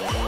Yeah.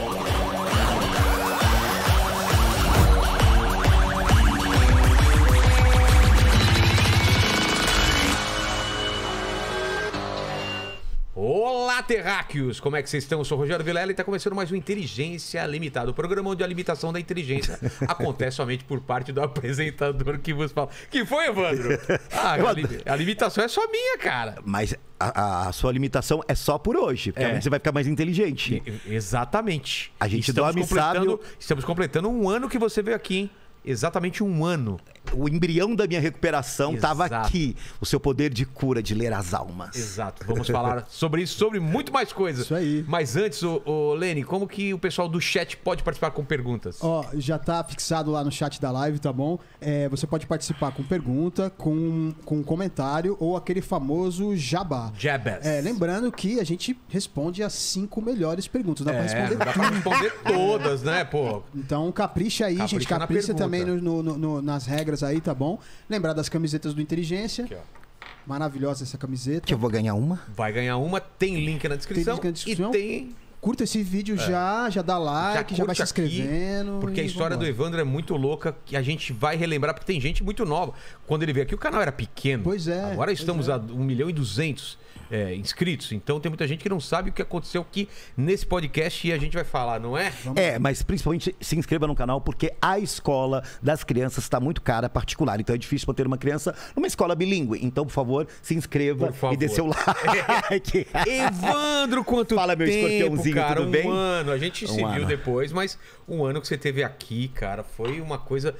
Olá, terráqueos! Como é que vocês estão? Eu sou o Rogério Vilela e está começando mais um Inteligência Limitada, o programa onde a limitação da inteligência acontece somente por parte do apresentador que vos fala. Que foi, Evandro? Ah, a, li... a, limitação é só minha, cara. Mas a, a sua limitação é só por hoje, porque é. você vai ficar mais inteligente. E, exatamente. A gente estamos dorme completando, sábio. Estamos completando um ano que você veio aqui, hein? Exatamente um ano o embrião da minha recuperação estava aqui. O seu poder de cura, de ler as almas. Exato. Vamos falar sobre isso, sobre muito mais coisas. Isso aí. Mas antes, o ô, Lene, como que o pessoal do chat pode participar com perguntas? Ó, já tá fixado lá no chat da live, tá bom? É, você pode participar com pergunta, com, com comentário ou aquele famoso jabá. Jabá É, lembrando que a gente responde as cinco melhores perguntas. Dá é, pra responder dá pra responder todas, né, pô? Então capricha aí, capricha gente. Capricha também no, no, no, nas regras regras aí, tá bom? Lembrar das camisetas do Inteligência. Aqui, ó. Maravilhosa essa camiseta. Que eu vou ganhar uma. Vai ganhar uma, tem link na descrição. Tem link na descrição. E tem. Curta esse vídeo é. já, já dá like, já, já vai se inscrevendo. Aqui, porque a história do Evandro é muito louca, que a gente vai relembrar, porque tem gente muito nova. Quando ele veio aqui, o canal era pequeno. Pois é. Agora estamos é. a 1 milhão e 200 é, inscritos. Então tem muita gente que não sabe o que aconteceu aqui nesse podcast e a gente vai falar, não é? É, mas principalmente se inscreva no canal porque a escola das crianças está muito cara particular. Então é difícil manter uma criança numa escola bilíngue. Então, por favor, se inscreva favor. e dê seu like. Evandro, quanto Fala, meu tempo, cara, tudo um bem? Um ano. A gente um se ano. viu depois, mas um ano que você teve aqui, cara, foi uma coisa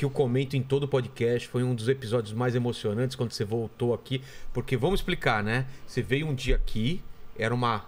que eu comento em todo o podcast. Foi um dos episódios mais emocionantes quando você voltou aqui. Porque vamos explicar, né? Você veio um dia aqui, era uma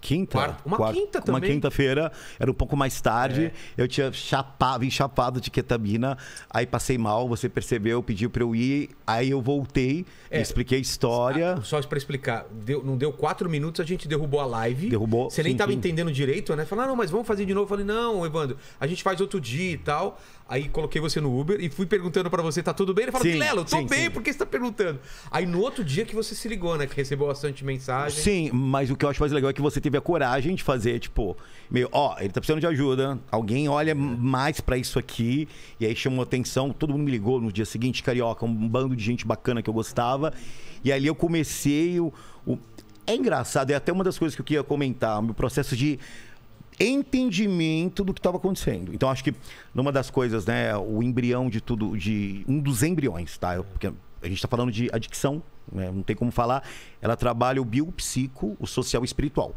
Quinta? Quarta, uma quarta, quinta também. Uma quinta-feira, era um pouco mais tarde. É. Eu tinha chapado, vim chapado de ketamina. Aí passei mal, você percebeu, pediu para eu ir. Aí eu voltei, é. expliquei a história. Ah, só para explicar, deu, não deu quatro minutos, a gente derrubou a live. Derrubou. Você nem sim, tava sim. entendendo direito, né? Falaram, ah, não, mas vamos fazer de novo. Eu falei, não, Evandro, a gente faz outro dia e tal. Aí coloquei você no Uber e fui perguntando para você, tá tudo bem? Ele falou, Vilelo, tô sim, bem, sim. por que você tá perguntando? Aí no outro dia que você se ligou, né? Que recebeu bastante mensagem. Sim, mas o que eu acho mais legal é que você teve a coragem de fazer, tipo, meio, ó, ele tá precisando de ajuda, alguém olha mais para isso aqui, e aí chamou atenção, todo mundo me ligou no dia seguinte, carioca, um bando de gente bacana que eu gostava. E ali eu comecei o, o... É engraçado, é até uma das coisas que eu queria comentar, o processo de entendimento do que estava acontecendo. Então acho que numa das coisas, né, o embrião de tudo, de um dos embriões, tá? Eu, porque a gente está falando de adicção, né? não tem como falar. Ela trabalha o biopsico, o social e espiritual.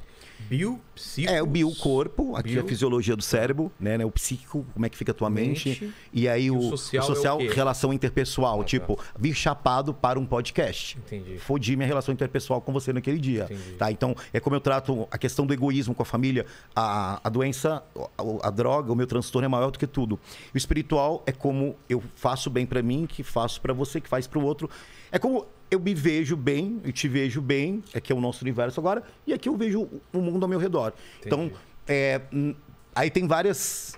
Bio, psico. É, o é bio, corpo, aqui bio. a fisiologia do cérebro, né, né, O psíquico, como é que fica a tua mente. mente e aí e o, o, social, o social é o relação interpessoal. Ah, tá. tipo, tá. vir chapado para um podcast. Entendi. Fodi minha relação interpessoal com você naquele dia. Entendi. Tá? Então, é como eu trato a questão do egoísmo com a família. A, a doença, a, a droga, o meu transtorno é maior do que tudo. O espiritual é como eu faço bem para mim, que faço para você, que faz para o outro. É como eu me vejo bem e te vejo bem, é que é o nosso universo agora, e aqui é eu vejo o mundo ao meu redor. Entendi. Então, é, aí tem várias,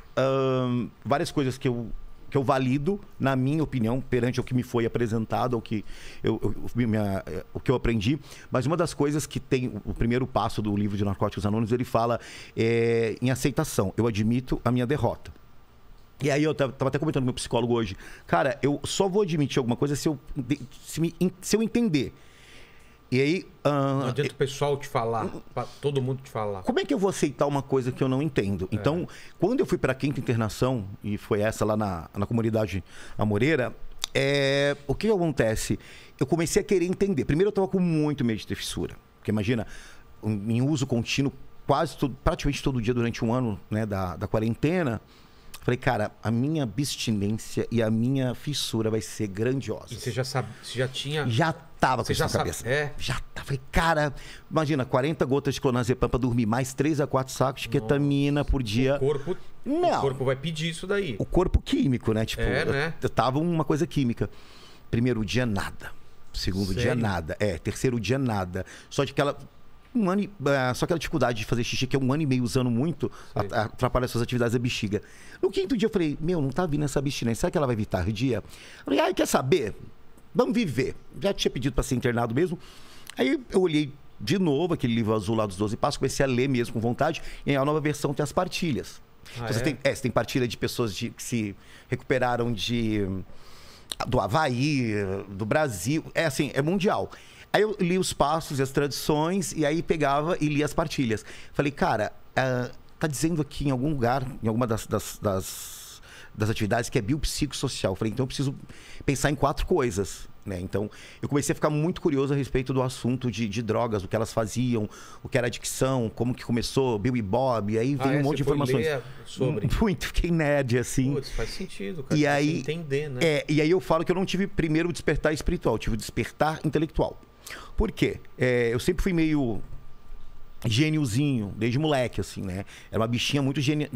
hum, várias coisas que eu, que eu valido, na minha opinião, perante o que me foi apresentado, o que eu, eu minha, é, o que eu aprendi. Mas uma das coisas que tem, o primeiro passo do livro de Narcóticos Anônimos, ele fala é, em aceitação. Eu admito a minha derrota. E aí eu tava, até comentando com meu psicólogo hoje. Cara, eu só vou admitir alguma coisa se eu, se, me, se eu entender. E aí. Uh, não adianta o pessoal te falar, todo mundo te falar. Como é que eu vou aceitar uma coisa que eu não entendo? É. Então, é. quando eu fui para a quinta internação, e foi essa lá na, na comunidade Amoreira, é, o que, acontece? Eu comecei a querer entender. Primeiro, eu estava com muito medo de ter fissura. Porque imagina, em uso contínuo, quase todo, praticamente todo dia durante um ano né, da, da quarentena. Falei, cara, a minha abstinência e a minha fissura vai ser grandiosa. E você já sabe, você já tinha. Já tava com você sabe... cabeça. É. Já tava. Tá. Falei, cara, imagina, 40 gotas de clonazepam pra dormir, mais 3 a 4 sacos de ketamina por dia. O corpo. Não. O corpo vai pedir isso daí. O corpo químico, né? Tipo, é, né? Eu, eu tava uma coisa química. Primeiro dia, nada. Segundo Sério? dia, nada. É, terceiro dia, nada. Só de aquela um ano e, ah, só aquela dificuldade de fazer xixi, que é um ano e meio usando muito, atrapalha suas atividades da bexiga. No quinto dia eu falei, meu, não tá vindo essa abstinência, né? será que ela vai vir tardia? Eu falei, ai, quer saber? Vamos viver. Já tinha pedido para ser internado mesmo. Aí eu olhei de novo aquele livro azul lá dos 12 passos, comecei a ler mesmo com vontade, e a nova versão tem as partilhas. Ah, então, você, é? Tem, é, você tem partilha de pessoas de, que se recuperaram de do Havaí, do Brasil, é assim, é mundial. Aí eu li os passos e as tradições, e aí pegava e lia as partilhas. Falei, cara, uh, tá dizendo aqui em algum lugar, em alguma das, das, das, das atividades, que é biopsicossocial. Falei, então eu preciso pensar em quatro coisas. Né? Então, eu comecei a ficar muito curioso a respeito do assunto de, de drogas, o que elas faziam, o que era adicção, como que começou, Bill e Bob, e aí ah, vem ah, um é, monte de informações. sobre. Muito, fiquei nerd, assim. Putz, faz sentido, cara. E aí, entender, né? É, e aí eu falo que eu não tive primeiro o despertar espiritual, tive o despertar intelectual. Por quê? É, eu sempre fui meio gêniozinho, desde moleque, assim, né? Era uma bichinha muito, geni...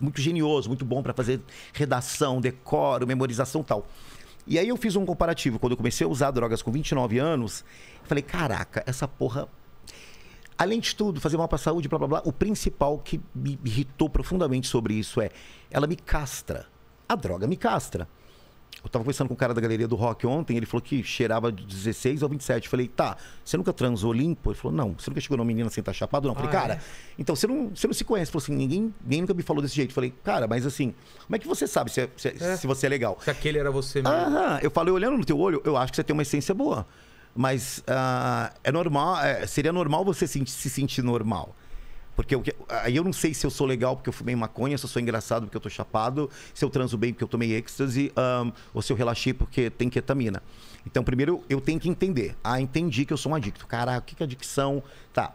muito genioso, muito bom para fazer redação, decoro, memorização tal. E aí eu fiz um comparativo. Quando eu comecei a usar drogas com 29 anos, eu falei, caraca, essa porra. Além de tudo, fazer mal pra saúde, blá blá blá, o principal que me irritou profundamente sobre isso é ela me castra. A droga me castra. Eu tava conversando com o cara da galeria do rock ontem, ele falou que cheirava de 16 ou 27. Eu falei, tá, você nunca transou limpo? Ele falou, não. Você nunca chegou numa menina sem estar chapado? Não. Eu falei, ah, cara, é? então você não, você não se conhece. Ele falou assim, ninguém, ninguém nunca me falou desse jeito. Eu falei, cara, mas assim, como é que você sabe se, é, se, é, é, se você é legal? Se aquele era você mesmo. Aham. Eu falei, olhando no teu olho, eu acho que você tem uma essência boa. Mas uh, é normal, é, seria normal você se, se sentir normal. Porque eu, aí eu não sei se eu sou legal porque eu fumei maconha, se eu sou engraçado porque eu tô chapado, se eu transo bem porque eu tomei êxtase, um, ou se eu relaxei porque tem ketamina. Então, primeiro eu tenho que entender. Ah, entendi que eu sou um adicto. Caraca, o que é adicção? Tá.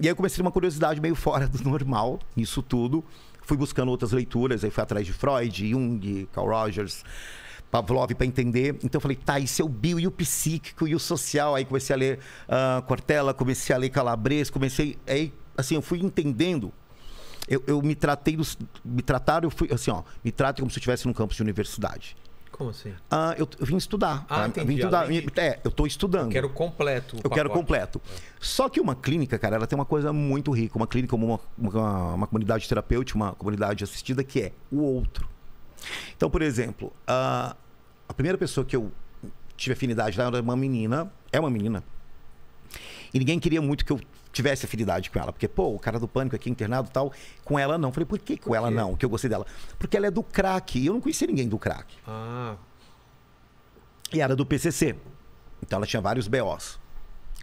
E aí eu comecei uma curiosidade meio fora do normal, nisso tudo. Fui buscando outras leituras, aí fui atrás de Freud, Jung, Carl Rogers. Pavlov para entender. Então eu falei, tá, e é o bio, e o psíquico, e o social? Aí comecei a ler uh, Cortella, comecei a ler Calabres, comecei. Aí assim, eu fui entendendo. Eu, eu me tratei dos. Me trataram, eu fui assim, ó, me trata como se eu estivesse num campus de universidade. Como assim? Ah, eu, eu vim estudar. Ah, ah entendi. Eu vim estudar. De... É, eu estou estudando. Eu quero completo. eu pacote. quero completo. É. Só que uma clínica, cara, ela tem uma coisa muito rica. Uma clínica uma, uma, uma comunidade terapêutica, uma comunidade assistida, que é o outro. Então, por exemplo, a, a primeira pessoa que eu tive afinidade lá era uma menina. É uma menina. E ninguém queria muito que eu tivesse afinidade com ela. Porque, pô, o cara do pânico aqui internado e tal, com ela não. Falei, por que com por ela não? Que eu gostei dela. Porque ela é do crack. E eu não conhecia ninguém do crack. Ah. E era do PCC. Então ela tinha vários BOs.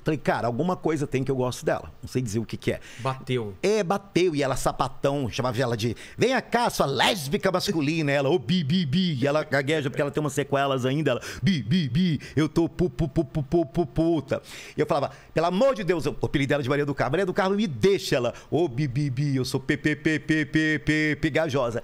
Falei, cara, alguma coisa tem que eu gosto dela. Não sei dizer o que, que é. Bateu. É, bateu. E ela, sapatão, chamava ela de. Vem cá, sua lésbica masculina. Ela, ô, oh, bi, bi, bi. E ela gagueja porque ela tem umas sequelas ainda. Ela, bi, bi, bi. Eu tô pu, pu, pu, pu, pu, pu puta. E eu falava, pelo amor de Deus, o apelido dela de Maria do Carmo. Maria do Carmo, me deixa ela. Ô, oh, bi, bi, bi. Eu sou PPPPPP, pegajosa.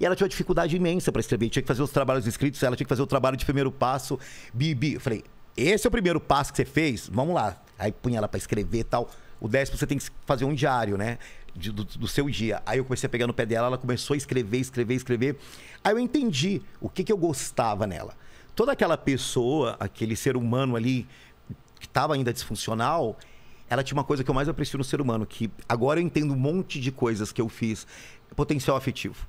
E ela tinha uma dificuldade imensa para escrever. Tinha que fazer os trabalhos escritos, ela tinha que fazer o trabalho de primeiro passo. Bibi. Eu falei, esse é o primeiro passo que você fez, vamos lá. Aí punha ela para escrever e tal. O décimo você tem que fazer um diário, né? De, do, do, seu dia. Aí eu comecei a pegar no pé dela, ela começou a escrever, escrever, escrever. Aí eu entendi o que, que eu gostava nela. Toda aquela pessoa, aquele ser humano ali, que estava ainda disfuncional, ela tinha uma coisa que eu mais aprecio no ser humano, que agora eu entendo um monte de coisas que eu fiz. Potencial afetivo.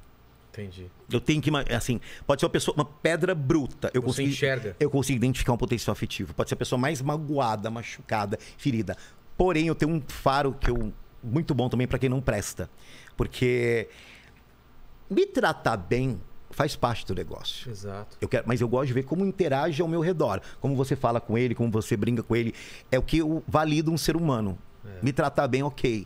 Entendi. Eu tenho que, assim, pode ser uma pessoa, uma pedra bruta. Eu Você consigo, enxerga. Eu consigo identificar um potencial afetivo. Pode ser a pessoa mais magoada, machucada, ferida. Porém, eu tenho um faro que eu muito bom também para quem não presta, porque me tratar bem faz parte do negócio. Exato. Eu quero, mas eu gosto de ver como interage ao meu redor, como você fala com ele, como você brinca com ele. É o que eu valido um ser humano. É. Me tratar bem, ok,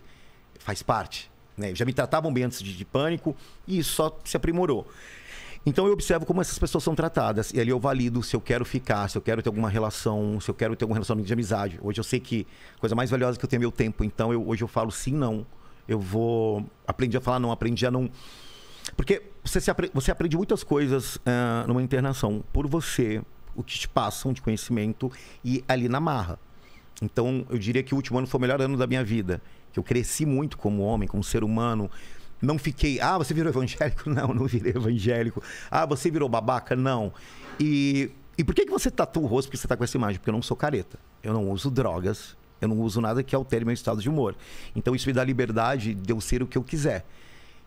faz parte. Né? Já me tratavam bem antes de, de pânico e isso só se aprimorou. Então eu observo como essas pessoas são tratadas e ali eu valido se eu quero ficar, se eu quero ter alguma relação, se eu quero ter algum relacionamento de amizade. Hoje eu sei que a coisa mais valiosa é que eu tenho é meu tempo, então eu, hoje eu falo sim, não. Eu vou. Aprendi a falar não, aprendi a não. Porque você, se apre... você aprende muitas coisas uh, numa internação por você, o que te passam de conhecimento e ali na marra. Então eu diria que o último ano foi o melhor ano da minha vida que eu cresci muito como homem, como ser humano. Não fiquei, ah, você virou evangélico? Não, não virei evangélico. Ah, você virou babaca? Não. E, e por que, que você tatua o rosto porque você tá com essa imagem? Porque eu não sou careta. Eu não uso drogas. Eu não uso nada que altere meu estado de humor. Então isso me dá liberdade de eu ser o que eu quiser.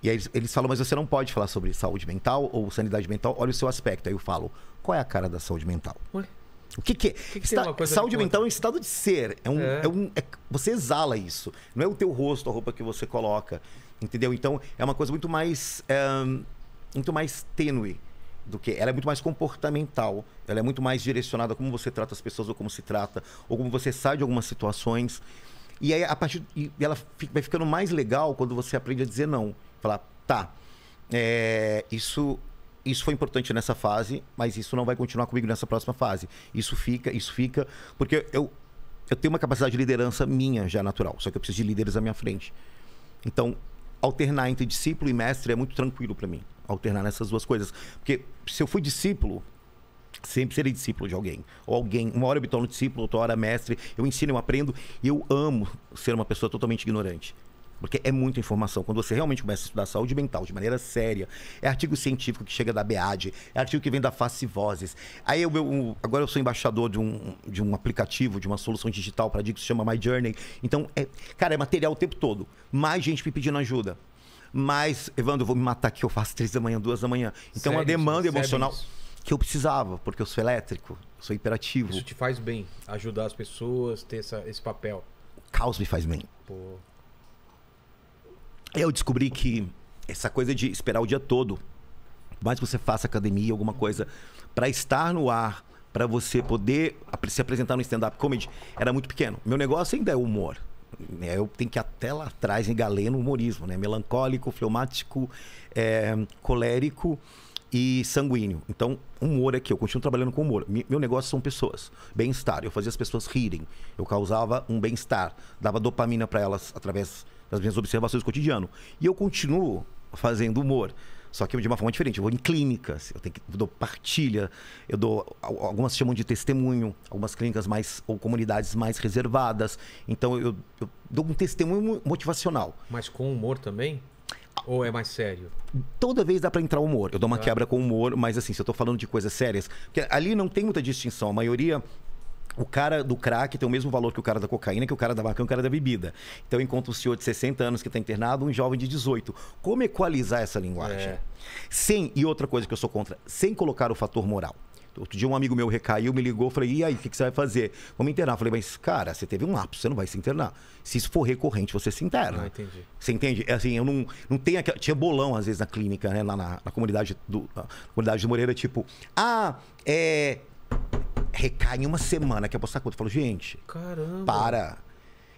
E aí eles, eles falam, mas você não pode falar sobre saúde mental ou sanidade mental, olha o seu aspecto. Aí eu falo, qual é a cara da saúde mental? Ué? O que, que é? Que que Está, saúde mental é um estado de ser. É um, é. É um é, você exala isso. Não é o teu rosto, a roupa que você coloca. Entendeu? Então, é uma coisa muito mais. muito mais tênue do que. Ela é muito mais comportamental. Ela é muito mais direcionada a como você trata as pessoas, ou como se trata, ou como você sai de algumas situações. E aí, a partir. E ela fica, vai ficando mais legal quando você aprende a dizer não. Falar, tá. É, isso isso foi importante nessa fase, mas isso não vai continuar comigo nessa próxima fase. Isso fica, isso fica, porque eu, eu tenho uma capacidade de liderança minha já natural, só que eu preciso de líderes à minha frente. Então, alternar entre discípulo e mestre é muito tranquilo para mim, alternar nessas duas coisas. Porque se eu fui discípulo, sempre serei discípulo de alguém. Ou alguém, uma hora eu me torno discípulo, outra hora mestre, eu ensino, eu aprendo, e eu amo ser uma pessoa totalmente ignorante. Porque é muita informação. Quando você realmente começa a estudar saúde mental de maneira séria, é artigo científico que chega da BEAD, é artigo que vem da Facivozes. Aí eu, eu, agora eu sou embaixador de um, de um aplicativo, de uma solução digital para que se chama My Journey. Então, é, cara, é material o tempo todo. Mais gente me pedindo ajuda. Mas, Evandro, eu vou me matar aqui, eu faço três da manhã, duas da manhã. Então, é Sério, demanda emocional que eu precisava, porque eu sou elétrico, sou hiperativo. Isso te faz bem, ajudar as pessoas, ter essa, esse papel. O caos me faz bem. Pô eu descobri que essa coisa de esperar o dia todo, mais que você faça academia, alguma coisa, para estar no ar, para você poder se apresentar no stand-up comedy, era muito pequeno. Meu negócio ainda é humor. É, eu tenho que ir até lá atrás engaler no humorismo, né? Melancólico, fleumático, é, colérico e sanguíneo. Então, humor é que eu continuo trabalhando com humor. Meu negócio são pessoas, bem-estar. Eu fazia as pessoas rirem, eu causava um bem-estar, dava dopamina para elas através das minhas observações do cotidiano. E eu continuo fazendo humor. Só que de uma forma diferente. Eu vou em clínicas, eu, tenho que, eu dou partilha, eu dou. Algumas chamam de testemunho, algumas clínicas mais. ou comunidades mais reservadas. Então eu, eu dou um testemunho motivacional. Mas com humor também? Ou é mais sério? Toda vez dá para entrar humor. Eu dou uma ah. quebra com humor, mas assim, se eu tô falando de coisas sérias. Porque ali não tem muita distinção. A maioria o cara do crack tem o mesmo valor que o cara da cocaína, que o cara da maconha, o cara da bebida. Então, encontro um senhor de 60 anos que está internado, um jovem de 18. Como equalizar essa linguagem? É. Sem, e outra coisa que eu sou contra, sem colocar o fator moral. Outro dia um amigo meu recaiu, me ligou, falei, e aí, o que, que, você vai fazer? Vamos internar. falei, mas cara, você teve um lapso, você não vai se internar. Se isso for recorrente, você se interna. Não, ah, entendi. Você entende? É assim, eu não, não tenho aquela... Tinha bolão, às vezes, na clínica, né? Lá na, na comunidade do na comunidade do Moreira, tipo, ah, é, recai em uma semana que eu postar conta. Eu falo, gente, Caramba. para.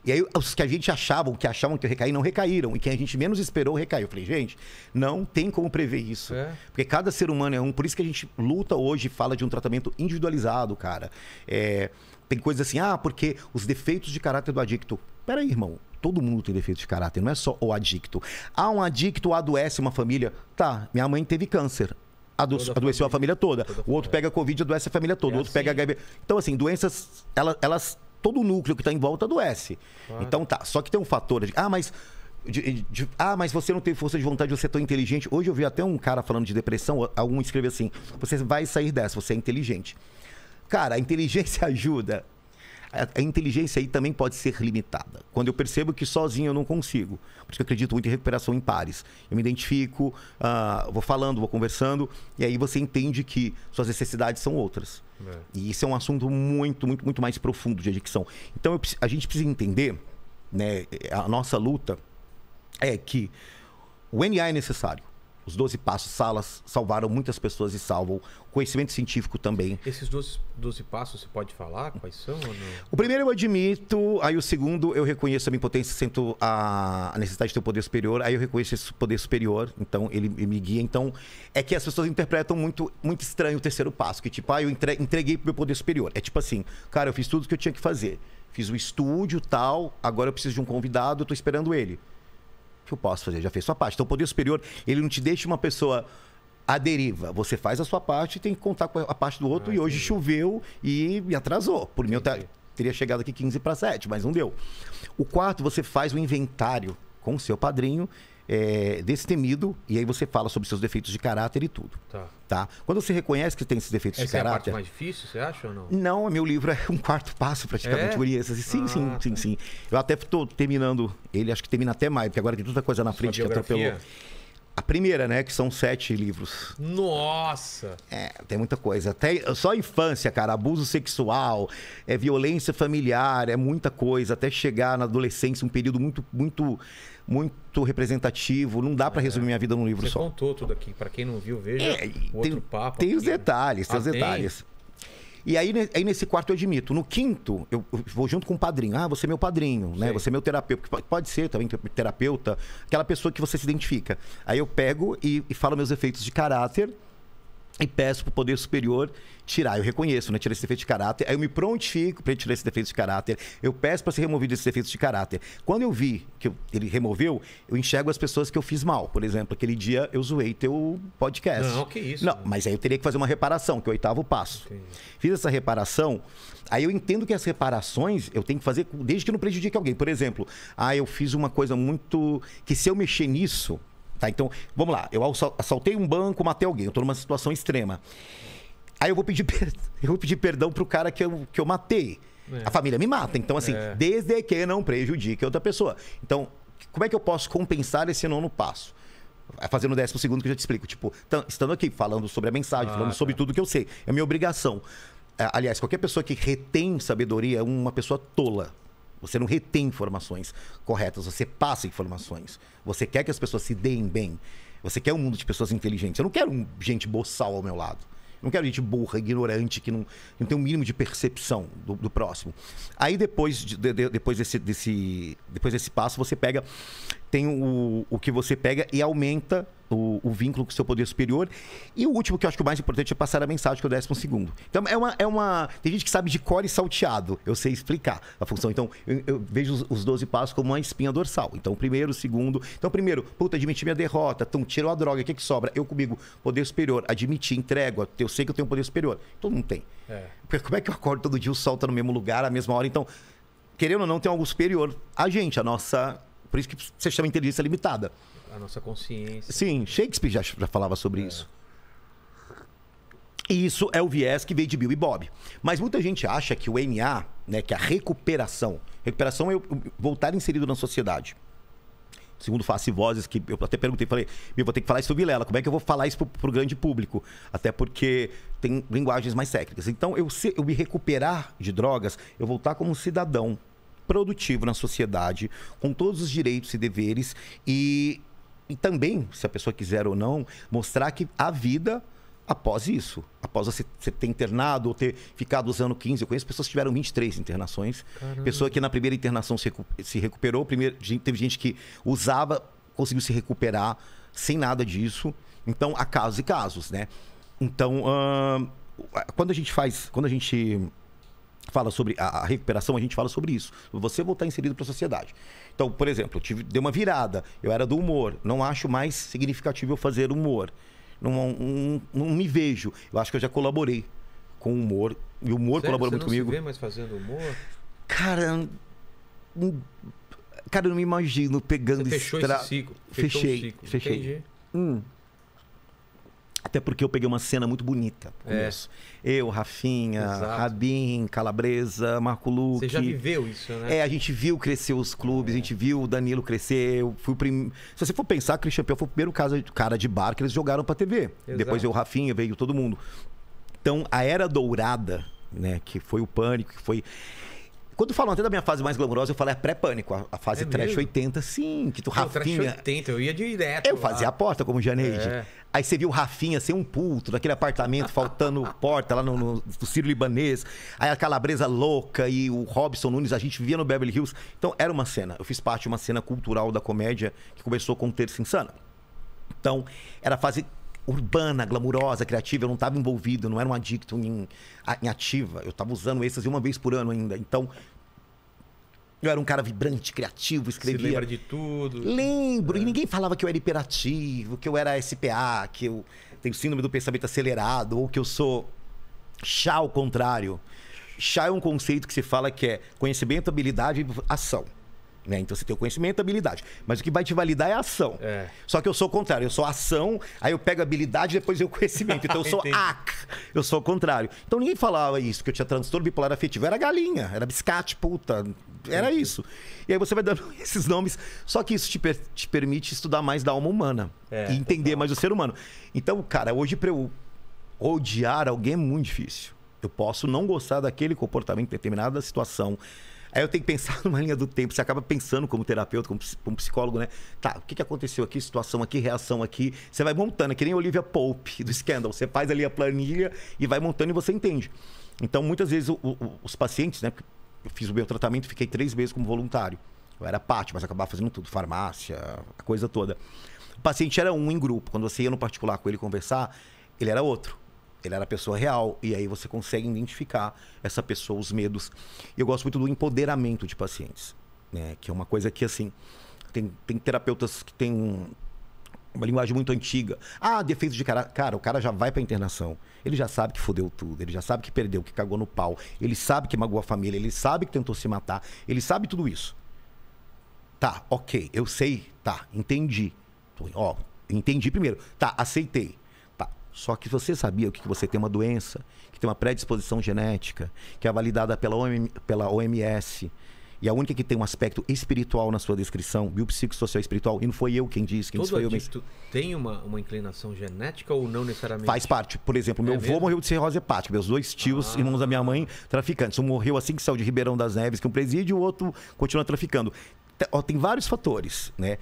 E aí, os que a gente achavam que achavam que ia recair, não recaíram. E quem a gente menos esperou, recaiu. Eu falei, gente, não tem como prever isso. É. Porque cada ser humano é um. Por isso que a gente luta hoje e fala de um tratamento individualizado, cara. É, tem coisas assim, ah, porque os defeitos de caráter do adicto. Peraí, irmão. Todo mundo tem defeitos de caráter, não é só o adicto. Ah, um adicto adoece uma família. Tá, minha mãe teve câncer ado toda adoeceu a é família, a família toda. toda O outro pega Covid, adoece a família toda. É o outro assim. pega HIV. Então, assim, doenças, elas, elas todo o núcleo que está em volta adoece. Claro. Então, tá. Só que tem um fator de, ah, mas. De, de, ah, mas você não tem força de vontade, você é tão inteligente. Hoje eu vi até um cara falando de depressão, algum escreveu assim: você vai sair dessa, você é inteligente. Cara, a inteligência ajuda a, inteligência aí também pode ser limitada. Quando eu percebo que sozinho eu não consigo, porque eu acredito muito em recuperação em pares. Eu me identifico, uh, vou falando, vou conversando, e aí você entende que suas necessidades são outras. É. E isso é um assunto muito, muito, muito mais profundo de adicção. Então eu, a gente precisa entender, né, a nossa luta é que o NA é necessário. Os 12 passos, salas, salvaram muitas pessoas e salvam. Conhecimento científico também. Esses 12, 12 passos, você pode falar quais são? O primeiro eu admito, aí o segundo eu reconheço a minha potência sinto a necessidade de ter um poder superior, aí eu reconheço esse poder superior, então ele, ele me guia. Então é que as pessoas interpretam muito, muito estranho o terceiro passo, que tipo, ah, eu entre, entreguei pro meu poder superior. É tipo assim, cara, eu fiz tudo o que eu tinha que fazer. Fiz o estúdio tal, agora eu preciso de um convidado, eu tô esperando ele que eu posso fazer, já fez sua parte. Então o poder superior, ele não te deixa uma pessoa à deriva. Você faz a sua parte e tem que contar com a parte do outro. Ah, e hoje entendi. choveu e me atrasou. Por mim, eu ter, teria chegado aqui 15 para 7, mas não deu. O quarto, você faz o um inventário com o seu padrinho é, destemido, e aí você fala sobre seus defeitos de caráter e tudo. Tá. tá? Quando você reconhece que tem esses defeitos Essa de caráter. É a parte mais difícil, você acha ou não? Não, meu livro é um quarto passo praticamente, é? Assim, sim, ah, sim, tá. sim, sim. Eu até estou terminando ele, acho que termina até maio, porque agora tem tanta coisa na frente Sua que biografia. atropelou. A primeira, né? Que são sete livros. Nossa! É, tem muita coisa. Até só infância, cara. Abuso sexual, é violência familiar, é muita coisa. Até chegar na adolescência, um período muito, muito muito representativo. Não dá é, para resumir minha vida num livro Você só. contou tudo aqui. Para quem não viu, veja é, outro tem, papo. Tem aqui. os detalhes, tem os detalhes. E aí, aí, nesse quarto eu admito. No quinto, eu vou junto com o padrinho. Ah, você é meu padrinho, né? Sim. né? Você é meu terapeuta. Pode ser também terapeuta, aquela pessoa que você se identifica. Aí eu pego e, e falo meus efeitos de caráter e peço para o Poder Superior tirar. Eu reconheço, né? Tirar esse defeito de caráter. Aí eu me prontifico para tirar esse defeito de caráter. Eu peço para ser removido esse defeito de caráter. Quando eu vi que eu, ele removeu, eu enxergo as pessoas que eu fiz mal. Por exemplo, aquele dia eu zoei teu podcast. Não, que isso. Não, né? mas aí eu teria que fazer uma reparação, que é o oitavo passo. Okay. Fiz essa reparação, aí eu entendo que as reparações eu tenho que fazer desde que não prejudique alguém. Por exemplo, ah, eu fiz uma coisa muito... Que se eu mexer nisso Tá? Então, vamos lá. Eu assaltei um banco, matei alguém. Eu tô numa situação extrema. Aí eu vou pedir, per... eu vou pedir perdão pro cara que eu, que eu matei. É. A família me mata. Então, assim, é. desde que não prejudique outra pessoa. Então, como é que eu posso compensar esse nono passo? É fazendo o décimo segundo que eu já te explico. Tipo, estando aqui falando sobre a mensagem, ah, falando tá. sobre tudo que eu sei. É minha obrigação. É, aliás, qualquer pessoa que retém sabedoria é uma pessoa tola. Você não retém informações corretas, você passa informações. Você quer que as pessoas se deem bem. Você quer um mundo de pessoas inteligentes. Eu não quero um, gente boçal ao meu lado. Eu não quero gente burra, ignorante, que não, não tem o um mínimo de percepção do, do próximo. Aí depois, de, de, depois, desse, desse, depois desse passo, você pega. Tem o, o que você pega e aumenta o, o, vínculo com o seu poder superior. E o último, que eu acho que o mais importante, é passar a mensagem, que é o décimo segundo. Então, é uma, é uma. Tem gente que sabe de core e salteado. Eu sei explicar a função. Então, eu, eu vejo os, os 12 passos como uma espinha dorsal. Então, primeiro, segundo. Então, primeiro, puta, admiti minha derrota. Então, tirou a droga. O que, é que sobra? Eu comigo, poder superior. admitir entrego. Eu sei que eu tenho poder superior. Todo mundo tem. É. Como é que eu acordo todo dia, o sol tá no mesmo lugar, à mesma hora? Então, querendo ou não, tem algo superior a gente, a nossa. Por isso que você chama inteligência limitada a nossa consciência. Sim, Shakespeare já, já falava sobre é. isso. E isso é o viés que veio de Bill e Bob. Mas muita gente acha que o MA, né, que é a recuperação, recuperação é eu voltar inserido na sociedade. Segundo Face Vozes, que eu até perguntei, falei, eu vou ter que falar isso pro Vilela, como é que eu vou falar isso pro, pro grande público? Até porque tem linguagens mais técnicas. Então, eu, se, eu me recuperar de drogas, eu voltar como um cidadão produtivo na sociedade, com todos os direitos e deveres e e também, se a pessoa quiser ou não, mostrar que a vida após isso, após você ter internado ou ter ficado usando 15, eu conheço pessoas que tiveram 23 internações, Caramba. pessoa que na primeira internação se, se recuperou, primeiro, teve gente que usava, conseguiu se recuperar sem nada disso, então há casos e casos, né? Então, quando a gente faz, quando a gente fala sobre a, recuperação, a gente fala sobre isso. Você voltar inserido para a sociedade. Então, por exemplo, tive, deu uma virada, eu era do humor, não acho mais significativo eu fazer humor. Não, não me vejo. Eu acho que eu já colaborei com o humor. E o humor Sério? colabora você muito não comigo. Você vê mais fazendo humor? Cara. Cara, eu não me imagino pegando Você fechou estra... esse ciclo. Fechei. Um ciclo. Fechei. Entendi. Hum. Até porque eu peguei uma cena muito bonita é. começo. É. Eu, Rafinha, Exato. Rabin, Calabresa, Marco Luque. Você já viveu isso, né? É, a gente viu crescer os clubes, é. a gente viu o Danilo crescer. Eu fui o prim... Se você for pensar, Christian Pell foi o primeiro cara de bar que eles jogaram pra TV. Exato. Depois eu, Rafinha, veio todo mundo. Então, a era dourada, né, que foi o pânico, que foi quando falam até da minha fase mais glamourosa, eu falo é pré-pânico. A, a, fase é trash mesmo? 80, sim, que tu Pô, Rafinha. 80, eu ia direto. Eu lá. fazia a porta como Janeide. É. Aí você viu o Rafinha ser assim, um puto daquele apartamento, faltando porta lá no, no, no Ciro Libanês. Aí a Calabresa louca e o Robson Nunes, a gente via no Beverly Hills. Então era uma cena. Eu fiz parte de uma cena cultural da comédia que começou com o Terça Insana. Então, era a fase urbana, glamurosa, criativa. Eu não estava envolvido, não era um adicto em, em ativa. Eu estava usando essas uma vez por ano ainda. Então, eu era um cara vibrante, criativo, escrevia. Se lembra de tudo. Lembro. É. E ninguém falava que eu era hiperativo, que eu era SPA, que eu tenho síndrome do pensamento acelerado, ou que eu sou chá ao contrário. Chá é um conceito que se fala que é conhecimento, habilidade e ação. Né? Então você tem o conhecimento e habilidade. Mas o que vai te validar é a ação. É. Só que eu sou o contrário. Eu sou ação, aí eu pego a habilidade depois eu conhecimento. Então eu sou AC. Eu sou o contrário. Então ninguém falava isso, que eu tinha transtorno bipolar afetivo. Era galinha, era biscate, puta. Era isso. E aí você vai dando esses nomes. Só que isso te, per te permite estudar mais da alma humana. É, e entender total. mais o ser humano. Então, cara, hoje pra eu odiar alguém é muito difícil. Eu posso não gostar daquele comportamento, determinada situação Aí eu tenho que pensar numa linha do tempo. Você acaba pensando como terapeuta, como, como psicólogo, né? Tá, o que, que aconteceu aqui? Situação aqui, reação aqui. Você vai montando, é que nem Olivia Pope do Scandal. Você faz ali a planilha e vai montando e você entende. Então, muitas vezes, o, o, os pacientes, né? Eu fiz o meu tratamento, fiquei três meses como voluntário. Eu era parte, mas acabava fazendo tudo, farmácia, a coisa toda. O paciente era um em grupo. Quando você ia no particular com ele conversar, ele era outro. Ele era pessoa real. E aí você consegue identificar essa pessoa, os medos. E eu gosto muito do empoderamento de pacientes, né? Que é uma coisa que, assim, tem, tem terapeutas que têm uma linguagem muito antiga. Ah, defeito de cara. Cara, o cara já vai pra internação. Ele já sabe que fodeu tudo. Ele já sabe que perdeu, que cagou no pau. Ele sabe que magoou a família. Ele sabe que tentou se matar. Ele sabe tudo isso. Tá, ok. Eu sei. Tá, entendi. Ó, entendi primeiro. Tá, aceitei. Só que você sabia que você tem uma doença, que tem uma predisposição genética, que é validada pela, OMS, e a única que tem um aspecto espiritual na sua descrição, biopsicossocial espiritual, e não foi eu quem disse, quem Todo disse foi eu mesmo. tem uma, uma inclinação genética ou não necessariamente? Faz parte. Por exemplo, meu é avô morreu de cirrose hepática. Meus dois tios, ah. irmãos da minha mãe, traficantes. Um morreu assim que saiu de Ribeirão das Neves, que é um presídio, o outro continua traficando. Tem vários fatores, né?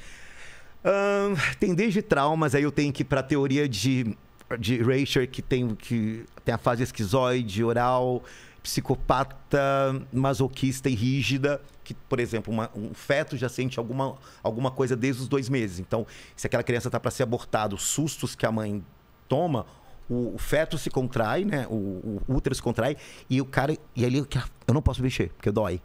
tem desde traumas, aí eu tenho que ir para a teoria de de Racher que tem, que tem a fase esquizoide, oral, psicopata, masoquista e rígida. Que, por exemplo, uma, um feto já sente alguma, alguma coisa desde os dois meses. Então, se aquela criança está para ser abortada, os sustos que a mãe toma, o, o feto se contrai, né? O, o, útero se contrai e o cara. E ali eu não posso mexer, porque dói.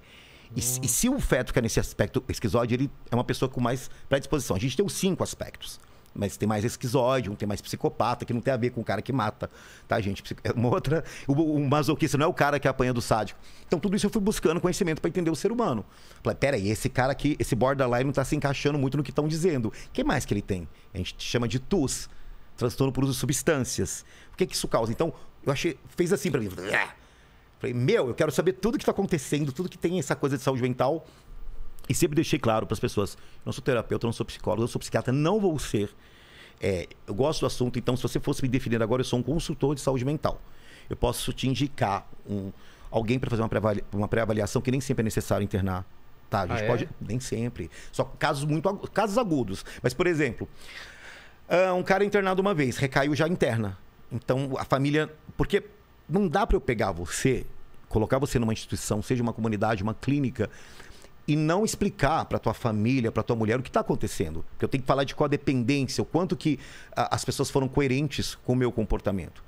E, e, se o feto fica é nesse aspecto esquizoide, ele é uma pessoa com mais predisposição. A gente tem os cinco aspectos. Mas tem mais esquizóide, um tem mais psicopata, que não tem a ver com o cara que mata, tá, gente? É uma outra. O, o masoquista não é o cara que apanha do sádico. Então, tudo isso eu fui buscando conhecimento para entender o ser humano. Falei, peraí, esse cara aqui, esse borderline não tá se encaixando muito no que estão dizendo. O que mais que ele tem? A gente chama de TUS transtorno por uso de substâncias. O que, que isso causa? Então, eu achei. Fez assim para mim. Falei, meu, eu quero saber tudo que está acontecendo, tudo que tem essa coisa de saúde mental e sempre deixei claro para as pessoas: não sou terapeuta, não sou psicólogo, eu sou psiquiatra, não vou ser. É, eu gosto do assunto, então, se você fosse me definir agora, eu sou um consultor de saúde mental. Eu posso te indicar um, alguém para fazer uma pré-avaliação, pré que nem sempre é necessário internar. Tá, a gente ah, é? pode. É? Nem sempre. Só casos muito casos agudos. Mas, por exemplo, um cara é internado uma vez, recaiu já interna. Então, a família. Porque não dá para eu pegar você, colocar você numa instituição, seja uma comunidade, uma clínica, e não explicar para tua família, para tua mulher o que está acontecendo. Porque eu tenho que falar de codependência, o quanto que as pessoas foram coerentes com o meu comportamento.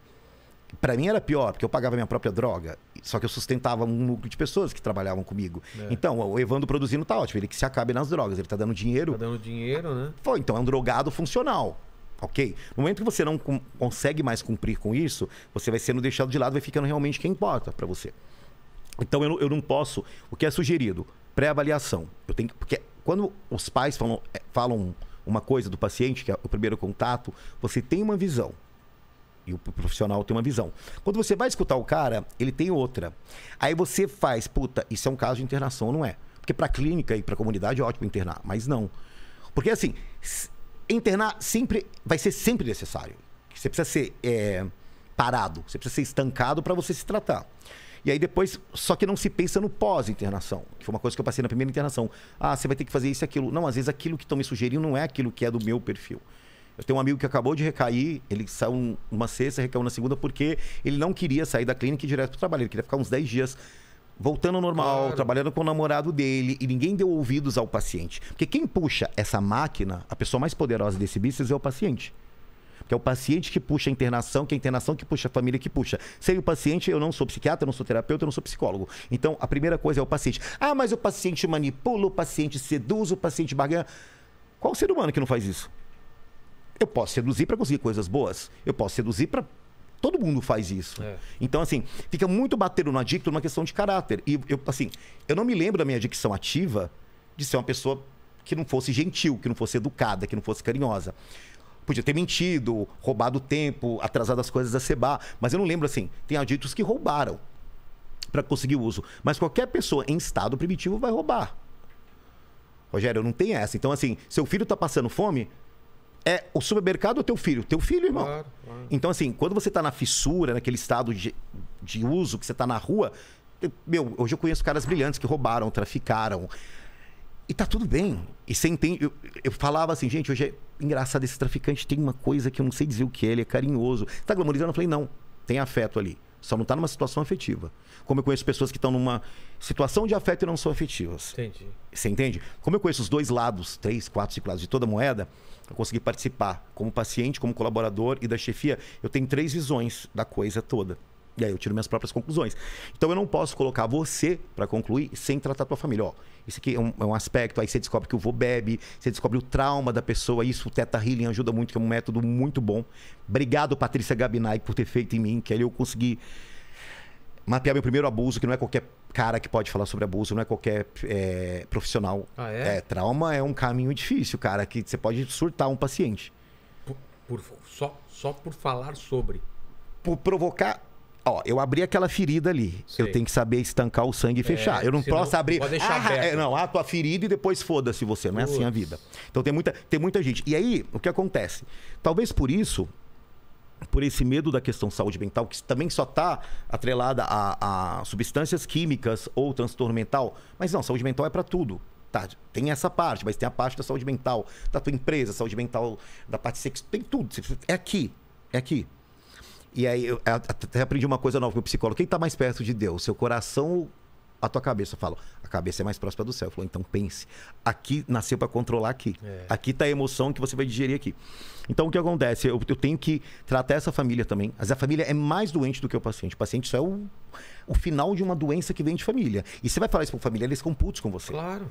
Para mim era pior, porque eu pagava minha própria droga, só que eu sustentava um núcleo de pessoas que trabalhavam comigo. É. Então, o Evandro produzindo tá ótimo, ele que se acabe nas drogas, ele tá dando dinheiro. Tá dando dinheiro, né? Foi, então é um drogado funcional. Ok? No momento que você não consegue mais cumprir com isso, você vai sendo deixado de lado, vai ficando realmente quem importa para você. Então eu, eu não posso. O que é sugerido? pré-avaliação. Eu tenho que, porque quando os pais falam, é, falam uma coisa do paciente, que é o primeiro contato, você tem uma visão. E o profissional tem uma visão. Quando você vai escutar o cara, ele tem outra. Aí você faz, puta, isso é um caso de internação, não é? Porque para clínica e para comunidade é ótimo internar, mas não. Porque assim, internar sempre vai ser sempre necessário. Você precisa ser é, parado, você precisa ser estancado para você se tratar. E aí depois, só que não se pensa no pós-internação, que foi uma coisa que eu passei na primeira internação. Ah, você vai ter que fazer isso e aquilo. Não, às vezes aquilo que estão me sugerindo não é aquilo que é do meu perfil. Eu tenho um amigo que acabou de recair, ele saiu uma sexta, recaiu na segunda, porque ele não queria sair da clínica e ir direto para o trabalho. Ele queria ficar uns 10 dias voltando ao normal, claro. trabalhando com o namorado dele, e ninguém deu ouvidos ao paciente. Porque quem puxa essa máquina, a pessoa mais poderosa desse bíceps é o paciente que é o paciente que puxa a internação, que é a internação que puxa a família, que puxa. Sem o paciente, eu não sou psiquiatra, eu não sou terapeuta, eu não sou psicólogo. Então, a primeira coisa é o paciente. Ah, mas o paciente manipula, o paciente seduz, o paciente barganha. Qual ser humano que não faz isso? Eu posso seduzir para conseguir coisas boas. Eu posso seduzir para Todo mundo faz isso. É. Então, assim, fica muito batendo no adicto numa questão de caráter. E, eu, assim, eu não me lembro da minha adicção ativa de ser uma pessoa que não fosse gentil, que não fosse educada, que não fosse carinhosa. Podia ter mentido, roubado tempo, atrasado as coisas da Seba. Mas eu não lembro assim. Tem adictos que roubaram para conseguir o uso. Mas qualquer pessoa em estado primitivo vai roubar. Rogério, não tem essa. Então, assim, seu filho está passando fome, é o supermercado ou teu filho? Teu filho, irmão. Claro, claro. Então, assim, quando você está na fissura, naquele estado de, de uso, que você está na rua. Meu, hoje eu conheço caras brilhantes que roubaram, traficaram, e tá tudo bem. E você entende. Eu, eu falava assim, gente, hoje é engraçado, esse traficante tem uma coisa que eu não sei dizer o que é, ele é carinhoso. Tá glamorizando? Eu falei, não, tem afeto ali. Só não tá numa situação afetiva. Como eu conheço pessoas que estão numa situação de afeto e não são afetivas. Entendi. Você entende? Como eu conheço os dois lados, três, quatro, cinco lados de toda moeda, eu consegui participar como paciente, como colaborador e da chefia. Eu tenho três visões da coisa toda. E aí eu tiro minhas próprias conclusões. Então eu não posso colocar você para concluir sem tratar a tua família. Ó, isso aqui é um, é um, aspecto, aí você descobre que o vô bebe, você descobre o trauma da pessoa, isso o Teta Healing ajuda muito, que é um método muito bom. Obrigado, Patrícia Gabinay, por ter feito em mim, que ali eu consegui mapear meu primeiro abuso, que não é qualquer cara que pode falar sobre abuso, não é qualquer é, profissional. Ah, é? é? Trauma é um caminho difícil, cara, que você pode surtar um paciente. Por, por, só, só por falar sobre. Por provocar Ó, eu abri aquela ferida ali. Sei. Eu tenho que saber estancar o sangue e é, fechar. É, eu não posso não, abrir. Pode deixar ah, É, não, a tua ferida e depois foda-se você. Não Putz. é assim a vida. Então tem muita, tem muita gente. E aí, o que acontece? Talvez por isso, por esse medo da questão saúde mental, que também só está atrelada a, a substâncias químicas ou transtorno mental. Mas não, saúde mental é para tudo. Tá, tem essa parte, mas tem a parte da saúde mental, da tua empresa, saúde mental, da parte sexual, tem tudo. É aqui, é aqui. E aí eu até aprendi uma coisa nova com o psicólogo. Quem está mais perto de Deus? Seu coração a tua cabeça. Eu falo, a cabeça é mais próxima do céu. Falou, então pense. Aqui nasceu para controlar aqui. É. Aqui tá a emoção que você vai digerir aqui. Então o que acontece? Eu, eu tenho que tratar essa família também. Mas a família é mais doente do que o paciente. O paciente só é o, o final de uma doença que vem de família. E você vai falar isso pra família, eles ficam putos com você. Claro.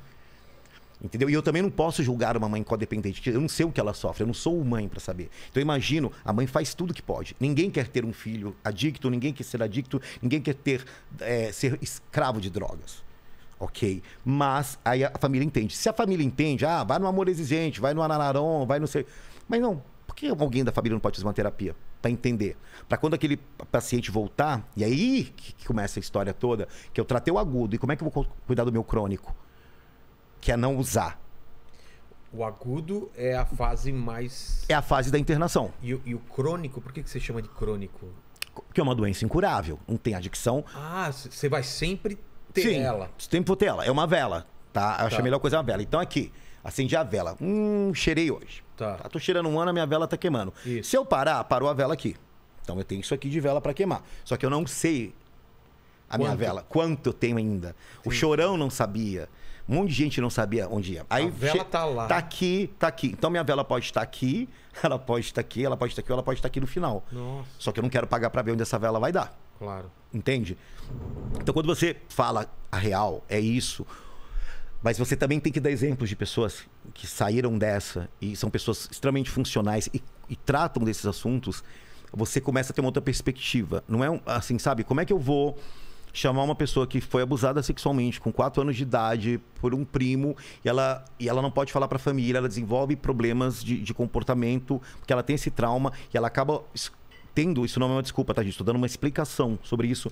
Entendeu? E eu também não posso julgar uma mãe codependente. Eu não sei o que ela sofre, eu não sou mãe para saber. Então eu imagino, a mãe faz tudo que pode. Ninguém quer ter um filho adicto, ninguém quer ser adicto, ninguém quer ter é, ser escravo de drogas. Ok? Mas aí a família entende. Se a família entende, ah, vai no amor exigente, vai no ananaron, vai no Mas não, por que alguém da família não pode fazer uma terapia? Para entender. Para quando aquele paciente voltar, e aí que começa a história toda, que eu tratei o agudo, e como é que eu vou cuidar do meu crônico? que é não usar. O agudo é a fase mais. É a fase da internação. E, o, e o crônico, por que, que você chama de crônico? Que é uma doença incurável, não tem adicção. Ah, você vai sempre ter Sim, ela. Sempre vou ter ela. É uma vela, tá? Eu tá. acho a melhor coisa é uma vela. Então aqui, acendi a vela. Hum, cheirei hoje. Tá. tá tô cheirando um ano, a minha vela tá queimando. Isso. Se eu parar, parou a vela aqui. Então eu tenho isso aqui de vela para queimar. Só que eu não sei a quanto? minha vela, quanto eu tenho ainda. Sim. O chorão não sabia. Um monte de gente não sabia onde ia. Aí, a vela tá lá. Tá aqui, tá aqui. Então minha vela pode estar aqui, ela pode estar aqui, ela pode estar aqui, ela pode estar aqui no final. Nossa. Só que eu não quero pagar para ver onde essa vela vai dar. Claro. Entende? Então quando você fala a real, é isso. Mas você também tem que dar exemplos de pessoas que saíram dessa e são pessoas extremamente funcionais e, e tratam desses assuntos. Você começa a ter uma outra perspectiva. Não é um, assim, sabe? Como é que eu vou chamar uma pessoa que foi abusada sexualmente com 4 anos de idade por um primo e ela, e ela não pode falar para a família, ela desenvolve problemas de, de comportamento, porque ela tem esse trauma e ela acaba tendo, isso não é uma desculpa, tá, gente? Estou dando uma explicação sobre isso.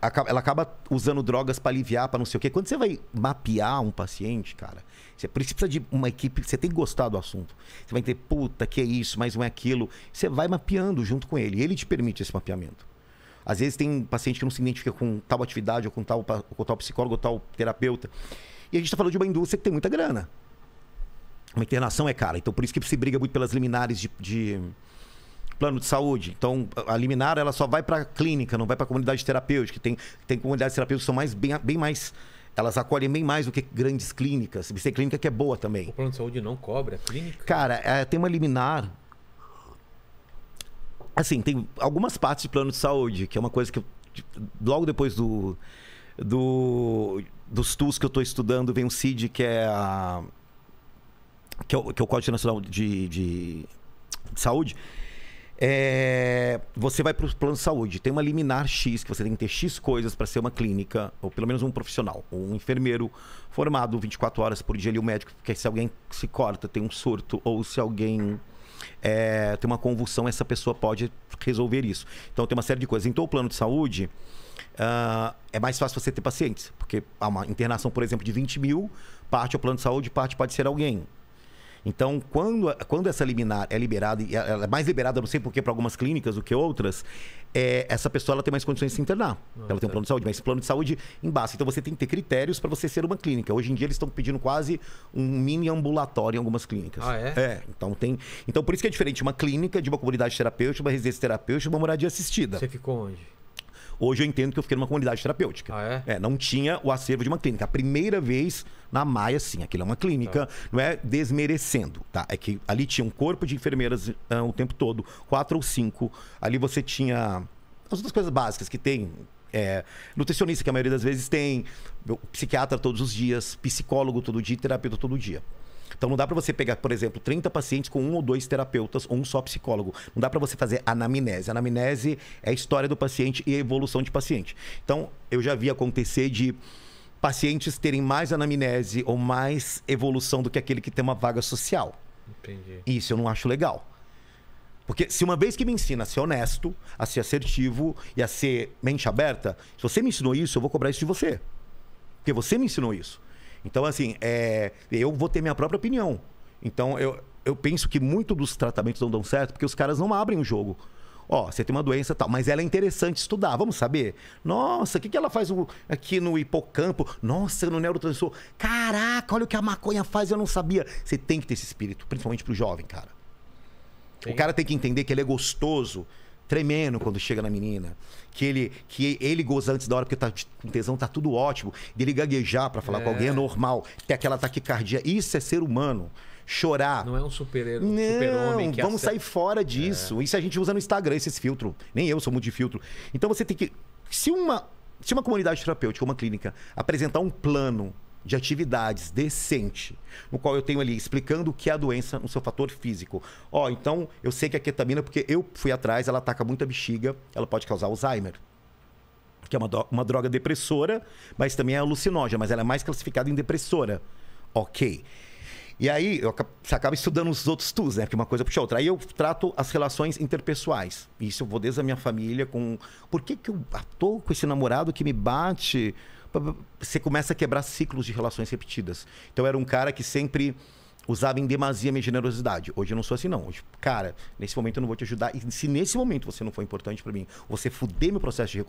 Ela acaba usando drogas para aliviar, para não sei o quê. Quando você vai mapear um paciente, cara, você precisa de uma equipe, você tem que gostar do assunto. Você vai ter, puta, que é isso, mas não é aquilo. Você vai mapeando junto com ele. Ele te permite esse mapeamento. Às vezes tem paciente que não se identifica com tal atividade, ou com tal, com tal psicólogo, ou tal terapeuta. E a gente está falando de uma indústria que tem muita grana. Uma internação é cara. Então, por isso que se briga muito pelas liminares de, de plano de saúde. Então, a liminar ela só vai para a clínica, não vai para a comunidade terapêutica. Tem, tem comunidades terapêuticas que são mais, bem, bem mais. Elas acolhem bem mais do que grandes clínicas. Tem clínica que é boa também. O plano de saúde não cobra a clínica? Cara, é, tem uma liminar assim, tem algumas partes de plano de saúde, que é uma coisa que eu, logo depois do, do dos TUS que eu estou estudando, vem o CID, que é a que é o, que é o Código Nacional de, de, de Saúde. É, você vai para o plano de saúde, tem uma liminar X, que você tem que ter X coisas para ser uma clínica, ou pelo menos um profissional, um enfermeiro formado 24 horas por dia ali, o um médico, porque é se alguém se corta, tem um surto, ou se alguém é, tem uma convulsão, essa pessoa pode resolver isso. Então tem uma série de coisas. Então o plano de saúde uh, é mais fácil você ter pacientes, porque há uma internação, por exemplo, de 20 mil, parte é o plano de saúde, parte pode ser alguém. Então, quando, quando essa liminar é liberada, e ela é mais liberada, não sei porquê, para algumas clínicas do que outras, é, essa pessoa ela tem mais condições de se internar. Ah, ela tem um tá. plano de saúde, mas esse plano de saúde embaça. Então você tem que ter critérios para você ser uma clínica. Hoje em dia eles estão pedindo quase um mini ambulatório em algumas clínicas. Ah, é? É. Então tem. Então por isso que é diferente uma clínica de uma comunidade terapêutica, uma residência terapêutica, uma moradia assistida. Você ficou onde? Hoje eu entendo que eu fiquei numa comunidade terapêutica. Ah, é? é? não tinha o acervo de uma clínica. A primeira vez na Maia, sim, aquilo é uma clínica, tá. não é desmerecendo, tá? É que ali tinha um corpo de enfermeiras uh, o tempo todo, quatro ou cinco. Ali você tinha as outras coisas básicas que tem, é, nutricionista, que a maioria das vezes tem, psiquiatra todos os dias, psicólogo todo dia, terapeuta todo dia. Então não dá para você pegar, por exemplo, 30 pacientes com um ou dois terapeutas ou um só psicólogo. Não dá para você fazer anamnese. Anamnese é a história do paciente e a evolução de paciente. Então eu já vi acontecer de pacientes terem mais anamnese ou mais evolução do que aquele que tem uma vaga social. Entendi. Isso eu não acho legal. Porque se uma vez que me ensina a ser honesto, a ser assertivo e a ser mente aberta, se você me ensinou isso, eu vou cobrar isso de você. Porque você me ensinou isso. Então, assim, é, eu vou ter minha própria opinião. Então, eu, eu penso que muito dos tratamentos não dão certo porque os caras não abrem o jogo. Ó, você tem uma doença tal, mas ela é interessante estudar, vamos saber? Nossa, o que, que ela faz aqui no hipocampo? Nossa, no neurotransmissor. Caraca, olha o que a maconha faz, eu não sabia. Você tem que ter esse espírito, principalmente pro jovem, cara. Sim. O cara tem que entender que ele é gostoso, tremendo quando chega na menina. Que ele, que ele goza antes da hora porque tá com tesão, tá tudo ótimo. Dele gaguejar para falar é. com alguém é normal. Ter aquela taquicardia. Isso é ser humano chorar. Não é um super-herói, um super-homem. Vamos acerta... sair fora disso. É. Isso a gente usa no Instagram, esse filtro. Nem eu sou muito de filtro. Então você tem que. Se uma, se uma comunidade terapêutica, uma clínica, apresentar um plano de atividades decente, no qual eu tenho ali explicando o que é a doença no seu fator físico. Ó, oh, então eu sei que a ketamina, porque eu fui atrás, ela ataca muito a bexiga, ela pode causar Alzheimer. Que é uma, uma droga depressora, mas também é alucinógena, mas ela é mais classificada em depressora. Ok. E aí, eu, você acaba estudando os outros TUS, né? Porque uma coisa puxa outra. Aí eu trato as relações interpessoais. Isso eu vou desde a minha família com... Por que, que eu tô com esse namorado que me bate? você começa a quebrar ciclos de relações repetidas. Então era um cara que sempre usava em demasia minha generosidade. Hoje eu não sou assim, não. Hoje, cara, nesse momento eu não vou te ajudar. E se nesse momento você não for importante para mim, você fuder meu processo de,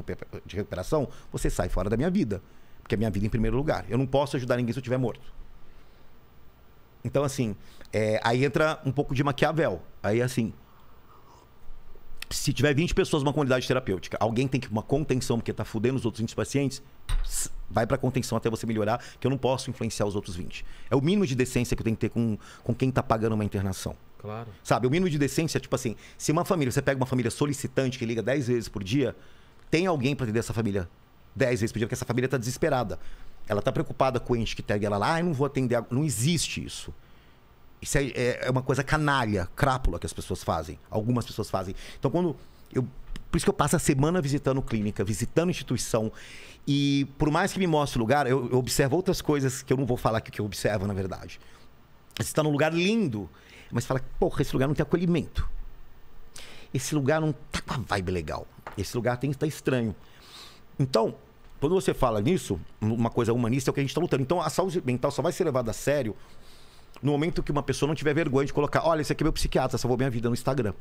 de recuperação, você sai fora da minha vida. Porque é minha vida é em primeiro lugar. Eu não posso ajudar ninguém se eu estiver morto. Então, assim, é, aí entra um pouco de Maquiavel. Aí, assim, se tiver 20 pessoas numa comunidade terapêutica, alguém tem que uma contenção, porque tá fudendo os outros 20 pacientes, vai pra contenção até você melhorar, que eu não posso influenciar os outros 20. É o mínimo de decência que eu tenho que ter com, com quem tá pagando uma internação. Claro. Sabe, o mínimo de decência, tipo assim, se uma família, você pega uma família solicitante que liga 10 vezes por dia, tem alguém para atender essa família 10 vezes por dia, porque essa família tá desesperada. Ela tá preocupada com o ente que pega ela lá, ah, eu não vou atender. Não existe isso. Isso é, é, uma coisa canalha, crápula que as pessoas fazem. Algumas pessoas fazem. Então, quando eu. Por isso que eu passo a semana visitando clínica, visitando instituição. E por mais que me mostre o lugar, eu, eu observo outras coisas que eu não vou falar aqui, que eu observo, na verdade. Você está num lugar lindo, mas fala, porra, esse lugar não tem acolhimento. Esse lugar não tá com a vibe legal. Esse lugar tem está estranho. Então, quando você fala nisso, uma coisa humanista é o que a gente está lutando. Então, a saúde mental só vai ser levada a sério no momento que uma pessoa não tiver vergonha de colocar, olha, esse aqui é meu psiquiatra, salvou minha vida no Instagram.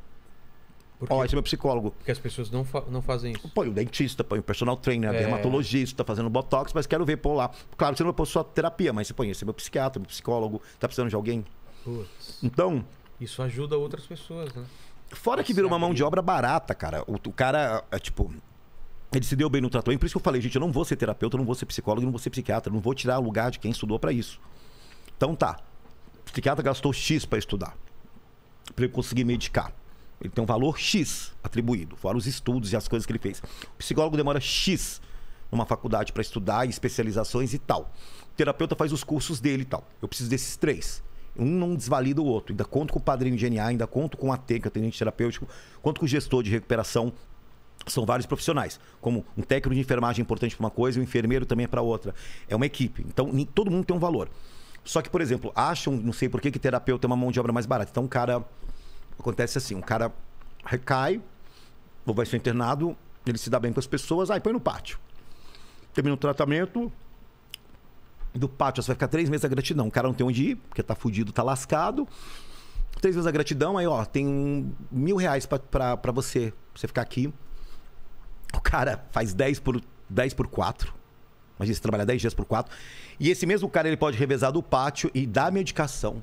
Ó, esse é meu psicólogo. Porque as pessoas não, fa não fazem isso. Põe o dentista, põe o personal trainer, é. dermatologista, fazendo botox, mas quero ver pôr lá. Claro, você não vai pôr só terapia, mas você põe, esse é meu psiquiatra, meu psicólogo, tá precisando de alguém. Putz. Então. Isso ajuda outras pessoas, né? Fora que vira é uma mão de obra barata, cara. O, o cara, é, tipo, ele se deu bem no tratamento. Por isso que eu falei, gente, eu não vou ser terapeuta, eu não vou ser psicólogo, eu não vou ser psiquiatra, eu não vou tirar o lugar de quem estudou para isso. Então tá psiquiatra gastou X para estudar, para ele conseguir medicar. Ele tem um valor X atribuído, fora os estudos e as coisas que ele fez. O psicólogo demora X numa faculdade para estudar, especializações e tal. O terapeuta faz os cursos dele e tal. Eu preciso desses três. Um não desvalida o outro. Ainda conto com o padrinho GNA, ainda conto com a T, que é o atendente terapêutico, conto com o gestor de recuperação. São vários profissionais, como um técnico de enfermagem é importante para uma coisa, um enfermeiro também é para outra. É uma equipe. Então, todo mundo tem um valor. Só que, por exemplo, acham, não sei por que, que terapeuta é uma mão de obra mais barata. Então, um cara. Acontece assim: um cara recai, ou vai ser internado, ele se dá bem com as pessoas, aí põe no pátio. Termina o tratamento. Do pátio, você vai ficar três meses da gratidão. O cara não tem onde ir, porque tá fudido, tá lascado. Três meses da gratidão, aí, ó, tem mil reais pra, pra, pra você, pra você ficar aqui. O cara faz 10 por, 10 por 4 Imagina, você trabalha 10 é dias por 4. E esse mesmo cara ele pode revezar do pátio e dar medicação.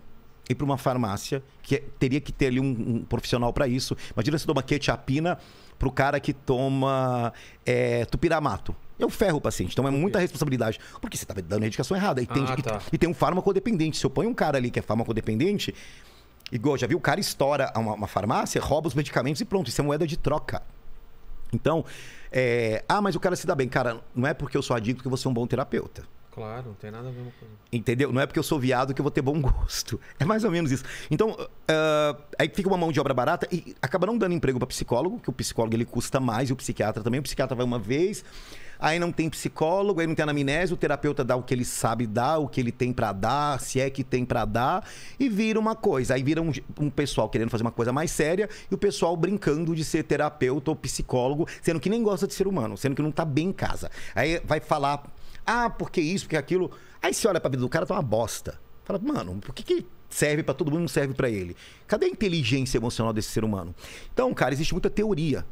Ir para uma farmácia, que é, teria que ter ali um, um profissional para isso. Imagina você toma quetiapina para o cara que toma é, tupiramato. Eu ferro o paciente, então é muita responsabilidade. Porque você está dando a medicação errada. E tem, ah, tá. e, e tem um farmacodependente. Se eu ponho um cara ali que é farmacodependente, Igual, já viu? O cara estoura uma, uma, farmácia, rouba os medicamentos e pronto. Isso é moeda de troca. Então, é, ah, mas o cara se dá bem. Cara, não é porque eu sou adicto que você é um bom terapeuta. Claro, não tem nada a ver uma coisa. Entendeu? Não é porque eu sou viado que eu vou ter bom gosto. É mais ou menos isso. Então, uh, aí fica uma mão de obra barata e acaba não dando emprego para psicólogo, que o psicólogo ele custa mais e o psiquiatra também. O psiquiatra vai uma vez, aí não tem psicólogo, aí não tem anamnese, o terapeuta dá o que ele sabe dar, o que ele tem para dar, se é que tem para dar, e vira uma coisa. Aí vira um, um pessoal querendo fazer uma coisa mais séria e o pessoal brincando de ser terapeuta ou psicólogo, sendo que nem gosta de ser humano, sendo que não tá bem em casa. Aí vai falar ah, porque isso, porque aquilo. Aí você olha pra vida do cara, tá uma bosta. Fala, mano, por que, que serve para todo mundo não serve para ele? Cadê a inteligência emocional desse ser humano? Então, cara, existe muita teoria.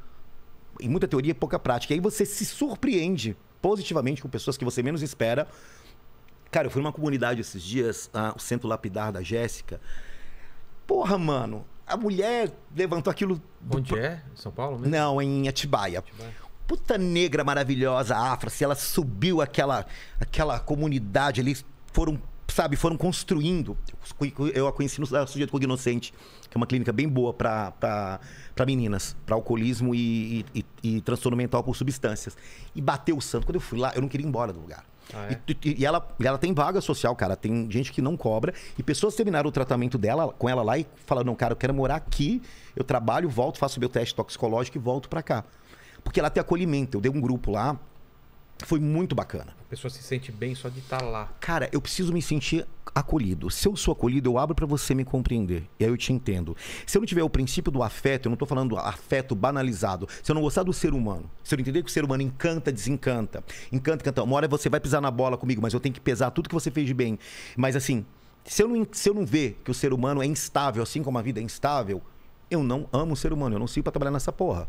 E muita teoria e pouca prática. E aí você se surpreende positivamente com pessoas que você menos espera. Cara, eu fui numa comunidade esses dias, ah, o centro lapidar da Jéssica. Porra, mano, a mulher levantou aquilo. Onde do... é? Em São Paulo mesmo? Não, em Atibaia. Atibaia puta negra maravilhosa, afra, se ela subiu aquela, aquela comunidade ali, foram, sabe, foram construindo. Eu a conheci no Sujeito Cognoscente, que é uma clínica bem boa para meninas, para alcoolismo e, e, e, transtorno mental por substâncias. E bateu o santo. Quando eu fui lá, eu não queria ir embora do lugar. Ah, é? e, e, ela, ela tem vaga social, cara. Tem gente que não cobra. E pessoas terminaram o tratamento dela com ela lá e falaram: não, cara, eu quero morar aqui, eu trabalho, volto, faço meu teste toxicológico e volto para cá. Porque lá tem acolhimento. Eu dei um grupo lá. Foi muito bacana. A pessoa se sente bem só de estar tá lá. Cara, eu preciso me sentir acolhido. Se eu sou acolhido, eu abro para você me compreender. E aí eu te entendo. Se eu não tiver o princípio do afeto, eu não tô falando afeto banalizado. Se eu não gostar do ser humano, se eu não entender que o ser humano encanta, desencanta, encanta, encanta. Uma hora você vai pisar na bola comigo, mas eu tenho que pesar tudo que você fez de bem. Mas assim, se eu não, se eu não ver que o ser humano é instável, assim como a vida é instável, eu não amo o ser humano. Eu não sigo para trabalhar nessa porra.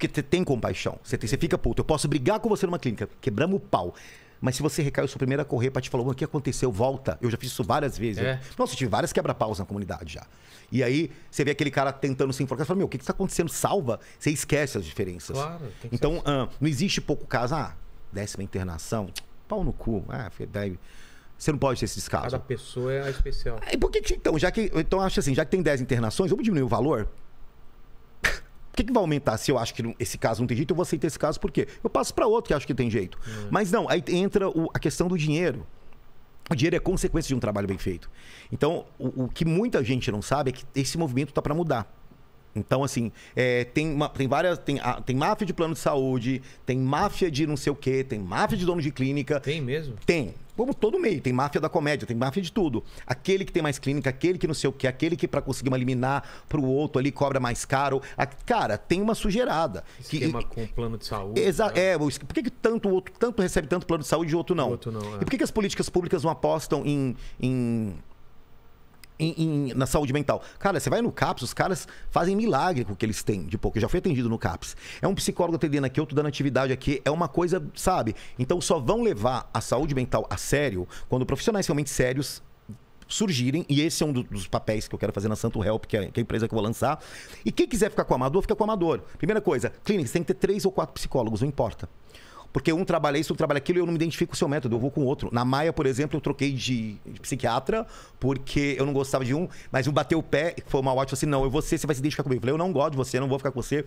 Porque você tem compaixão. Você, fica puto. Eu posso brigar com você numa clínica, quebramos o pau. Mas se você recai, eu sou o primeiro a correr para te falar, o que aconteceu? Volta. Eu já fiz isso várias vezes. É. Nossa, eu tive várias quebra-paus na comunidade já. E aí, você vê aquele cara tentando se enforcar, você fala, meu, o que está acontecendo? Salva. Você esquece as diferenças. Claro, então, ah, não existe pouco caso. Ah, décima internação, pau no cu. Ah, deve Você não pode ter esse descaso. Cada pessoa é especial. É, e por que, então, já que, então acho assim, já que tem 10 internações, vamos diminuir o valor? que, que vai aumentar se eu acho que esse caso não tem jeito? Eu vou aceitar esse caso por quê? Eu passo para outro que acho que tem jeito. Uhum. Mas não, aí entra o, a questão do dinheiro. O dinheiro é consequência de um trabalho bem feito. Então, o, o que muita gente não sabe é que esse movimento está para mudar. Então, assim, é, tem, uma, tem várias. Tem, a, tem máfia de plano de saúde, tem máfia de não sei o quê, tem máfia de dono de clínica. Tem mesmo? Tem. Como todo meio, tem máfia da comédia, tem máfia de tudo. Aquele que tem mais clínica, aquele que não sei o quê, aquele que para conseguir uma liminar pro outro ali cobra mais caro. A, cara, tem uma sujeirada. Esquema que, com plano de saúde. Exa né? É, por que, que tanto o outro tanto recebe tanto plano de saúde e o outro não? O outro não é. E por que, que as políticas públicas não apostam em, em em, em, na saúde mental. Cara, você vai no CAPS, os caras fazem milagre com o que eles têm, de pouco. Eu já fui atendido no CAPS. É um psicólogo atendendo aqui, outro dando atividade aqui. É uma coisa, sabe? Então só vão levar a saúde mental a sério quando profissionais realmente sérios surgirem, e esse é um dos papéis que eu quero fazer na Santo Help, é, que é, a empresa que eu vou lançar. E quem quiser ficar com o amador, fica com o amador. Primeira coisa, clínica, você tem que ter três ou quatro psicólogos, não importa. Porque um trabalha isso, outro trabalha aquilo e eu não me identifico com o seu método, eu vou com o outro. Na Maia, por exemplo, eu troquei de psiquiatra porque eu não gostava de um, mas um bateu o pé, foi uma ótima, assim, não, eu vou ser, você vai se identificar comigo. Eu falei, eu não gosto de você, eu não vou ficar com você.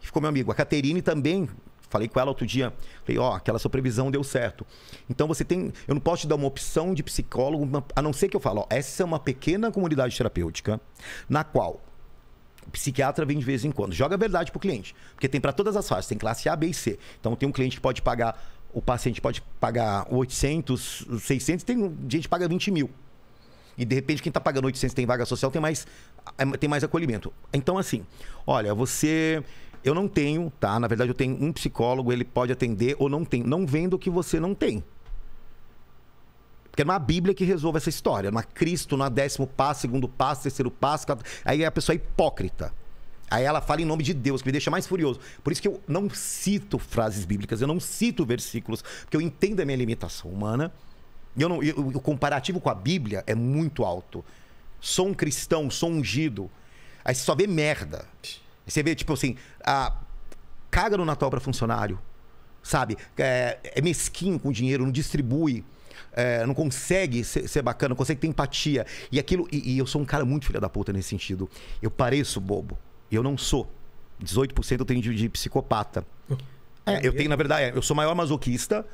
E ficou meu amigo. A Caterine também Falei com ela outro dia. Falei, ó, oh, aquela sua previsão deu certo. Então você tem. Eu não posso te dar uma opção de psicólogo, a não ser que eu falo, ó, essa é uma pequena comunidade terapêutica, na qual psiquiatra vem de vez em quando. Joga a verdade pro cliente. Porque tem para todas as fases. Tem classe A, B e C. Então tem um cliente que pode pagar, o paciente pode pagar 800, 600, tem gente que paga 20 mil. E de repente quem está pagando 800 tem vaga social, tem mais, é, tem mais acolhimento. Então assim, olha, você... Eu não tenho, tá? Na verdade eu tenho um psicólogo, ele pode atender ou não tem. Não vendo o que você não tem. É uma Bíblia que resolve essa história. Uma Cristo, no décimo passo, segundo passo, terceiro passo. Aí a pessoa é hipócrita. Aí ela fala em nome de Deus, que me deixa mais furioso. Por isso que eu não cito frases bíblicas, eu não cito versículos, porque eu entendo a minha limitação humana. E eu não, eu, o comparativo com a Bíblia é muito alto. Sou um cristão, sou ungido. Aí você só vê merda. você vê, tipo assim, a, caga no Natal para funcionário, sabe? É, é mesquinho com dinheiro, não distribui é, não consegue ser, ser, bacana, não consegue ter empatia. E aquilo. E, e eu sou um cara muito filho da puta nesse sentido. Eu pareço bobo. Eu não sou. 18% eu tenho de, de psicopata. É, eu tenho, na verdade, é, eu sou maior masoquista.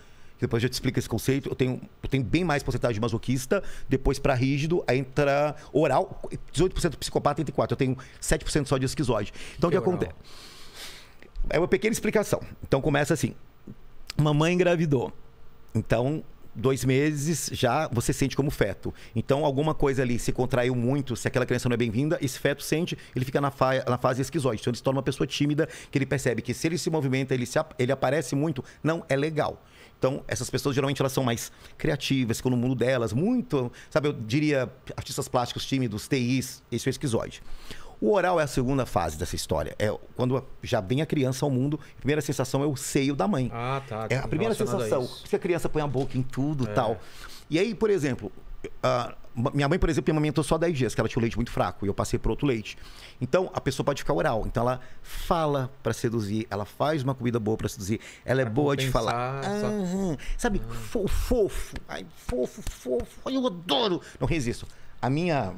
Depois eu te explico esse conceito. Eu tenho, eu tenho bem mais porcentagem de masoquista, depois para rígido, aí entra oral, 18% psicopata, entre 4. Eu tenho 7% só de esquizoide. Então o que acontece? É uma pequena explicação. Então começa assim: mamãe engravidou. Então dois meses já você sente como feto. Então, alguma coisa ali se contraiu muito, se aquela criança não é bem-vinda, esse feto sente, ele fica na, fa na fase esquizóide Então, ele se torna uma pessoa tímida, que ele percebe que se ele se movimenta, ele, se ap ele aparece muito, não é legal. Então, essas pessoas geralmente elas são mais criativas, ficam no mundo delas, muito, sabe, eu diria artistas plásticos tímidos, TIs, isso é esquizóide. O oral é a segunda fase dessa história. É quando já vem a criança ao mundo, a primeira sensação é o seio da mãe. Ah, tá. É a tá primeira sensação. Que a criança põe a boca em tudo e é. tal. E aí, por exemplo, ah, minha mãe, por exemplo, me amamentou só 10 dias, que ela tinha o leite muito fraco, e eu passei para outro leite. Então, a pessoa pode ficar oral. Então, ela fala para seduzir, ela faz uma comida boa para seduzir, ela é boa de falar. Só... sabe, ah. fofo, ai, fofo, fofo, ai, eu adoro. Não resisto. A minha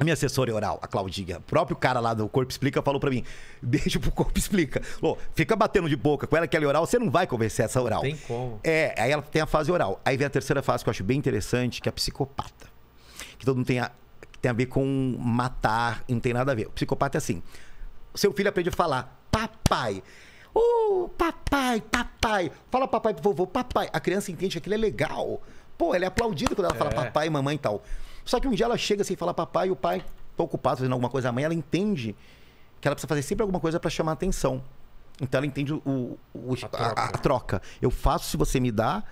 a minha assessora oral, a Claudinha, o próprio cara lá do Corpo Explica falou para mim: beijo pro Corpo Explica. Lô, fica batendo de boca com ela, que ela é oral, você não vai conversar essa oral. Não tem como. É, aí ela tem a fase oral. Aí vem a terceira fase que eu acho bem interessante, que é a psicopata. Que todo mundo tem a, tem a ver com matar, não tem nada a ver. O psicopata é assim: seu filho aprende a falar, papai. Ô, oh, papai, papai. Fala papai pro vovô, papai. A criança entende que aquilo é legal. Pô, ela é aplaudida quando ela é. fala papai, mamãe e tal. Só que um dia ela chega assim e fala papai, e o pai tá ocupado fazendo alguma coisa, a mãe, ela entende que ela precisa fazer sempre alguma coisa para chamar atenção. Então ela entende o, o a, a, a, troca. Eu faço se você me dá,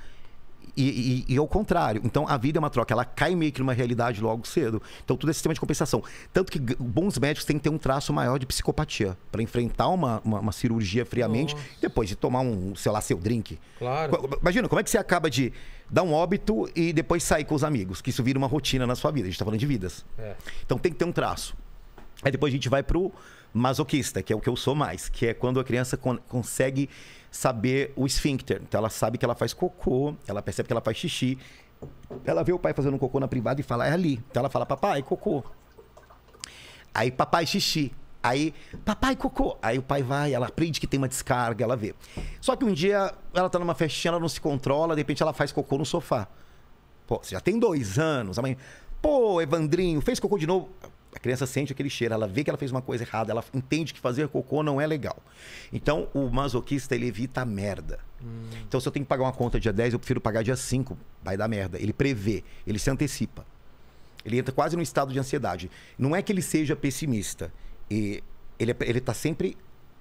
e, e, e, ao é contrário. Então a vida é uma troca, ela cai meio que numa realidade logo cedo. Então tudo é sistema de compensação. Tanto que bons médicos têm que ter um traço maior de psicopatia para enfrentar uma, uma, uma, cirurgia friamente Nossa. depois de tomar um, sei lá, seu drink. Claro. Imagina, como é que você acaba de dar um óbito e depois sair com os amigos? Que isso vira uma rotina na sua vida. A gente está falando de vidas. É. Então tem que ter um traço. Aí depois a gente vai pro masoquista, que é o que eu sou mais, que é quando a criança con consegue saber o esfíncter. Então ela sabe que ela faz cocô, ela percebe que ela faz xixi. Ela vê o pai fazendo cocô na privada e fala, é ali. Então ela fala, papai, cocô. Aí, papai, xixi. Aí, papai, cocô. Aí o pai vai, ela aprende que tem uma descarga, ela vê. Só que um dia ela tá numa festinha, ela não se controla, de repente ela faz cocô no sofá. Pô, você já tem dois anos. A mãe, pô, Evandrinho, fez cocô de novo a criança sente aquele cheiro, ela vê que ela fez uma coisa errada, ela entende que fazer cocô não é legal. Então, o masoquista, ele evita a merda. Hum. Então, se eu tenho que pagar uma conta dia 10, eu prefiro pagar dia 5, vai dar merda. Ele prevê, ele se antecipa. Ele entra quase num estado de ansiedade. Não é que ele seja pessimista. E ele é, está sempre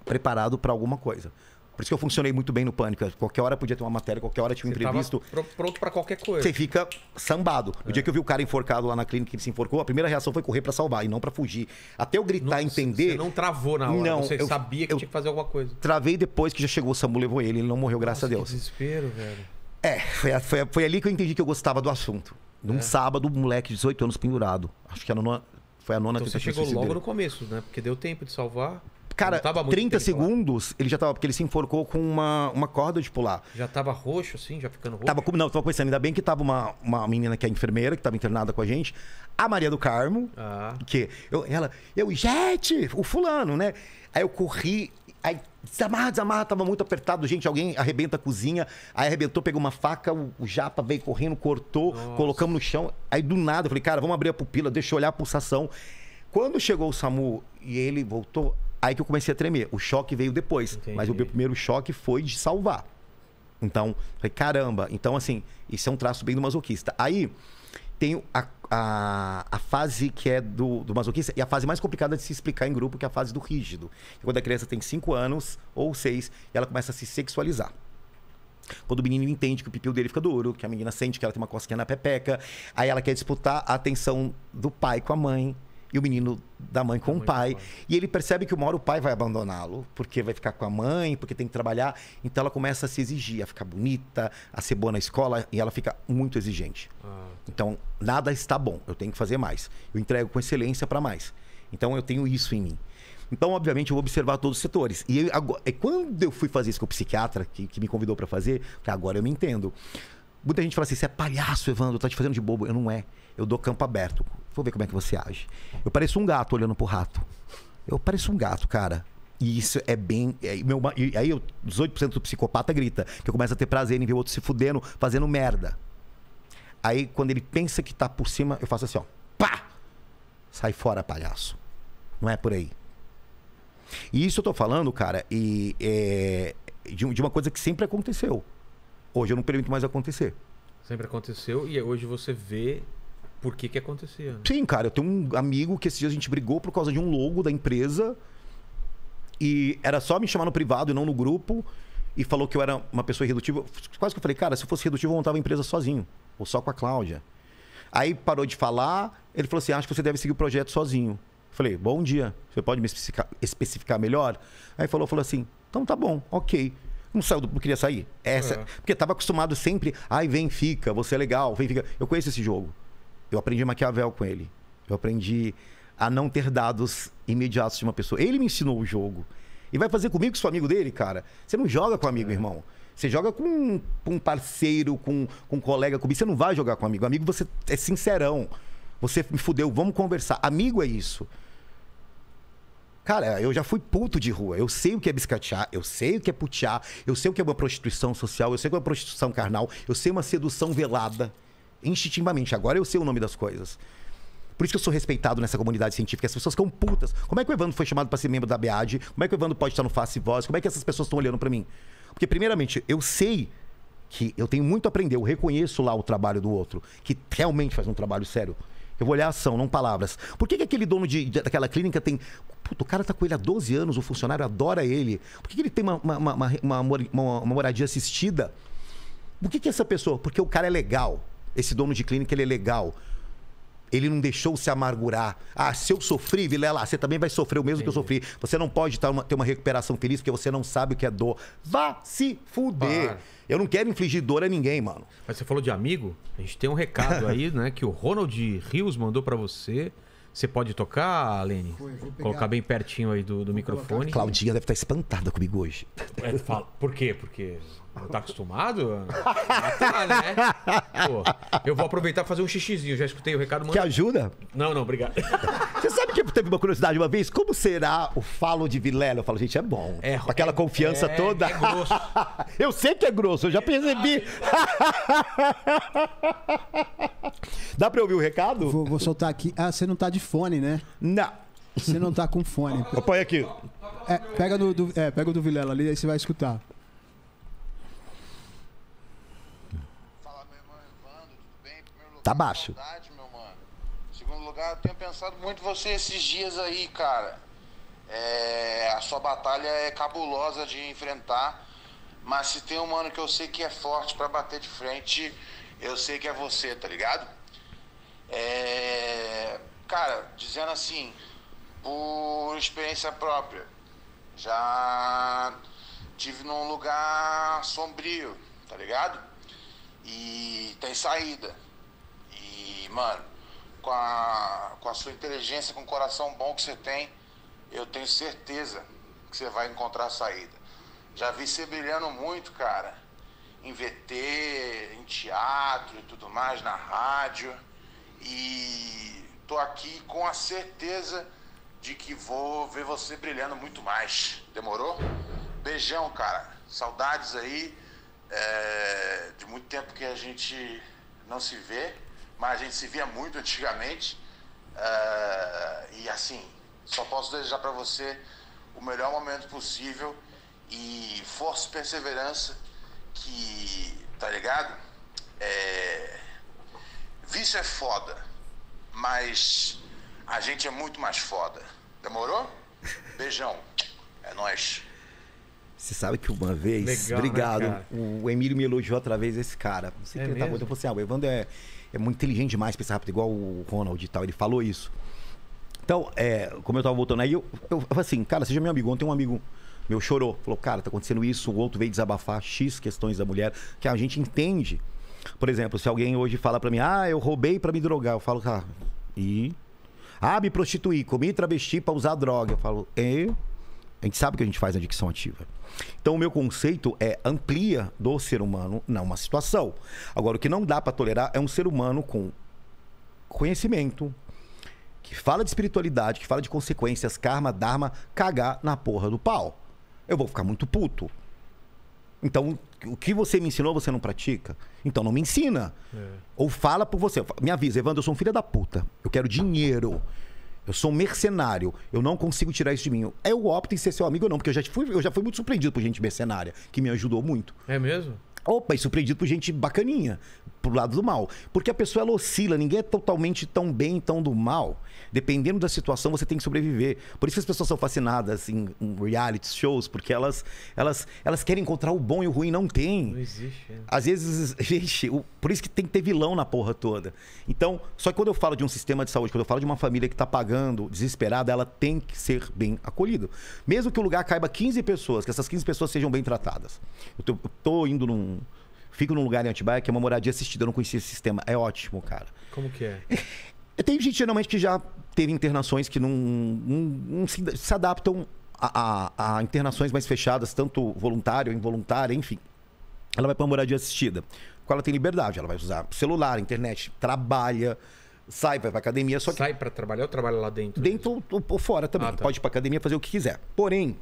preparado para alguma coisa. Por isso que eu funcionei muito bem no Pânico. Qualquer hora podia ter uma matéria, qualquer hora tinha um entrevisto. pronto para qualquer coisa. Você fica sambado. É. O dia que eu vi o cara enforcado lá na clínica que se enforcou, a primeira reação foi correr para salvar e não para fugir. Até eu gritar, não, entender. Você não travou na hora, não, você eu, sabia que eu tinha que fazer alguma coisa. Travei depois que já chegou o Samu, levou ele, ele não morreu, graças Nossa, a Deus. Que desespero, velho. É, foi, foi, foi, ali que eu entendi que eu gostava do assunto. Num é. sábado, um moleque de 18 anos pendurado. Acho que a nona, foi a nona então que você chegou logo no começo, né? Porque deu tempo de salvar. Cara, 30 segundos, ele já tava. Porque ele se enforcou com uma, uma corda de pular. Já tava roxo, assim, já ficando roxo. Tava como. Não, tava pensando, ainda bem que tava uma, uma menina que é enfermeira, que tava internada com a gente. A Maria do Carmo. Ah. Que. Eu, ela. Eu, Jete, o fulano, né? Aí eu corri. Aí desamarra, desamarra, tava muito apertado, gente. Alguém arrebenta a cozinha, aí arrebentou, pegou uma faca, o, o japa veio correndo, cortou, Nossa. colocamos no chão. Aí do nada eu falei, cara, vamos abrir a pupila, deixa eu olhar a pulsação. Quando chegou o SAMU e ele voltou, Aí que eu comecei a tremer. O choque veio depois. Entendi. Mas o meu primeiro choque foi de salvar. Então, falei, caramba. Então, assim, isso é um traço bem do masoquista. Aí tem a, a, a fase que é do, do, masoquista e a fase mais complicada de se explicar em grupo, que é a fase do rígido. É quando a criança tem 5 anos ou 6 ela começa a se sexualizar. Quando o menino entende que o pipiu dele fica duro, que a menina sente que ela tem uma cosquinha na pepeca, aí ela quer disputar a atenção do pai com a mãe, e o menino da mãe com da o mãe pai. E ele percebe que uma hora o pai vai abandoná-lo, porque vai ficar com a mãe, porque tem que trabalhar. Então ela começa a se exigir, a ficar bonita, a ser boa na escola, e ela fica muito exigente. Ah, então, nada está bom, eu tenho que fazer mais. Eu entrego com excelência para mais. Então, eu tenho isso em mim. Então, obviamente, eu vou observar todos os setores. E eu, agora, é quando eu fui fazer isso com o psiquiatra, que, que me convidou para fazer, agora eu me entendo. Muita gente fala assim, você é palhaço, Evandro, tá te fazendo de bobo. Eu não é. Eu dou campo aberto vou ver como é que você age. Eu pareço um gato olhando pro rato. Eu pareço um gato, cara. E isso é bem. É, meu, e aí, eu, 18% do psicopata grita, que eu começo a ter prazer em ver o outro se fudendo, fazendo merda. Aí, quando ele pensa que tá por cima, eu faço assim, ó. Pá! Sai fora, palhaço. Não é por aí. E isso eu tô falando, cara, e, é, de, de uma coisa que sempre aconteceu. Hoje eu não permito mais acontecer. Sempre aconteceu e hoje você vê por que que acontecia? Né? Sim, cara, eu tenho um amigo que esses dias a gente brigou por causa de um logo da empresa e era só me chamar no privado e não no grupo e falou que eu era uma pessoa irredutível. Quase que eu falei, cara, se eu fosse redutivo eu montava a empresa sozinho ou só com a Cláudia. Aí parou de falar, ele falou assim, ah, acho que você deve seguir o projeto sozinho. falei, bom dia, você pode me especificar, especificar melhor? Aí falou, falou assim, então tá bom, ok. Não saiu, não queria sair. Essa, é. Porque estava acostumado sempre, ai, vem, fica, você é legal, vem, fica. Eu conheço esse jogo. Eu aprendi Maquiavel com ele. Eu aprendi a não ter dados imediatos de uma pessoa. Ele me ensinou o jogo. E vai fazer comigo que sou amigo dele, cara. Você não joga com amigo, é. irmão. Você joga com, com, um parceiro, com, com um colega, com Você não vai jogar com amigo. Amigo, você é sincerão. Você me fudeu, vamos conversar. Amigo é isso. Cara, eu já fui puto de rua. Eu sei o que é biscatear, eu sei o que é putear, eu sei o que é uma prostituição social, eu sei o que é uma prostituição carnal, eu sei uma sedução velada instintivamente. Agora eu sei o nome das coisas. Por isso que eu sou respeitado nessa comunidade científica. As pessoas ficam putas. Como é que o Evandro foi chamado para ser membro da BEAD? Como é que o Evandro pode estar no Face Voz? Como é que essas pessoas estão olhando para mim? Porque, primeiramente, eu sei que eu tenho muito a aprender. Eu reconheço lá o trabalho do outro, que realmente faz um trabalho sério. Eu vou olhar a ação, não palavras. Por que, que aquele dono de, daquela clínica tem. Puta, o cara tá com ele há 12 anos, o funcionário adora ele. Por que, que ele tem uma, uma, uma, uma, moradia assistida? Por que, que é essa pessoa? Porque o cara é legal. Esse dono de clínica, ele é legal. Ele não deixou se amargurar. Ah, se eu sofri, Vilela, você também vai sofrer o mesmo Entendi. que eu sofri. Você não pode ter uma recuperação feliz porque você não sabe o que é dor. Vá se fuder. Eu não quero infligir dor a ninguém, mano. Mas você falou de amigo? A gente tem um recado aí, né? Que o Ronald Rios mandou para você. Você pode tocar, Lene? vou Colocar bem pertinho aí do, do microfone. Claudinha deve estar tá espantada comigo hoje. É, fala, por quê? Porque não tá acostumado? Ah, tá, né? Pô, eu vou aproveitar pra fazer um xixizinho. Já escutei o recado. Mano. Que ajuda? Não, não, obrigado. Você sabe que teve uma curiosidade uma vez? Como será o falo de Vilela? Eu falo, gente, é bom. É, Com aquela é, confiança é, toda. É grosso. eu sei que é grosso, eu já percebi. Dá pra ouvir o recado? Vou, vou, soltar aqui. Ah, você não tá de fone, né? Não. Você não tá com fone. Põe aqui. É, pega, do, é, pega o do Vilela ali, aí você vai escutar. Tá baixo. Saudade, meu mano. Segundo lugar, eu tenho pensado muito em você esses dias aí, cara. É, a sua batalha é cabulosa de enfrentar, mas se tem um mano que eu sei que é forte para bater de frente, eu sei que é você, tá ligado? É, cara, dizendo assim, por experiência própria, já tive num lugar sombrio, tá ligado? E tem saída. E, mano, com a, com a sua inteligência, com o coração bom que você tem, eu tenho certeza que você vai encontrar a saída. Já vi você brilhando muito, cara. Em VT, em teatro e tudo mais, na rádio. E tô aqui com a certeza de que vou ver você brilhando muito mais. Demorou? Beijão, cara. Saudades aí. É, de muito tempo que a gente não se vê mas a gente se via muito antigamente. Uh, e assim, só posso desejar para você o melhor momento possível e força e perseverança que, tá ligado? É... Vício é foda, mas a gente é muito mais foda. Demorou? Beijão. É nóis. Você sabe que uma vez. Legal, né, obrigado. Né, o Emílio me elogiou outra vez esse cara. Não sei é quem ele tá muito. Eu falei assim: ah, o Evandro é é muito inteligente demais pensar rápido, igual o Ronald e tal. Ele falou isso. Então, é, como eu tava voltando aí, eu, eu, eu assim, cara, seja meu amigo. Ontem um amigo meu chorou, falou, cara, tá acontecendo isso. O outro veio desabafar X questões da mulher, que a gente entende. Por exemplo, se alguém hoje fala para mim, ah, eu roubei para me drogar, eu falo, cara, ah, e. Ah, me prostituí, comi travesti pra usar droga. Eu falo, e. A gente sabe que a gente faz adicção ativa. Então, o meu conceito é amplia do ser humano não uma situação. Agora, o que não dá para tolerar é um ser humano com conhecimento, que fala de espiritualidade, que fala de consequências, karma, dharma, cagar na porra do pau. Eu vou ficar muito puto. Então, o que você me ensinou, você não pratica? Então não me ensina. É. Ou fala por você. Me avisa, Evandro, eu sou um filho da puta. Eu quero dinheiro. Eu sou um mercenário. Eu não consigo tirar isso de mim. Eu opto em ser seu amigo ou não, porque eu já fui, eu já fui muito surpreendido por gente mercenária, que me ajudou muito. É mesmo? Opa, e surpreendido por gente bacaninha pro lado do mal. Porque a pessoa ela oscila, ninguém é totalmente tão bem, tão do mal. Dependendo da situação, você tem que sobreviver. Por isso que as pessoas são fascinadas em, reality shows, porque elas, elas, elas querem encontrar o bom e o ruim não tem. Não existe. É. Às vezes, gente, por isso que tem que ter vilão na porra toda. Então, só que quando eu falo de um sistema de saúde, quando eu falo de uma família que está pagando, desesperada, ela tem que ser bem acolhida. Mesmo que o lugar caiba 15 pessoas, que essas 15 pessoas sejam bem tratadas. Eu tô, eu tô indo num fico num lugar em Atibaia que é uma moradia assistida, eu não conhecia esse sistema. É ótimo, cara. Como que é? Tem gente geralmente que já teve internações que não, não, não se, se, adaptam a, a, a, internações mais fechadas, tanto voluntário, involuntária, enfim. Ela vai para uma moradia assistida. Com ela tem liberdade, ela vai usar celular, internet, trabalha, sai, vai para academia. Só que sai para trabalhar ou trabalha lá dentro? Dentro ou, ou fora também. Ah, tá. Pode ir para academia fazer o que quiser. Porém,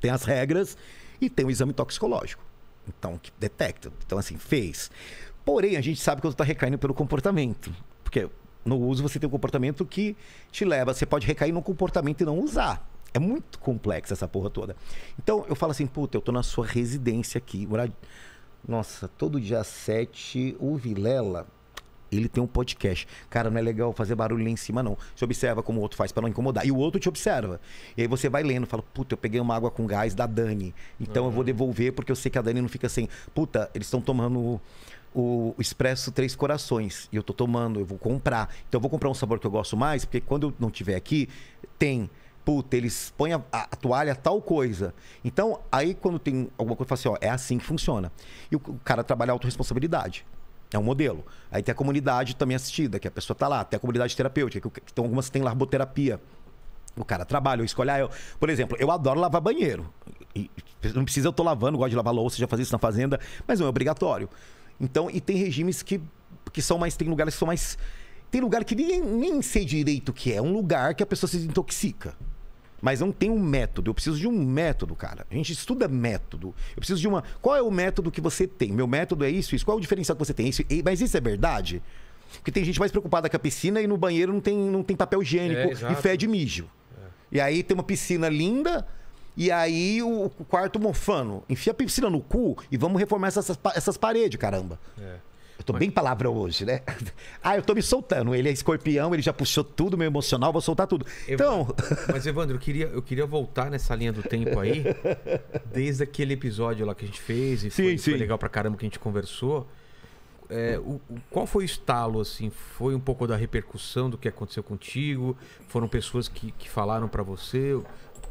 tem as regras e tem o exame toxicológico. Então, detecta. Então, assim, fez. Porém, a gente sabe que você está recaindo pelo comportamento. Porque no uso você tem um comportamento que te leva. Você pode recair no comportamento e não usar. É muito complexa essa porra toda. Então, eu falo assim, puta, eu tô na sua residência aqui. Nossa, todo dia 7, o Vilela ele tem um podcast. Cara, não é legal fazer barulho lá em cima, não. Você observa como o outro faz para não incomodar. E o outro te observa. E aí você vai lendo, fala, puta, eu peguei uma água com gás da Dani. Então uhum. eu vou uhum. devolver porque eu sei que a Dani não fica assim. Puta, eles estão tomando o Expresso Três Corações. E eu tô tomando, eu vou comprar. Então eu vou comprar um sabor que eu gosto mais, porque quando eu não tiver aqui, tem. Puta, eles põem a, a, a toalha tal coisa. Então, aí quando tem alguma coisa, fala assim, ó, é assim que funciona. E o, o cara trabalha a autorresponsabilidade. É um modelo. Aí tem a comunidade também assistida, que a pessoa está lá. Tem a comunidade terapêutica, que tem algumas têm larboterapia. O cara trabalha, eu escolho. Ah, eu, por exemplo, eu adoro lavar banheiro. E não precisa, eu tô lavando, gosto de lavar louça, já fazia isso na fazenda, mas não é obrigatório. Então, e tem regimes que, que são mais. Tem lugares que são mais. Tem lugar que nem, nem sei direito o que é. Um lugar que a pessoa se intoxica. Mas não tem um método. Eu preciso de um método, cara. A gente estuda método. Eu preciso de uma. Qual é o método que você tem? Meu método é isso, isso. Qual é o diferencial que você tem? Isso. Mas isso é verdade? Porque tem gente mais preocupada com a piscina e no banheiro não tem, não tem papel higiênico é, e fede mijo. É. E aí tem uma piscina linda. E aí o quarto mofano. Enfia a piscina no cu e vamos reformar essas, essas paredes, caramba. É. Eu tô bem palavra hoje, né? Ah, eu tô me soltando. Ele é escorpião, ele já puxou tudo, meu emocional, vou soltar tudo. Então. Mas, Evandro, eu queria, eu queria voltar nessa linha do tempo aí, desde aquele episódio lá que a gente fez, e sim, foi, sim. foi legal pra caramba que a gente conversou. É, o, o, qual foi o estalo, assim? Foi um pouco da repercussão do que aconteceu contigo? Foram pessoas que, que falaram para você?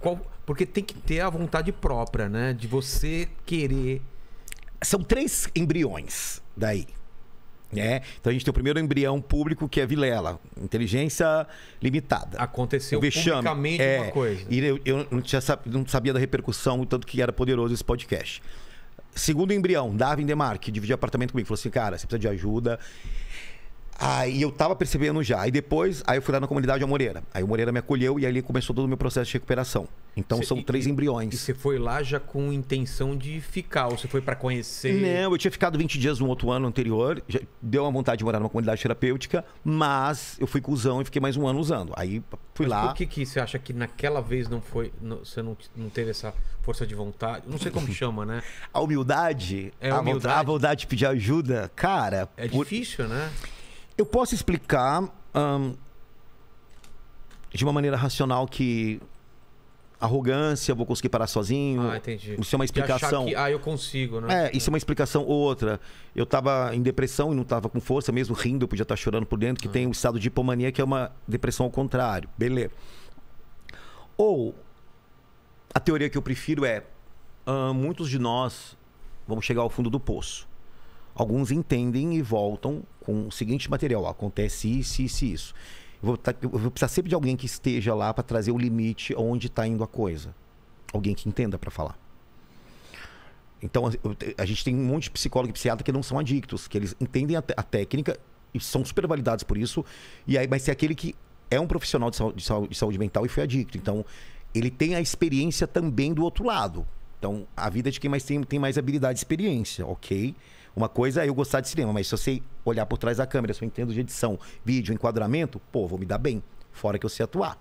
Qual, porque tem que ter a vontade própria, né? De você querer. São três embriões daí. Né? então a gente tem o primeiro embrião público que é Vilela, inteligência limitada. Aconteceu o vexame, publicamente é, uma coisa. E eu, eu não, tinha, não, sabia da repercussão, tanto que era poderoso esse podcast. Segundo embrião, Darwin Demarque, dividiu apartamento comigo, falou assim: cara, você precisa de ajuda. Aí eu tava percebendo já. Aí depois, aí eu fui lá na comunidade Moreira. Aí o Moreira me acolheu e ali começou todo o meu processo de recuperação. Então cê, são e, três embriões. E você foi lá já com intenção de ficar? Ou você foi para conhecer? Não, eu tinha ficado 20 dias no outro ano anterior. deu uma vontade de morar numa comunidade terapêutica, mas eu fui cuzão e fiquei mais um ano usando. Aí fui mas lá. Por que, que você acha que naquela vez não foi. Não, você não, não teve essa força de vontade? Não sei como chama, né? A humildade? É a humildade. A vontade de pedir ajuda, cara. É por... difícil, né? Eu posso explicar hum, de uma maneira racional que arrogância, vou conseguir parar sozinho. Ah, entendi. Isso é uma explicação. Que, ah, eu consigo, né? É, isso é uma explicação outra. Eu estava em depressão e não estava com força, mesmo rindo, eu podia estar tá chorando por dentro, que ah. tem um estado de hipomania, que é uma depressão ao contrário. Beleza. Ou, a teoria que eu prefiro é: hum, muitos de nós vamos chegar ao fundo do poço alguns entendem e voltam com o seguinte material: ó, acontece isso, isso e isso. Eu vou, tá, eu vou, precisar sempre de alguém que esteja lá para trazer o limite onde está indo a coisa. Alguém que entenda para falar. Então, a gente tem um monte de psicólogo e psiquiatra que não são adictos, que eles entendem a, a técnica e são super validados por isso. E aí vai ser aquele que é um profissional de saúde, de saúde mental e foi adicto. Então, ele tem a experiência também do outro lado. Então, a vida de quem mais tem, tem mais habilidade e experiência, ok? Uma coisa é eu gostar de cinema, mas se eu sei olhar por trás da câmera, se eu entendo de edição, vídeo, enquadramento, pô, vou me dar bem. Fora que eu sei atuar.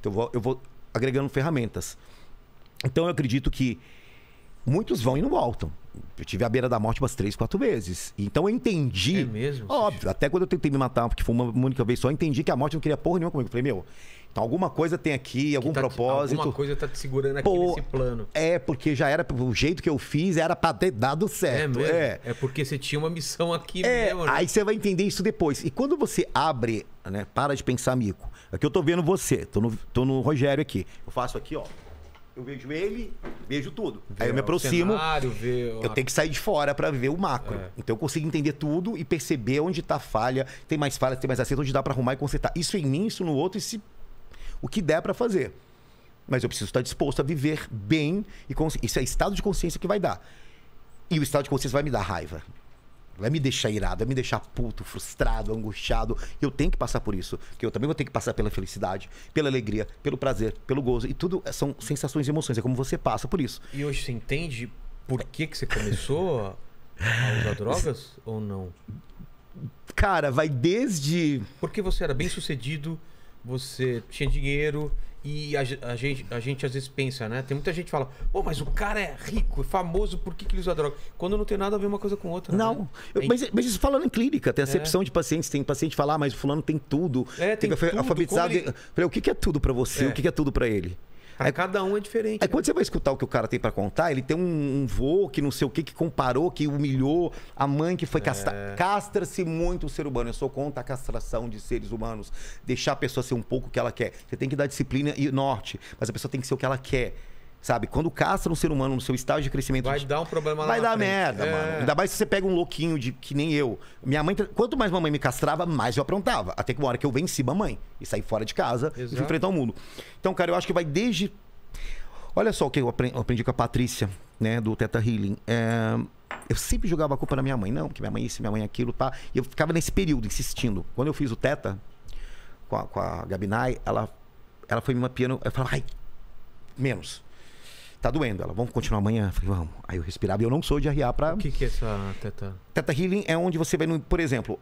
Então eu vou, eu vou agregando ferramentas. Então eu acredito que muitos vão e não voltam. Eu tive a beira da morte umas três, quatro vezes. Então eu entendi. É mesmo? Óbvio. Até quando eu tentei me matar, porque foi uma única vez só, eu entendi que a morte não queria porra nenhuma comigo. Eu falei, meu, então, alguma coisa tem aqui, algum tá, propósito. Alguma coisa tá te segurando aqui Pô, nesse plano. É, porque já era, o jeito que eu fiz era pra ter dado certo. É, mesmo? é. é porque você tinha uma missão aqui é, mesmo. Né? Aí você vai entender isso depois. E quando você abre, né, para de pensar, Mico. Aqui é eu tô vendo você, tô no, tô no Rogério aqui. Eu faço aqui, ó. Eu vejo ele, vejo tudo. Vê, aí eu me aproximo. Cenário, vê, eu tenho que sair de fora para ver o macro. É. Então eu consigo entender tudo e perceber onde tá a falha. Tem mais falha, tem mais acerto, onde dá para arrumar e consertar. Isso em mim, isso no outro, e se o que der para fazer. Mas eu preciso estar disposto a viver bem e consci... isso é estado de consciência que vai dar. E o estado de consciência vai me dar raiva. Vai me deixar irado, vai me deixar puto, frustrado, angustiado. Eu tenho que passar por isso. Porque eu também vou ter que passar pela felicidade, pela alegria, pelo prazer, pelo gozo. E tudo é, são sensações e emoções. É como você passa por isso. E hoje você entende por que, que você começou a usar drogas ou não? Cara, vai desde. Porque você era bem sucedido você tinha dinheiro e a, a, gente, a gente às vezes pensa, né? Tem muita gente que fala, pô, mas o cara é rico, é famoso, por que, que ele usa droga? Quando não tem nada a ver uma coisa com outra. Né? Não, né? mas, mas isso falando em clínica, tem acepção é. de pacientes, tem paciente falar, ah, mas o fulano tem tudo. É, tem, tem tudo, alfabetizado. Ele... Falei, o que, é tudo para você? O que, que é tudo para é. é ele? Pra aí, cada um é diferente. Aí né? quando você vai escutar o que o cara tem para contar, ele tem um, um vô que não sei o que, que comparou, que humilhou, a mãe que foi castrada. É. Castra-se muito o ser humano. Eu sou contra a castração de seres humanos. Deixar a pessoa ser um pouco o que ela quer. Você tem que dar disciplina e norte, mas a pessoa tem que ser o que ela quer. Sabe? Quando castra um ser humano no seu estágio de crescimento. Vai de... dar um problema lá Vai dar frente. merda, é. mano. Ainda mais se você pega um louquinho de que nem eu. Minha mãe. Quanto mais mamãe me castrava, mais eu aprontava. Até que uma hora que eu venci mamãe e saí fora de casa Exato. e fui enfrentar o mundo. Então, cara, eu acho que vai desde. Olha só o que eu aprendi com a Patrícia, né? Do Teta Healing. É eu sempre jogava a culpa na minha mãe. Não, que minha mãe isso, minha mãe aquilo, pá. E eu ficava nesse período insistindo. Quando eu fiz o Teta com a, com a Gabinai, ela, ela foi me mapeando. Eu falava, ai, menos tá doendo. Ela, vamos continuar amanhã? Eu falei, vamos. Aí eu respirava e eu não sou de arriar pra. O que, que é essa teta? Teta healing é onde você vai, no, por exemplo,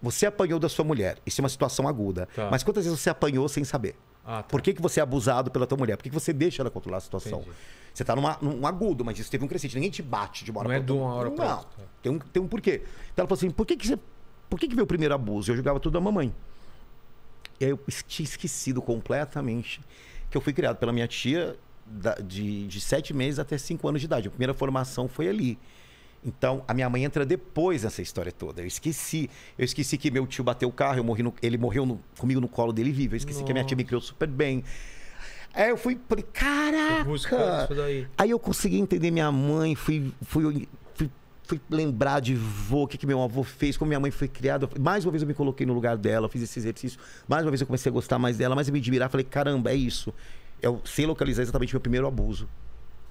você apanhou da sua mulher. Isso é uma situação aguda. Tá. Mas quantas vezes você apanhou sem saber? Ah, tá. Por que, que você é abusado pela tua mulher? Por que, que você deixa ela controlar a situação? Entendi. Você tá numa, num agudo, mas isso teve um crescente. Ninguém te bate de uma hora Não é de uma hora pra Não. Tem um, tem um porquê. Então ela falou assim: por que, que você. Por que, que veio o primeiro abuso? Eu jogava tudo da mamãe. E aí eu tinha esquecido completamente que eu fui criado pela minha tia de, de sete meses até cinco anos de idade. A primeira formação foi ali. Então, a minha mãe entra depois nessa história toda. Eu esqueci. Eu esqueci que meu tio bateu o carro, eu morri no, ele morreu no, comigo no colo dele vivo. Eu esqueci Nossa. que a minha tia me criou super bem. Aí eu fui, falei, caraca! Aí eu consegui entender minha mãe, fui, fui, fui, fui lembrar de vô, o que, que meu avô fez, como minha mãe foi criada. Mais uma vez eu me coloquei no lugar dela, fiz esse exercício. Mais uma vez eu comecei a gostar mais dela, mais eu me admirar. Falei, caramba, é isso eu sei localizar exatamente meu primeiro abuso,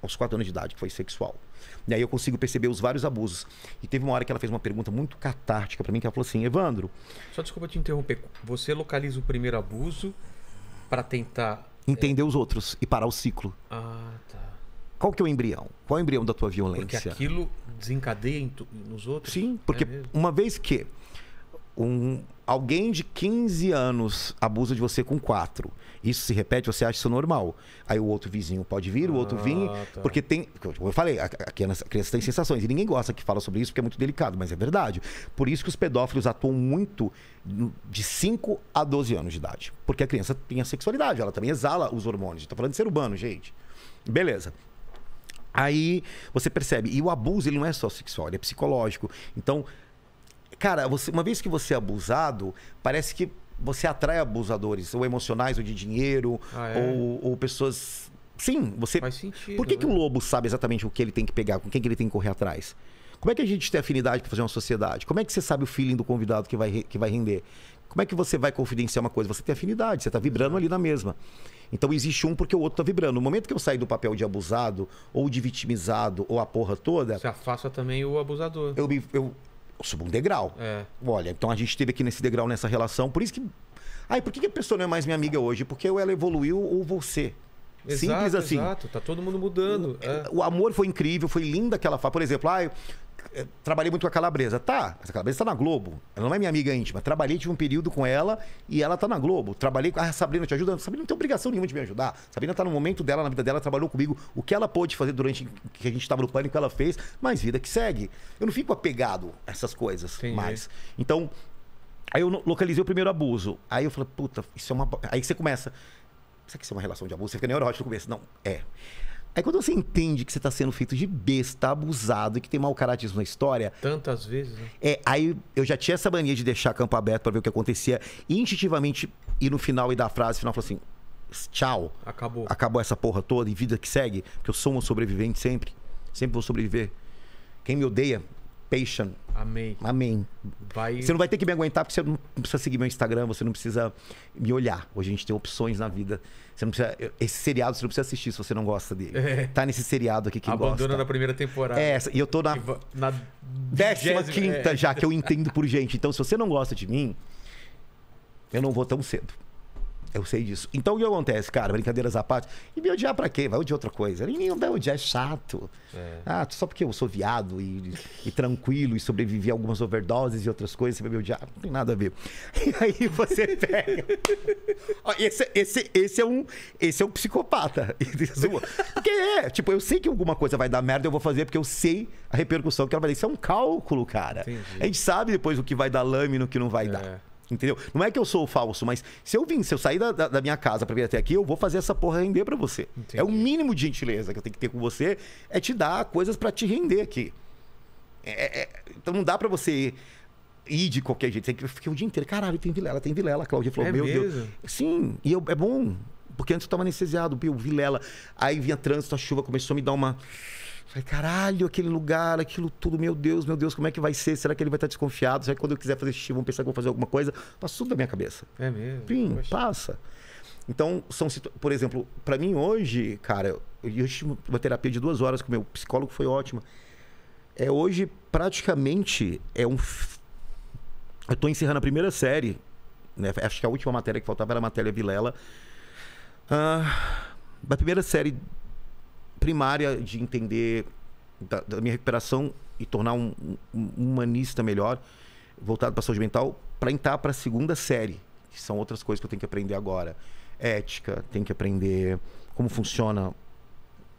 aos quatro anos de idade, que foi sexual. E aí eu consigo perceber os vários abusos. E teve uma hora que ela fez uma pergunta muito catártica para mim, que ela falou assim: Evandro. Só desculpa te interromper. Você localiza o primeiro abuso para tentar. É, entender é... os outros e parar o ciclo. Ah, tá. Qual que é o embrião? Qual é o embrião da tua violência? Porque aquilo desencadeia nos outros? Sim, porque é uma vez que um, alguém de 15 anos abusa de você com 4. Isso se repete, você acha isso normal. Aí o outro vizinho pode vir, o outro ah, vir, tá. porque tem. Eu falei, a, a criança tem sensações. E ninguém gosta que fala sobre isso porque é muito delicado, mas é verdade. Por isso que os pedófilos atuam muito de 5 a 12 anos de idade. Porque a criança tem a sexualidade, ela também exala os hormônios. Estou falando de ser humano, gente. Beleza. Aí você percebe. E o abuso, ele não é só sexual, ele é psicológico. Então Cara, você, uma vez que você é abusado, parece que você atrai abusadores, ou emocionais, ou de dinheiro, ah, é? ou, ou, pessoas. Sim, você. Faz sentido, Por que, né? que o né? lobo sabe exatamente o que ele tem que pegar, com quem que ele tem que correr atrás? Como é que a gente tem afinidade para fazer uma sociedade? Como é que você sabe o feeling do convidado que vai, que vai render? Como é que você vai confidenciar uma coisa? Você tem afinidade, você está vibrando ali na mesma. Então existe um porque o outro está vibrando. No momento que eu saio do papel de abusado, ou de vitimizado, ou a porra toda. Você afasta também o abusador. Eu, eu, subo um degrau. É. Olha, então a gente esteve aqui nesse degrau, nessa relação. Por isso que. aí, por que a pessoa não é mais minha amiga hoje? Porque ou ela evoluiu ou você. Simples exato, assim. Exato, tá todo mundo mudando. O, é. o amor foi incrível, foi linda aquela fala. Por exemplo, ah, eh, trabalhei muito com a Calabresa. Tá, A Calabresa tá na Globo. Ela não é minha amiga íntima. Trabalhei, tive um período com ela e ela tá na Globo. Trabalhei com. Ah, a Sabrina te ajuda? Sabrina não tem obrigação nenhuma de me ajudar. Sabrina tá no momento dela, na vida dela, trabalhou comigo. O que ela pôde fazer durante que a gente tava no pânico, ela fez, mas vida que segue. Eu não fico apegado a essas coisas Sim, mais. Então, aí eu localizei o primeiro abuso. Aí eu falei, puta, isso é uma. Aí você começa. Será que isso é uma relação de abuso? Você fica neurótico no começo. Não, é. Aí quando você entende que você está sendo feito de besta, abusado e que tem mau caratismo na história. Tantas vezes. Né? É, aí eu já tinha essa mania de deixar campo aberto para ver o que acontecia. E instintivamente ir no final e dar a frase final, falar assim: tchau. Acabou. Acabou essa porra toda e vida que segue, porque eu sou um sobrevivente sempre. Sempre vou sobreviver. Quem me odeia, patient Amém. Amém. Vai... Você não vai ter que me aguentar porque você não precisa seguir meu Instagram, você não precisa me olhar. Hoje a gente tem opções na vida. Você não precisa. Esse seriado você não precisa assistir se você não gosta dele. É. Tá nesse seriado aqui que Abandona gosta. Abandona na primeira temporada. É, e eu tô na, na décima é. quinta é. já, que eu entendo por gente. Então, se você não gosta de mim, eu não vou tão cedo. Eu sei disso. Então o que acontece, cara? Brincadeiras à parte. E me odiar pra quê? Vai odiar outra coisa. Ninguém vai odiar, é chato. É. Ah, só porque eu sou viado e, e, tranquilo e sobrevivi a algumas overdoses e outras coisas, você vai me odiar. Não tem nada a ver. E aí você pega. esse, esse, esse, é um, esse é um psicopata. Porque é, tipo, eu sei que alguma coisa vai dar merda, eu vou fazer porque eu sei a repercussão que ela vai dar. Isso é um cálculo, cara. Entendi. A gente sabe depois o que vai dar lâmina e o que não vai é. dar. Entendeu? Não é que eu sou falso, mas se eu vim, se eu sair da, da, da minha casa para vir até aqui, eu vou fazer essa porra render para você. Entendi. É o mínimo de gentileza que eu tenho que ter com você, é te dar coisas para te render aqui. É, é, é então não dá para você ir de qualquer jeito. Tem que o dia inteiro. Caralho, tem Vilela, tem Vilela. A Claudia falou, é meu mesmo? Deus. Sim, e eu, é bom. Porque antes eu tava anestesiado, viu? Vilela. Aí vinha trânsito, a chuva começou a me dar uma Falei, caralho, aquele lugar, aquilo tudo, meu Deus, meu Deus, como é que vai ser? Será que ele vai estar desconfiado? Será que quando eu quiser fazer xixi, vão pensar que eu vou fazer alguma coisa? Passa tá tudo da minha cabeça. É mesmo? sim Poxa. passa. Então, são por exemplo, para mim hoje, cara, eu tive uma terapia de duas horas com o meu psicólogo, foi ótima. É hoje, praticamente, é um. Eu tô encerrando a primeira série, né? Acho que a última matéria que faltava era a matéria Vilela. Ah, a primeira série primária de entender da, da minha recuperação e tornar um, um, humanista melhor, voltado para a saúde mental, para entrar para a segunda série, que são outras coisas que eu tenho que aprender agora. Ética, tem que aprender como funciona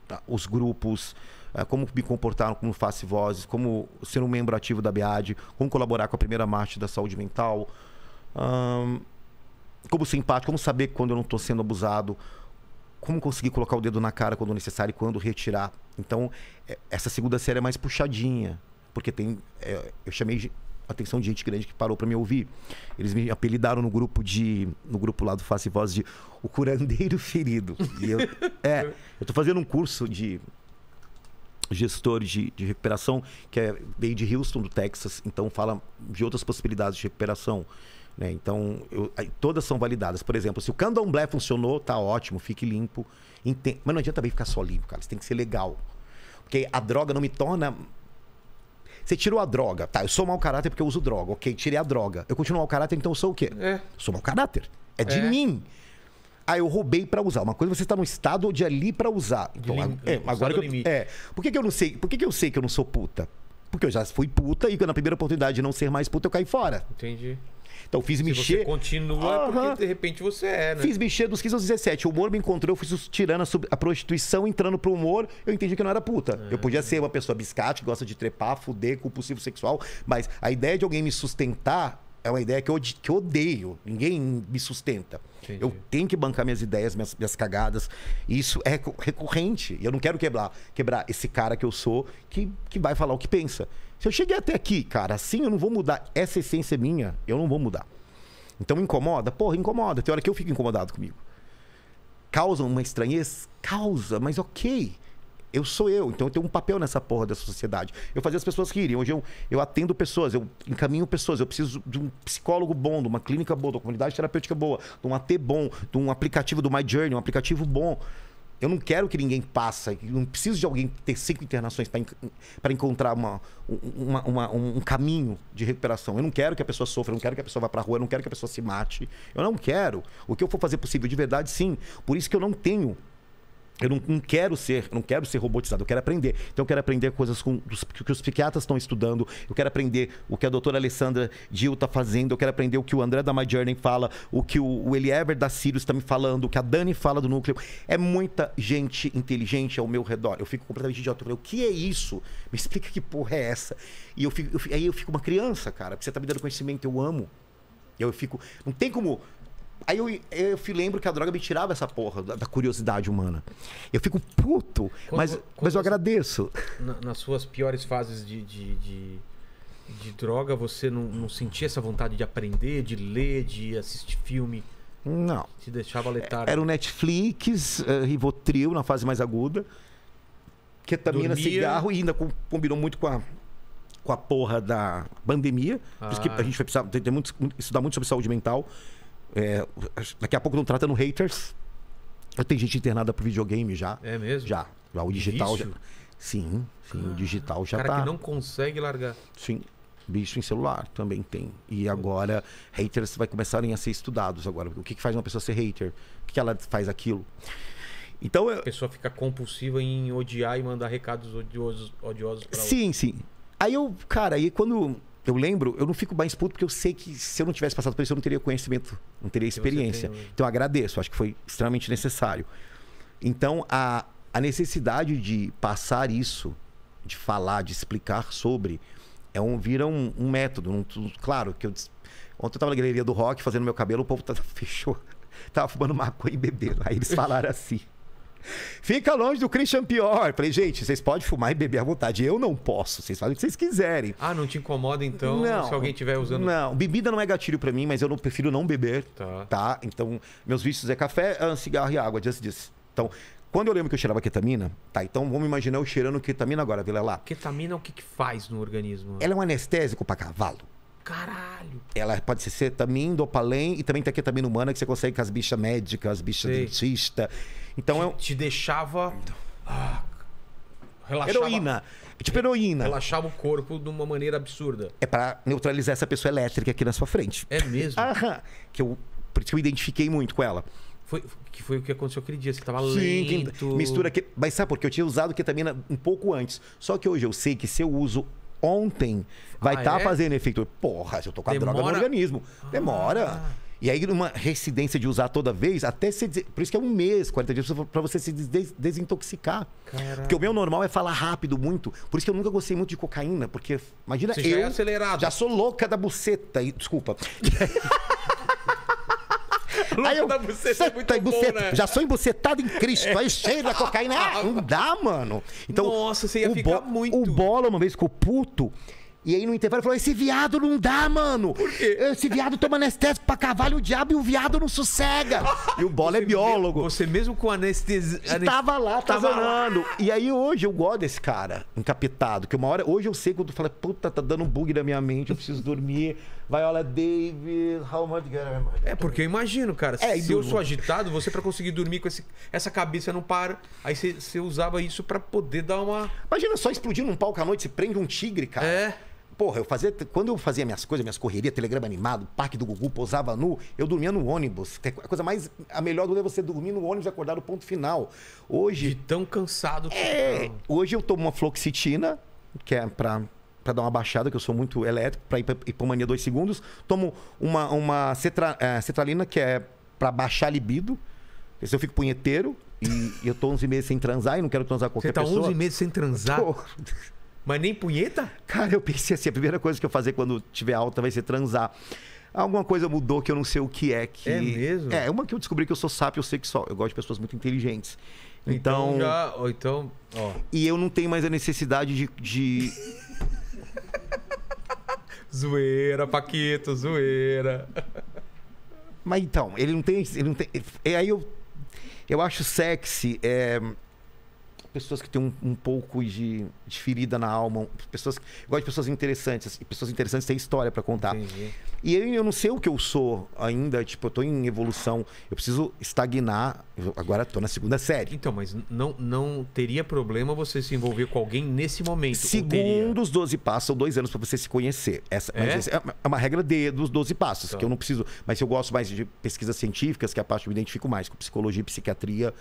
tá, os grupos, eh, como me comportar, como face vozes, como ser um membro ativo da BEAD, como colaborar com a primeira marcha da saúde mental, como ser empático, como saber quando eu não estou sendo abusado, como conseguir colocar o dedo na cara quando necessário e quando retirar. Então, é, essa segunda série é mais puxadinha, porque tem. É, eu chamei de atenção de gente grande que parou para me ouvir. Eles me apelidaram no grupo de no grupo lá do Face Voz de o curandeiro ferido. E eu é, eu tô fazendo um curso de gestor de, de recuperação que é bem de Houston, do Texas, então fala de outras possibilidades de recuperação. Né? Então, eu, todas são validadas. Por exemplo, se o candomblé funcionou, tá ótimo, fique limpo. Ente... Mas não adianta também ficar só limpo, cara. Você tem que ser legal. Porque a droga não me torna. Você tirou a droga. Tá, eu sou mau caráter porque eu uso droga. Ok, tirei a droga. Eu continuo mau caráter, então eu sou o quê? É. Sou mau caráter. É de é. mim. Ah, eu roubei para usar. Uma coisa é você está no estado de ali para usar. Então, lim... é, agora que eu, é. Por que, que eu não sei? Por que, que eu sei que eu não sou puta? Porque eu já fui puta e na primeira oportunidade de não ser mais puta eu caí fora. Entendi. Então fiz mexer. você continua, é porque de repente você é, né? Fiz mexer dos 15 aos 17. O humor me encontrou, eu fui tirando a, prostituição, entrando pro humor. Eu entendi que eu não era puta. É. Eu podia ser uma pessoa biscate, que gosta de trepar, fuder, compulsivo sexual. Mas a ideia de alguém me sustentar é uma ideia que eu, que eu odeio. Ninguém me sustenta. Entendi. Eu tenho que bancar minhas ideias, minhas, minhas cagadas. E isso é recorrente. E eu não quero quebrar, quebrar esse cara que eu sou que, que vai falar o que pensa. Se eu cheguei até aqui, cara, assim eu não vou mudar. Essa essência é minha, eu não vou mudar. Então incomoda? Porra, incomoda. Tem hora que eu fico incomodado comigo. Causa uma estranheza? Causa, mas ok eu sou eu, então eu tenho um papel nessa porra da sociedade. Eu fazia as pessoas rirem. Hoje eu, eu atendo pessoas, eu encaminho pessoas. Eu preciso de um psicólogo bom, de uma clínica boa, de uma comunidade terapêutica boa, de um AT bom, de um aplicativo do My Journey, um aplicativo bom. Eu não quero que ninguém passe, não preciso de alguém ter cinco internações para encontrar uma, uma, uma, um caminho de recuperação. Eu não quero que a pessoa sofra, eu não quero que a pessoa vá para a rua, eu não quero que a pessoa se mate. Eu não quero. O que eu for fazer possível de verdade, sim. Por isso que eu não tenho eu não, não, quero ser, não quero ser robotizado, eu quero aprender. Então eu quero aprender coisas com, que os psiquiatras estão estudando, eu quero aprender o que a doutora Alessandra Gil está fazendo, eu quero aprender o que o André da My Journey fala, o que o, o Eliever da Sirius está me falando, o que a Dani fala do núcleo. É muita gente inteligente ao meu redor. Eu fico completamente idiota. Eu falei, o que é isso? Me explica que porra é essa? E eu fico, eu, aí eu fico uma criança, cara, porque você está me dando conhecimento, eu amo. E Eu fico. Não tem como Aí eu, eu lembro que a droga me tirava essa porra da, da curiosidade humana. Eu fico puto, quando, mas, quando mas eu agradeço. Na, nas suas piores fases de, de, de, de droga, você não, não, sentia essa vontade de aprender, de ler, de assistir filme? Não. Te deixava letar Era o Netflix, uh, Rivotril, na fase mais aguda. Ketamina, Dormia. cigarro, e ainda combinou muito com a, com a porra da pandemia. Por isso que ah. a gente vai precisar ter, ter muito, estudar muito sobre saúde mental. É, daqui a pouco estão tratando haters. Tem gente internada pro videogame já. É mesmo? Já. já o digital Vício? já. Sim, sim, ah, o digital já cara tá. Cara que não consegue largar. Sim. Bicho em celular também tem. E agora, haters vai começarem a ser estudados agora. O que, que faz uma pessoa ser hater? O que, que ela faz aquilo? Então, eu... A pessoa fica compulsiva em odiar e mandar recados odiosos, odiosos pra Sim, sim. Aí eu, cara, aí quando eu lembro, eu não fico mais puto porque eu sei que se eu não tivesse passado por isso, eu não teria conhecimento, não teria experiência. Né? Então eu agradeço, acho que foi extremamente necessário. Então a, a necessidade de passar isso, de falar, de explicar sobre, é um, vira um, um método. Um, claro que eu. Ontem eu tava na galeria do rock fazendo meu cabelo, o povo tá, fechou. Tava fumando maconha e bebendo. Aí eles falaram assim. Fica longe do Christian Pior. Falei, gente, vocês podem fumar e beber à vontade. Eu não posso. Vocês fazem o que vocês quiserem. Ah, não te incomoda então não, se alguém estiver usando. Não, bebida não é gatilho para mim, mas eu não prefiro não beber. Tá. tá? Então, meus vícios é café, ah, cigarro e água, just disso. Então, quando eu lembro que eu cheirava ketamina, tá, então vamos imaginar eu cheirando ketamina agora, Vila lá. Ketamina o que, que faz no organismo? Ela é um anestésico para cavalo. Caralho. Ela pode ser cetamina, dopalém e também tem a ketamina humana que você consegue com as bichas médicas, as bichas dentistas. dentista. Então te, eu. Te deixava. Ah, relaxava. Heroína. Tipo heroína. Relaxava o corpo de uma maneira absurda. É para neutralizar essa pessoa elétrica aqui na sua frente. É mesmo? Aham. Que eu, porque eu identifiquei muito com ela. Foi, que foi o que aconteceu aquele dia, você tava Sim, lento. mistura que, mas sabe porque eu tinha usado ketamina um pouco antes. Só que hoje eu sei que se eu uso ontem, vai estar ah, tá é? fazendo efeito. Porra, se eu tô com a Demora... droga no organismo. Demora. Ah. E aí, numa residência de usar toda vez, até se. Por isso que é um mês, 40 dias, para você se des desintoxicar. Caraca. Porque o meu normal é falar rápido muito. Por isso que eu nunca gostei muito de cocaína, porque imagina você eu. Já, é acelerado. já sou louca da buceta. E, desculpa. Louca aí eu, da buceta é muito bom, né? Já sou embucetado em Cristo. É. Aí cheio da cocaína. Ah, não dá, mano. Então, Nossa, você ia o ficar muito. O Bola, uma vez o puto e aí no intervalo ele falou: esse viado não dá, mano. Por quê? Esse viado toma anestésico pra cavalo o diabo e o viado não sossega. E o Bola é biólogo. você mesmo com anestesia. Tava lá, tava lá. E aí hoje eu gosto desse cara encapitado, que uma hora, hoje eu sei quando fala, puta, tá dando bug na minha mente, eu preciso dormir. Viola David, how much É, porque eu imagino, cara. É, se eu sou agitado, você para conseguir dormir com esse, essa cabeça não para. Aí você, usava isso para poder dar uma. Imagina só explodir num palco à noite, se prende um tigre, cara. É porra, eu fazia. Quando eu fazia minhas coisas, minhas correrias, telegrama animado, parque do Gugu, pousava nu, eu dormia no ônibus. Que é a coisa mais. A melhor do é você dormir no ônibus e acordar no ponto final. Hoje. De tão cansado que é, tá. Hoje eu tomo uma floxitina, que é pra. Pra dar uma baixada, que eu sou muito elétrico, para hipomania dois segundos. Tomo uma, uma cetra, é, cetralina, que é para baixar a libido. Se eu fico punheteiro e eu tô 11 meses sem transar e não quero transar com qualquer pessoa. Você tá pessoa, 11 meses sem transar? Porra. Mas nem punheta? Cara, eu pensei assim, a primeira coisa que eu fazer quando tiver alta vai ser transar. Alguma coisa mudou que eu não sei o que é que... É mesmo? É, uma que eu descobri que eu sou sábio sexual. Eu gosto de pessoas muito inteligentes. Então... então já... Ou então... Ó. E eu não tenho mais a necessidade de... de... zoeira, Paquito, zoeira. Mas então, ele não tem... Ele não tem... E é, aí eu... Eu acho sexy... É pessoas que têm um, um pouco de, de, ferida na alma. Pessoas, eu gosto de pessoas interessantes. E pessoas interessantes têm história para contar. Entendi. E eu, eu não sei o que eu sou ainda. Tipo, eu tô em evolução. Eu preciso estagnar. Eu agora tô na segunda série. Então, mas não, não teria problema você se envolver com alguém nesse momento? Segundo os 12 passos, são dois anos para você se conhecer. Essa é? é? é, uma regra de, dos 12 passos, então. que tá. eu não preciso. Mas eu gosto mais de pesquisas científicas, que é a parte que eu me identifico mais, com psicologia e psiquiatria.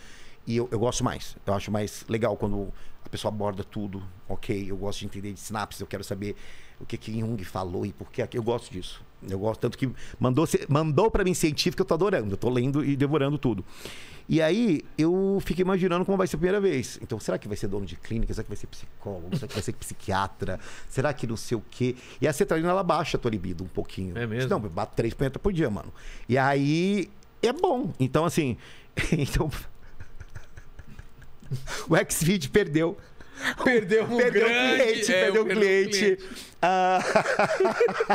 E eu, eu gosto mais. Eu acho mais legal quando a pessoa aborda tudo, ok? Eu gosto de entender de sinapses, eu quero saber o que, que Jung falou e por que. Eu gosto disso. Eu gosto tanto que mandou, mandou para mim científico, eu tô adorando. Eu tô lendo e devorando tudo. E aí eu fiquei imaginando como vai ser a primeira vez. Então, será que vai ser dono de clínica? Será que vai ser psicólogo? Será que vai ser psiquiatra? Será que não sei o quê? E a cetralina, ela baixa a tua libido um pouquinho. É mesmo? Não, eu bato três por dia, mano. E aí é bom. Então, assim, então, O Xvid perdeu. Perdeu um perdeu grande, cliente, é, perdeu um cliente. cliente. Ah,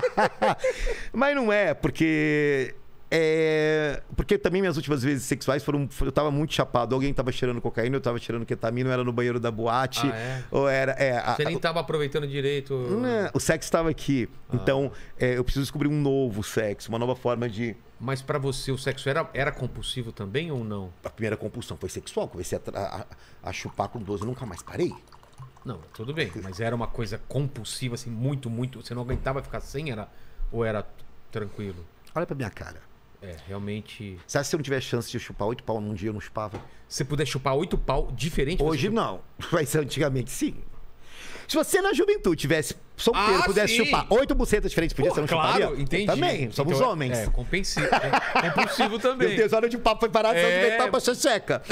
mas não é, porque é... Porque também minhas últimas vezes sexuais foram. Eu tava muito chapado. Alguém tava cheirando cocaína, eu tava cheirando ketamina, ou era no banheiro da boate. Ah, é? Ou era. É, a... Você nem tava aproveitando direito. Não, né, o sexo estava aqui. Ah. Então, é, eu preciso descobrir um novo sexo, uma nova forma de. Mas para você o sexo era, era compulsivo também ou não? A primeira compulsão foi sexual. Comecei a, a, a chupar com 12 e nunca mais parei. Não, tudo bem. Mas era uma coisa compulsiva, assim, muito, muito. Você não aguentava ficar sem? Era, ou era tranquilo? Olha pra minha cara. É, realmente. Sabe se eu não tiver chance de chupar oito pau num dia, eu não chupava? Se puder chupar oito pau diferente. Hoje você... não. Mas antigamente sim. Se você na juventude tivesse solteiro ah, pudesse sim. chupar oito bucetas diferentes, podia Pô, ser um claro, chuparia? entendi. também, somos então, é, homens. É, compensivo, é, compulsivo também. Meu Deus, a hora de papo foi parar, é... onde o papo seca.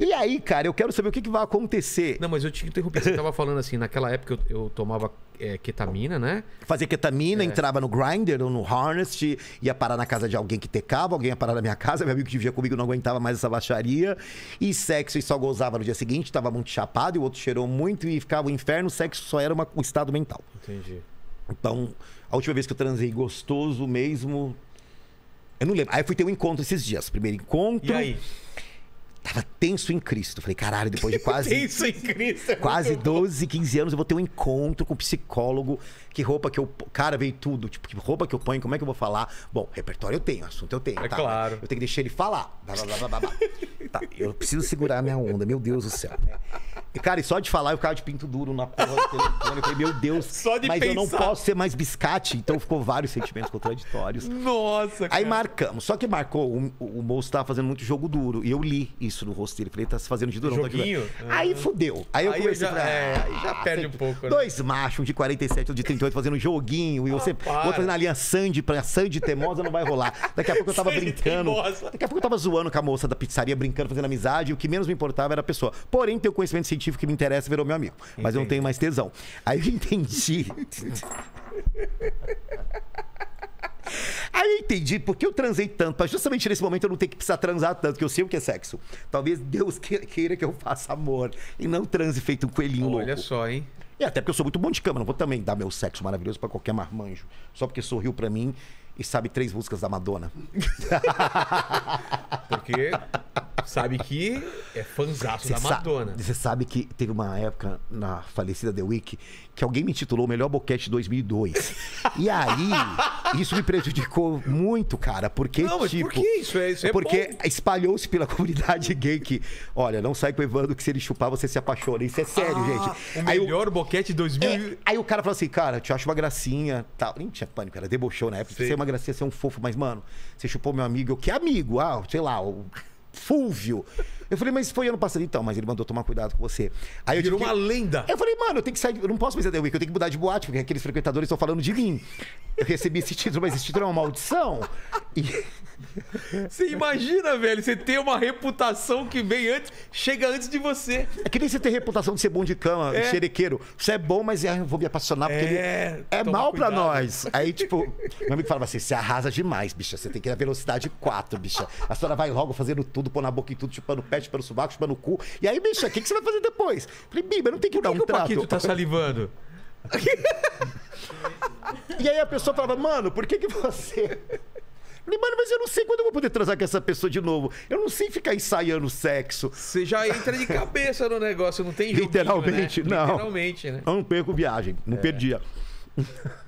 É. e aí, cara, eu quero saber o que, que vai acontecer. Não, mas eu te interrompi, você tava falando assim, naquela época eu, eu tomava é, ketamina, né? Fazia ketamina, é. entrava no grinder ou no harness, ia parar na casa de alguém que tecava, alguém ia parar na minha casa, meu amigo que vivia comigo não aguentava mais essa baixaria. E sexo e só gozava no dia seguinte, tava muito chapado e o outro cheirou muito e ficava o um inferno, sexo só era uma, um estado mental. Entendi. Então, a última vez que eu transei gostoso mesmo. Eu não lembro. Aí fui ter um encontro esses dias. Primeiro encontro. E aí? Tava tenso em Cristo. Falei, caralho, depois de quase. tenso em Cristo. É quase 12, 15 anos, eu vou ter um encontro com um psicólogo que roupa que eu. Cara, veio tudo. Tipo, que roupa que eu ponho, como é que eu vou falar? Bom, repertório eu tenho, assunto eu tenho. É tá, claro. Eu tenho que deixar ele falar. Blá, blá, blá, blá, tá, eu preciso segurar a minha onda, meu Deus do céu. E, cara, e só de falar eu ficava de pinto duro na porra do telefone. Eu falei, meu Deus. Só de mas pensar. eu não posso ser mais biscate. Então ficou vários sentimentos contraditórios. Nossa, cara. Aí marcamos. Só que marcou, o, o moço tava fazendo muito jogo duro. E eu li isso no rosto dele. Falei, tá se fazendo de durão. Tá Joguinho? Tá aí ah. fudeu. Aí eu aí comecei eu já, pra, é, ah, já perde um pouco. Né? Dois né? machos, um de 47 e um de 38 fazendo joguinho e você ah, vou trazendo a linha Sandy pra Sandy Temosa não vai rolar. Daqui a pouco eu tava Sandy brincando. Teimosa. Daqui a pouco eu tava zoando com a moça da pizzaria, brincando, fazendo amizade. E o que menos me importava era a pessoa. Porém, o conhecimento científico que me interessa virou meu amigo. Entendi. Mas eu não tenho mais tesão. Aí eu entendi. Aí eu entendi porque eu transei tanto, pra justamente nesse momento eu não ter que precisar transar tanto, que eu sei o que é sexo. Talvez Deus queira que eu faça amor e não transe feito um coelhinho Olha louco. Olha só, hein? E é, até porque eu sou muito bom de cama, não vou também dar meu sexo maravilhoso para qualquer marmanjo. Só porque sorriu para mim e sabe três músicas da Madonna. porque sabe que é fanzaço da Madonna. Você sabe que teve uma época na falecida The Week que alguém me titulou o melhor boquete 2002. e aí, isso me prejudicou muito, cara, porque não, mas tipo, por que isso? É, isso é, é porque espalhou-se pela comunidade gay que, olha, não sai com o Evandro que se ele chupar você se apaixona. Isso é sério, ah, gente. O aí melhor o... boquete 2000. É, aí o cara falou assim, cara, te acho uma gracinha, tal. Nem tinha pânico, cara, debochou na época. Você é uma gracinha, você é um fofo, mas mano, você chupou meu amigo, eu que amigo, ah, sei lá, o Fúvio. Eu falei, mas foi ano passado. Então, mas ele mandou tomar cuidado com você. Aí eu Virou uma que... lenda. Eu falei, mano, eu tenho que sair. Eu não posso mais ir The Week, eu tenho que mudar de boate, porque aqueles frequentadores estão falando de mim. Eu recebi esse título, mas esse título é uma maldição. E... Você imagina, velho, você tem uma reputação que vem antes, chega antes de você. É que nem você ter reputação de ser bom de cama, é. xerequeiro. Você é bom, mas é, eu vou me apaixonar porque é, ele é mal cuidado. pra nós. Aí, tipo, meu amigo falava assim: você arrasa demais, bicha. Você tem que ir na velocidade 4, bicha. A senhora vai logo fazendo tudo, pôr na boca e tudo, chupando pé para pelo sovaco, chupa no cu. E aí, bicho, o que, que você vai fazer depois? Falei, Biba, não tem que dar que um que trato. Por que o Paquito tá salivando? e aí a pessoa falava, mano, por que, que você. Falei, mano, mas eu não sei quando eu vou poder transar com essa pessoa de novo. Eu não sei ficar ensaiando sexo. Você já entra de cabeça no negócio, não tem jeito. Né? Literalmente, né? não. Literalmente, né? Eu não perco viagem, não é. perdia.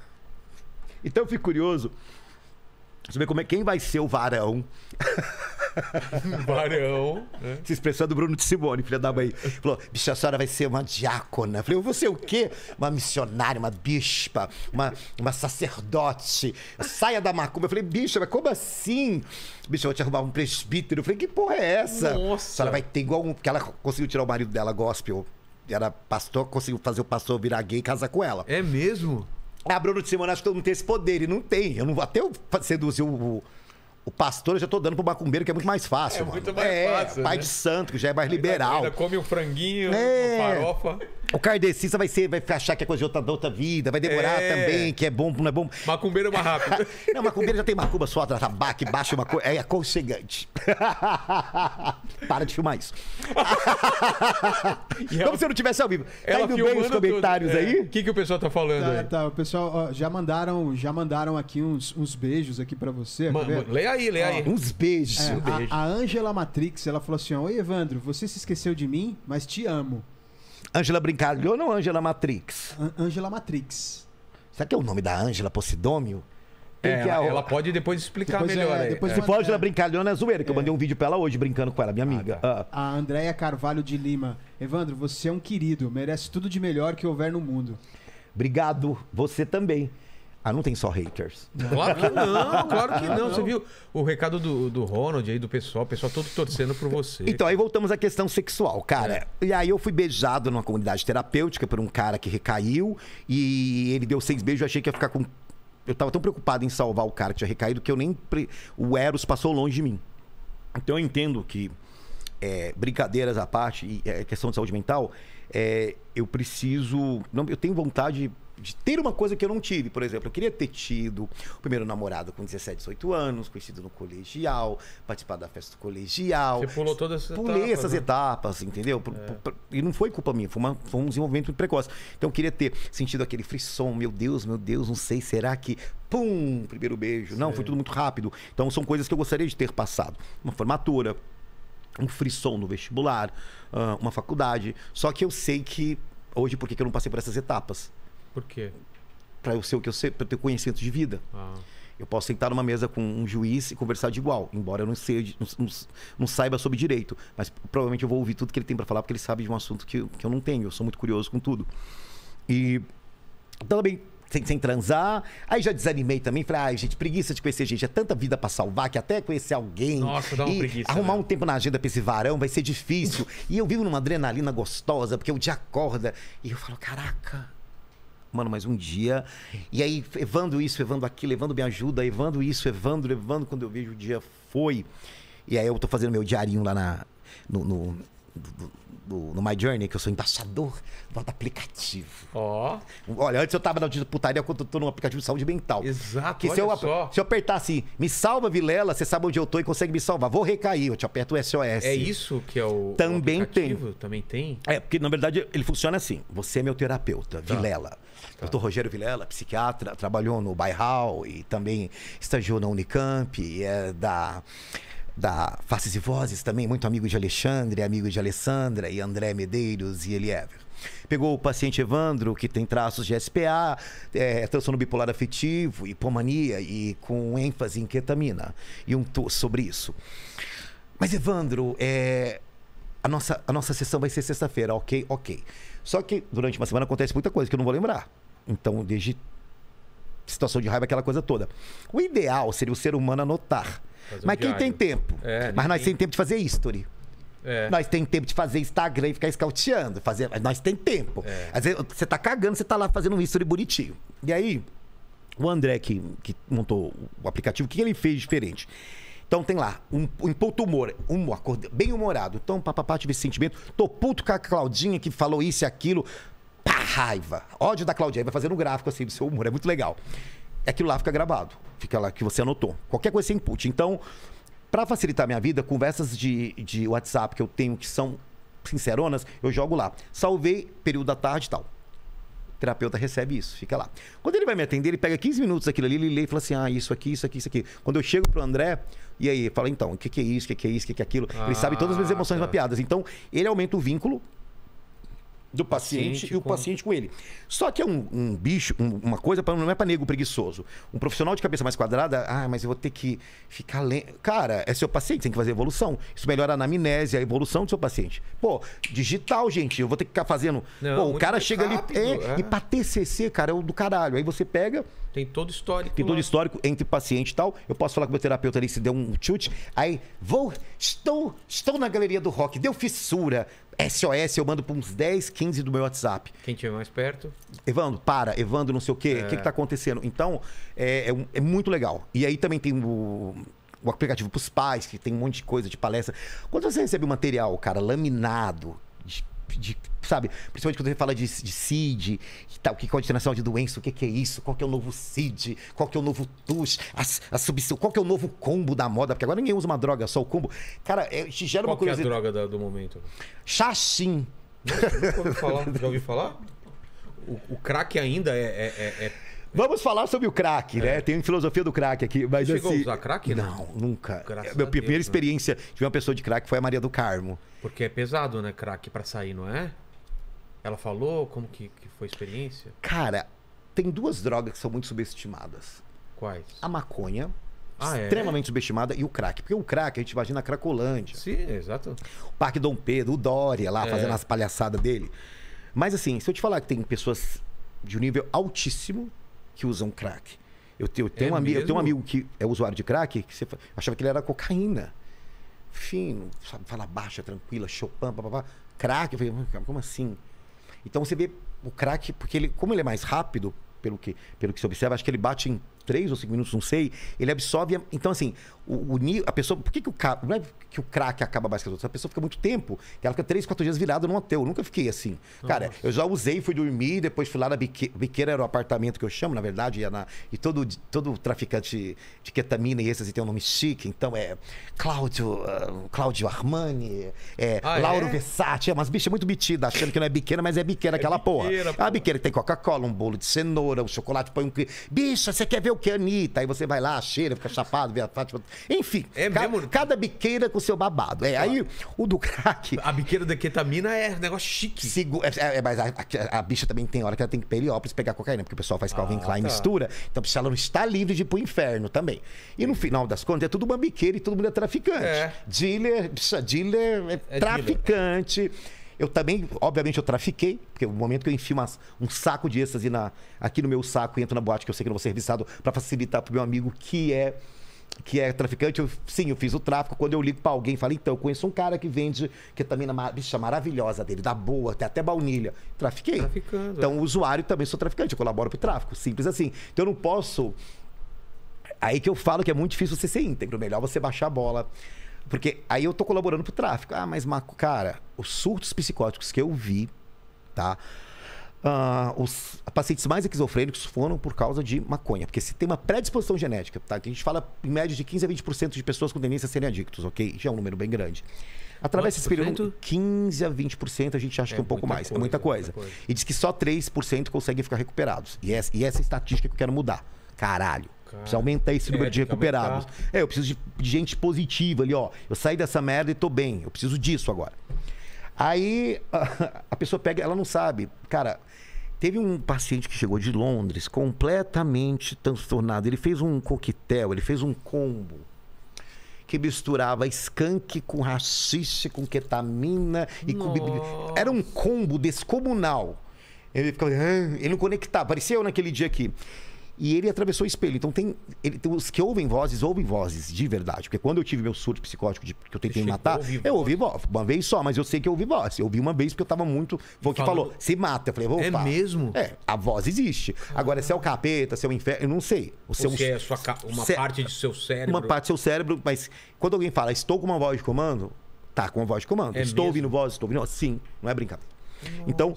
então eu fico curioso saber como é, quem vai ser o varão. varão. Né? Se expressando Bruno Simone, filha da mãe. Falou: bicha, a senhora vai ser uma diácona. Eu falei, você vou ser o quê? Uma missionária, uma bispa, uma, uma sacerdote. Saia da macumba. Eu falei, bicha, mas como assim? Bicha, eu vou te arrumar um presbítero. Eu falei, que porra é essa? Nossa. A senhora vai ter igual um. Porque ela conseguiu tirar o marido dela, gospel. Era pastor, conseguiu fazer o pastor virar gay e casar com ela. É mesmo? Ah, Bruno de Simone, acho que eu não tenho esse poder. E não tem. Eu não, até eu seduzir o, o pastor, eu já tô dando pro macumbeiro, que é muito mais fácil. É mano. muito mais é, fácil. Pai né? de santo, que já é mais liberal. ainda come um franguinho, é... uma farofa. O cardecista vai ser, vai achar que é coisa de outra, outra vida, vai demorar é. também, que é bom, não é bom. Macumbeiro é mais rápido. não, macumbeiro já tem macumba só, tabaque, baixa uma coisa. É aconchegante. Para de filmar isso. Como se eu não tivesse ao vivo. Tá indo bem os comentários tudo. aí? É. O é. que, que o pessoal tá falando tá, aí? Tá, o pessoal ó, já mandaram, já mandaram aqui uns, uns beijos aqui para você. Man, man, leia aí, leia ó, aí. Uns beijos. É, um beijo. a, a Angela Matrix, ela falou assim: Oi, Evandro, você se esqueceu de mim, mas te amo. Ângela Brincalhona ou Ângela Matrix? Ângela Matrix. Será que é o nome da Ângela Posidômio? É, é, ela, ela, pode depois explicar depois é, melhor. É, depois é. Se for Angela Brincalhona, é zoeira, que eu é. mandei um vídeo pra ela hoje brincando com ela, minha ah, amiga. Ah, tá. ah. A Andréia Carvalho de Lima. Evandro, você é um querido, merece tudo de melhor que houver no mundo. Obrigado, você também. Ah, não tem só haters. Claro que não, claro que não. Você viu o recado do, do Ronald aí, do pessoal, o pessoal todo torcendo por você. Então, aí voltamos à questão sexual, cara. É. E aí eu fui beijado numa comunidade terapêutica por um cara que recaiu e ele deu seis beijos, eu achei que ia ficar com. Eu tava tão preocupado em salvar o cara que tinha recaído que eu nem. Pre... O Eros passou longe de mim. Então eu entendo que, é, brincadeiras à parte, e é, questão de saúde mental, é, eu preciso. Não, eu tenho vontade. De de ter uma coisa que eu não tive. Por exemplo, eu queria ter tido o primeiro namorado com 17, 18 anos, conhecido no colegial, participar da festa colegial. Você pulou todas essas Pulei etapas, essas né? etapas, entendeu? É. E não foi culpa minha, foi, uma, foi um desenvolvimento precoce. Então eu queria ter sentido aquele frisson, meu Deus, meu Deus, não sei, será que pum, primeiro beijo. Não, foi tudo muito rápido. Então são coisas que eu gostaria de ter passado. Uma formatura, um frisson no vestibular, ah, uma faculdade. Só que eu sei que hoje, por que eu não passei por essas etapas? Por quê? Para eu ser o que eu sei, para ter conhecimento de vida. Ah. Eu posso sentar numa mesa com um juiz e conversar de igual, embora eu não, seja, não, não saiba sobre direito. Mas provavelmente eu vou ouvir tudo que ele tem para falar, porque ele sabe de um assunto que, que eu não tenho. Eu sou muito curioso com tudo. E então, também sem, sem transar. Aí já desanimei também. Falei, ai, gente, preguiça de conhecer gente. É tanta vida para salvar que até conhecer alguém. Nossa, dá uma preguiça. Arrumar né? um tempo na agenda pra esse varão vai ser difícil. e eu vivo numa adrenalina gostosa, porque o dia acorda. E eu falo, caraca Mano, mas um dia. E aí, Evando isso, Evando aquilo, Evando me ajuda, Evando isso, Evando, Evando, quando eu vejo o dia foi. E aí eu tô fazendo meu diarinho lá na, no, no do, no My Journey, que eu sou embaixador do aplicativo. Ó. Oh. Olha, antes eu tava na putaria quando eu tô num aplicativo de saúde mental. Exato, que se eu, só. Se eu apertar assim, me salva, Vilela, você sabe onde eu tô e consegue me salvar. Vou recair, eu te aperto o SOS. É isso que é o Também o tem. Também tem? É, porque na verdade ele funciona assim. Você é meu terapeuta, tá. Vilela. Tá. Doutor Rogério Vilela, psiquiatra, trabalhou no Bairral e também estagiou na Unicamp, é da da Faces e Vozes, também muito amigo de Alexandre, amigo de Alessandra e André Medeiros e Eliever. Pegou o paciente Evandro, que tem traços de SPA, é, é transtorno bipolar afetivo, hipomania e com ênfase em ketamina, e um tour sobre isso. Mas Evandro, é, a, nossa, a nossa sessão vai ser sexta-feira, ok? Ok. Só que durante uma semana acontece muita coisa que eu não vou lembrar. Então, desde situação de raiva, aquela coisa toda. O ideal seria o ser humano anotar mas quem diário. tem tempo? É, Mas nós tem tempo de fazer history. É. Nós tem tempo de fazer Instagram e ficar scouteando. Fazer... Nós tem tempo. É. Às vezes você tá cagando, você tá lá fazendo um history bonitinho. E aí, o André, que, que montou o aplicativo, o que ele fez diferente? Então tem lá, um, um puto humor, um, acorde, bem humorado. Então, papapá, tive esse sentimento. Tô puto com a Claudinha que falou isso e aquilo. Pá, raiva. Ódio da Claudinha. Vai fazer um gráfico assim do seu humor. É muito legal aquilo lá fica gravado. Fica lá que você anotou. Qualquer coisa sem input. Então, para facilitar minha vida, conversas de, de WhatsApp que eu tenho que são sinceronas, eu jogo lá. Salvei, período da tarde e tal. O terapeuta recebe isso, fica lá. Quando ele vai me atender, ele pega 15 minutos daquilo ali, ele lê e fala assim: ah, isso aqui, isso aqui, isso aqui. Quando eu chego pro André, e aí, fala então, o que, que é isso, o que, que é isso, o que, que é aquilo. Ah, ele sabe todas as minhas emoções tá. mapeadas. Então, ele aumenta o vínculo do paciente, paciente e o com... paciente com ele. Só que é um, um bicho, um, uma coisa pra, não é para nego preguiçoso. Um profissional de cabeça mais quadrada, ah, mas eu vou ter que ficar lento. Cara, é seu paciente, tem que fazer evolução. Isso melhora a anamnese, a evolução do seu paciente. Pô, digital, gente, eu vou ter que ficar fazendo. Não, Pô, o cara chega rápido, ali é, é. e para TCC, cara, é o do caralho. Aí você pega tem todo histórico. Tem todo lá. Né? histórico entre paciente e tal. Eu posso falar com o meu terapeuta ali se deu um chute. Aí, vou, estou, estou na galeria do rock, deu fissura. SOS, eu mando para uns 10, 15 do meu WhatsApp. Quem tiver mais perto. Evandro, para, Evandro, não sei o quê. O é. que, está acontecendo? Então, é, é, é, muito legal. E aí também tem o, o aplicativo para os pais, que tem um monte de coisa de palestra. Quando você recebe um material, cara, laminado, de sabe? Principalmente quando você fala de, de CID tal, que continuação de doença, o que, que é isso, qual que é o novo CID, qual que é o novo TUS, a, a qual que é o novo combo da moda, porque agora ninguém usa uma droga, só o combo. Cara, é, te gera qual uma coisa. Qual é a droga do momento? Xaxim. ouvi falar. Já ouvi falar? O, o crack ainda é, é, é, é Vamos falar sobre o crack, né? é. né? Tem filosofia do crack aqui. Mas Você assim, chegou a usar crack? Não, né? não nunca. Graças Minha primeira Deus, né? experiência né? de uma pessoa de crack foi a Maria do Carmo. Porque é pesado, né, crack, para sair, não é? Ela falou como que, que foi a experiência? Cara, tem duas drogas que são muito subestimadas. Quais? A maconha. Ah, é? extremamente é? subestimada e o crack. Porque o crack, a gente imagina a Cracolândia. Sim, exato. O Parque Dom Pedro, o Dória lá é. fazendo as palhaçadas dele. Mas assim, se eu te falar que tem pessoas de um nível altíssimo que usam crack. Eu é tenho, eu tenho, é um, amigo, eu tenho um amigo que é usuário de crack, que você achava que ele era cocaína. Fino, sabe, fala baixa, tranquila, Chopin, papapá. Crack, eu falei, hum, como assim? Então você vê o crack, porque ele, como ele é mais rápido, pelo que, pelo que se observa, acho que ele bate em três ou cinco minutos, não sei, ele absorve. Então, assim, o, o, a pessoa. Por que, que o craque Não é que o acaba mais que as outras. A pessoa fica muito tempo. Ela fica três, quatro dias virada num hotel. Eu nunca fiquei assim. Nossa. Cara, eu já usei, fui dormir, depois fui lá na biqueira, era o apartamento que eu chamo, na verdade. Na, e todo, todo traficante de ketamina e e tem um nome chique. Então é Cláudio, uh, Cláudio Armani, é ah, é? Lauro é? Versace. É umas bichas muito metidas, achando que não é biqueira, mas é biqueira é aquela biqueira, é porra. porra. A biqueira tem Coca-Cola, um bolo de cenoura, um chocolate, põe um. Bicha, você quer ver o que é Anitta. Aí você vai lá, cheira, fica chapado, vê a Fátima. Enfim, é ca mesmo? cada biqueira com seu babado. É, aí o do crack. A biqueira da ketamina é negócio chique. Sigo, é, é, é, mas a, a, a, bicha também tem hora que ela tem que ir pra pegar cocaína, porque o pessoal faz Calvin ah, Klein tá. mistura. Então, se ela não está livre de ir pro inferno também. E no final das contas, é tudo uma biqueira e todo mundo é traficante. É. Dealer, dealer, é, é traficante. Dealer. Eu também, obviamente, eu trafiquei, porque é o momento que eu enfio uma, um saco de êxtase na, aqui no meu saco e entro na boate, que eu sei que eu não vou ser revistado, para facilitar pro meu amigo que é que é traficante, eu, sim, eu fiz o tráfico. Quando eu ligo para alguém, falo, então, eu conheço um cara que vende, que é também bicha maravilhosa dele, da boa, até até baunilha. Trafiquei. Traficando. Então, é. o usuário também sou traficante, eu colaboro pro tráfico. Simples assim. Então, eu não posso. É, aí que eu falo que é muito difícil você ser íntegro. Melhor você baixar a bola. Porque aí eu tô colaborando pro tráfico. Ah, mas, Marco, cara, os surtos psicóticos que eu vi, tá? Uh, os pacientes mais esquizofrênicos foram por causa de maconha, porque se tem uma predisposição genética, tá? Que a gente fala em média de 15 a 20% de pessoas com tendência a serem adictos, ok? Já é um número bem grande. Através desse período, 15 a 20% a gente acha é que é um pouco mais, é coisa, é muita coisa. muita coisa. E diz que só 3% conseguem ficar recuperados. E essa, e essa é estatística que eu quero mudar. Caralho. Precisa aumentar esse número é, de recuperados. É, eu preciso de, gente positiva ali, ó. Eu saí dessa merda e tô bem. Eu preciso disso agora. Aí a, a pessoa pega, ela não sabe. Cara, Teve um paciente que chegou de Londres completamente transtornado. Ele fez um coquetel, ele fez um combo que misturava skunk com racista, com ketamina e Nossa. com Era um combo descomunal. Ele ficou, ele não conectava, parecia eu naquele dia aqui. E ele atravessou o espelho. Então tem, ele, tem os que ouvem vozes, ouvem vozes de verdade. Porque quando eu tive meu surto psicótico de, que eu tentei Você matar, eu ouvi voz. Uma vez só, mas eu sei que eu ouvi voz. Eu ouvi uma vez porque eu tava muito. Foi o que falou, se mata. Eu falei, vou É mesmo? É, a voz existe. Ah. Agora, se é o capeta, se é o inferno, eu não sei. O seu, se é sua, uma é parte do seu cérebro. Uma parte do seu cérebro, mas quando alguém fala, estou com uma voz de comando, tá com uma voz de comando. É estou mesmo? ouvindo voz, estou ouvindo voz. Sim, não é brincadeira. Nossa, então,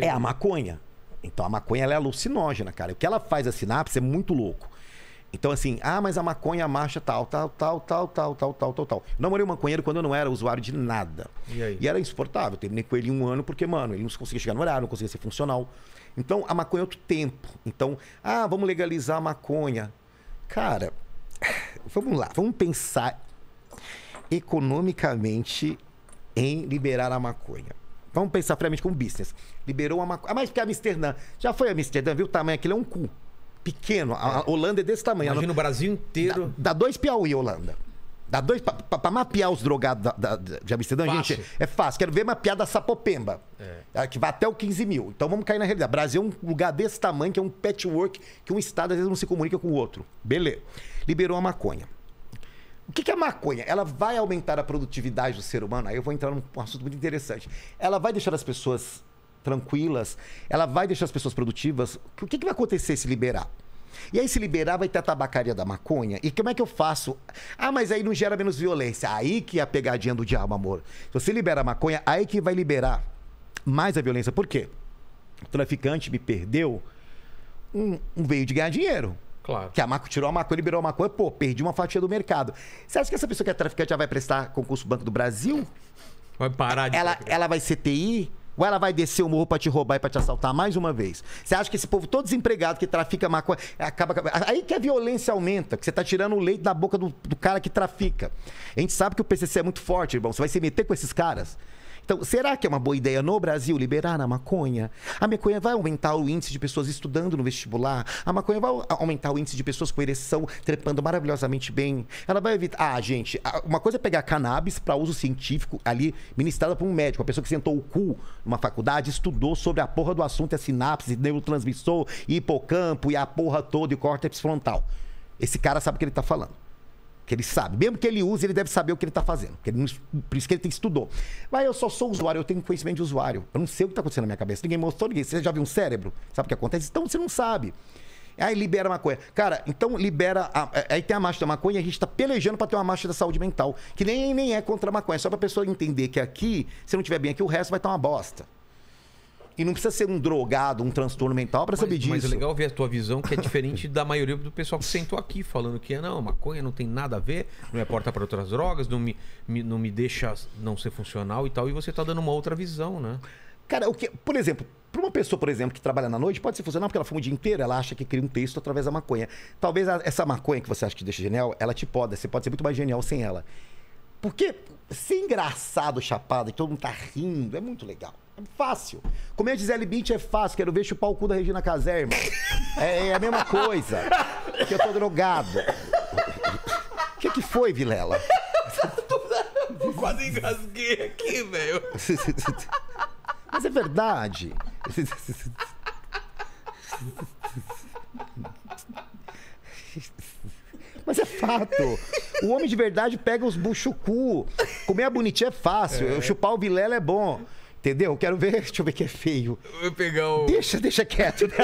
é a maconha. Então a maconha é alucinógena, cara. O que ela faz a sinapse é muito louco. Então, assim, ah, mas a maconha marcha tal, tal, tal, tal, tal, tal, tal, tal, tal. Namorei um maconheiro quando eu não era usuário de nada. E, e era insuportável. Terminei com ele um ano porque, mano, ele não conseguia chegar no horário, não conseguia ser funcional. Então, a maconha é outro tempo. Então, ah, vamos legalizar a maconha. Cara, vamos lá, vamos pensar economicamente em liberar a maconha. Vamos pensar friamente como business. Liberou uma maconha. Ah, mas porque Amsterdã. Já foi Amsterdã, viu o tamanho? Aquilo é um cu. Pequeno. A, Holanda é desse tamanho. Imagina Ela... Brasil inteiro. Dá, dá dois Piauí, Holanda. Dá dois. Para mapear os drogados da, da, de Amsterdã, fácil. gente, é fácil. Quero ver mapear da Sapopemba, é. é que vai até o 15 mil. Então vamos cair na realidade. Brasil é um lugar desse tamanho, que é um patchwork, que um estado às vezes não se comunica com o outro. Beleza. Liberou a maconha. O que, é maconha? Ela vai aumentar a produtividade do ser humano? Aí eu vou entrar num assunto muito interessante. Ela vai deixar as pessoas tranquilas? Ela vai deixar as pessoas produtivas? O que, que vai acontecer se liberar? E aí, se liberar, vai ter a tabacaria da maconha. E como é que eu faço? Ah, mas aí não gera menos violência. Aí que é a pegadinha do diabo, amor. Se você libera a maconha, aí que vai liberar mais a violência. Por quê? O traficante me perdeu um, um veio de ganhar dinheiro. Claro. Que a Maco tirou a e liberou a maconha, pô, perdi uma fatia do mercado. Você acha que essa pessoa que é traficante já vai prestar concurso Banco do Brasil? Vai parar de. Ela, ela vai ser TI? Ou ela vai descer o morro pra te roubar e pra te assaltar mais uma vez? Você acha que esse povo todo desempregado que trafica maconha. Acaba, aí que a violência aumenta, que você tá tirando o leite da boca do, do cara que trafica. A gente sabe que o PCC é muito forte, irmão. Você vai se meter com esses caras. Então, será que é uma boa ideia no Brasil liberar a maconha? A maconha vai aumentar o índice de pessoas estudando no vestibular? A maconha vai aumentar o índice de pessoas com ereção trepando maravilhosamente bem? Ela vai evitar. Ah, gente, uma coisa é pegar cannabis para uso científico ali, ministrada por um médico, uma pessoa que sentou o cu numa faculdade, estudou sobre a porra do assunto, a é sinapse, neurotransmissor, hipocampo e a porra toda e córtex frontal. Esse cara sabe o que ele está falando que ele sabe. Mesmo que ele use, ele deve saber o que ele está fazendo. Ele não, por isso que ele tem, estudou. Mas eu só sou usuário, eu tenho conhecimento de usuário. Eu não sei o que está acontecendo na minha cabeça. Ninguém mostrou ninguém. Você já viu um cérebro? Sabe o que acontece? Então você não sabe. Aí libera maconha. Cara, então libera. A, é, aí tem a marcha da maconha, a gente está pelejando para ter uma marcha da saúde mental. Que nem, nem é contra a maconha. Só para a pessoa entender que aqui, se não tiver bem aqui, o resto vai estar tá uma bosta. E não precisa ser um drogado, um transtorno mental para saber disso. Mas é legal ver a tua visão, que é diferente da maioria do pessoal que sentou aqui, falando que não, maconha não tem nada a ver, não é porta para outras drogas, não me, me, não me deixa não ser funcional e tal. E você tá dando uma outra visão, né? Cara, o que, por exemplo, para uma pessoa, por exemplo, que trabalha na noite, pode ser funcional porque ela fuma o dia inteiro, ela acha que cria um texto através da maconha. Talvez essa maconha que você acha que deixa genial, ela te pode, você pode ser muito mais genial sem ela. Porque ser engraçado, chapado, e todo mundo tá rindo, é muito legal. Fácil. Comer Gisele Bint é fácil. Quero ver chupar o cu da Regina Casé, irmão. É, é a mesma coisa. Que eu tô drogado. O que, que foi, Vilela? Eu quase engasguei aqui, velho. Mas é verdade. Mas é fato. O homem de verdade pega os buchucu. Comer a bonitinha é fácil. É. Chupar o Vilela é bom. Entendeu? Quero ver. Deixa eu ver que é feio. Vou pegar o. Deixa, deixa quieto.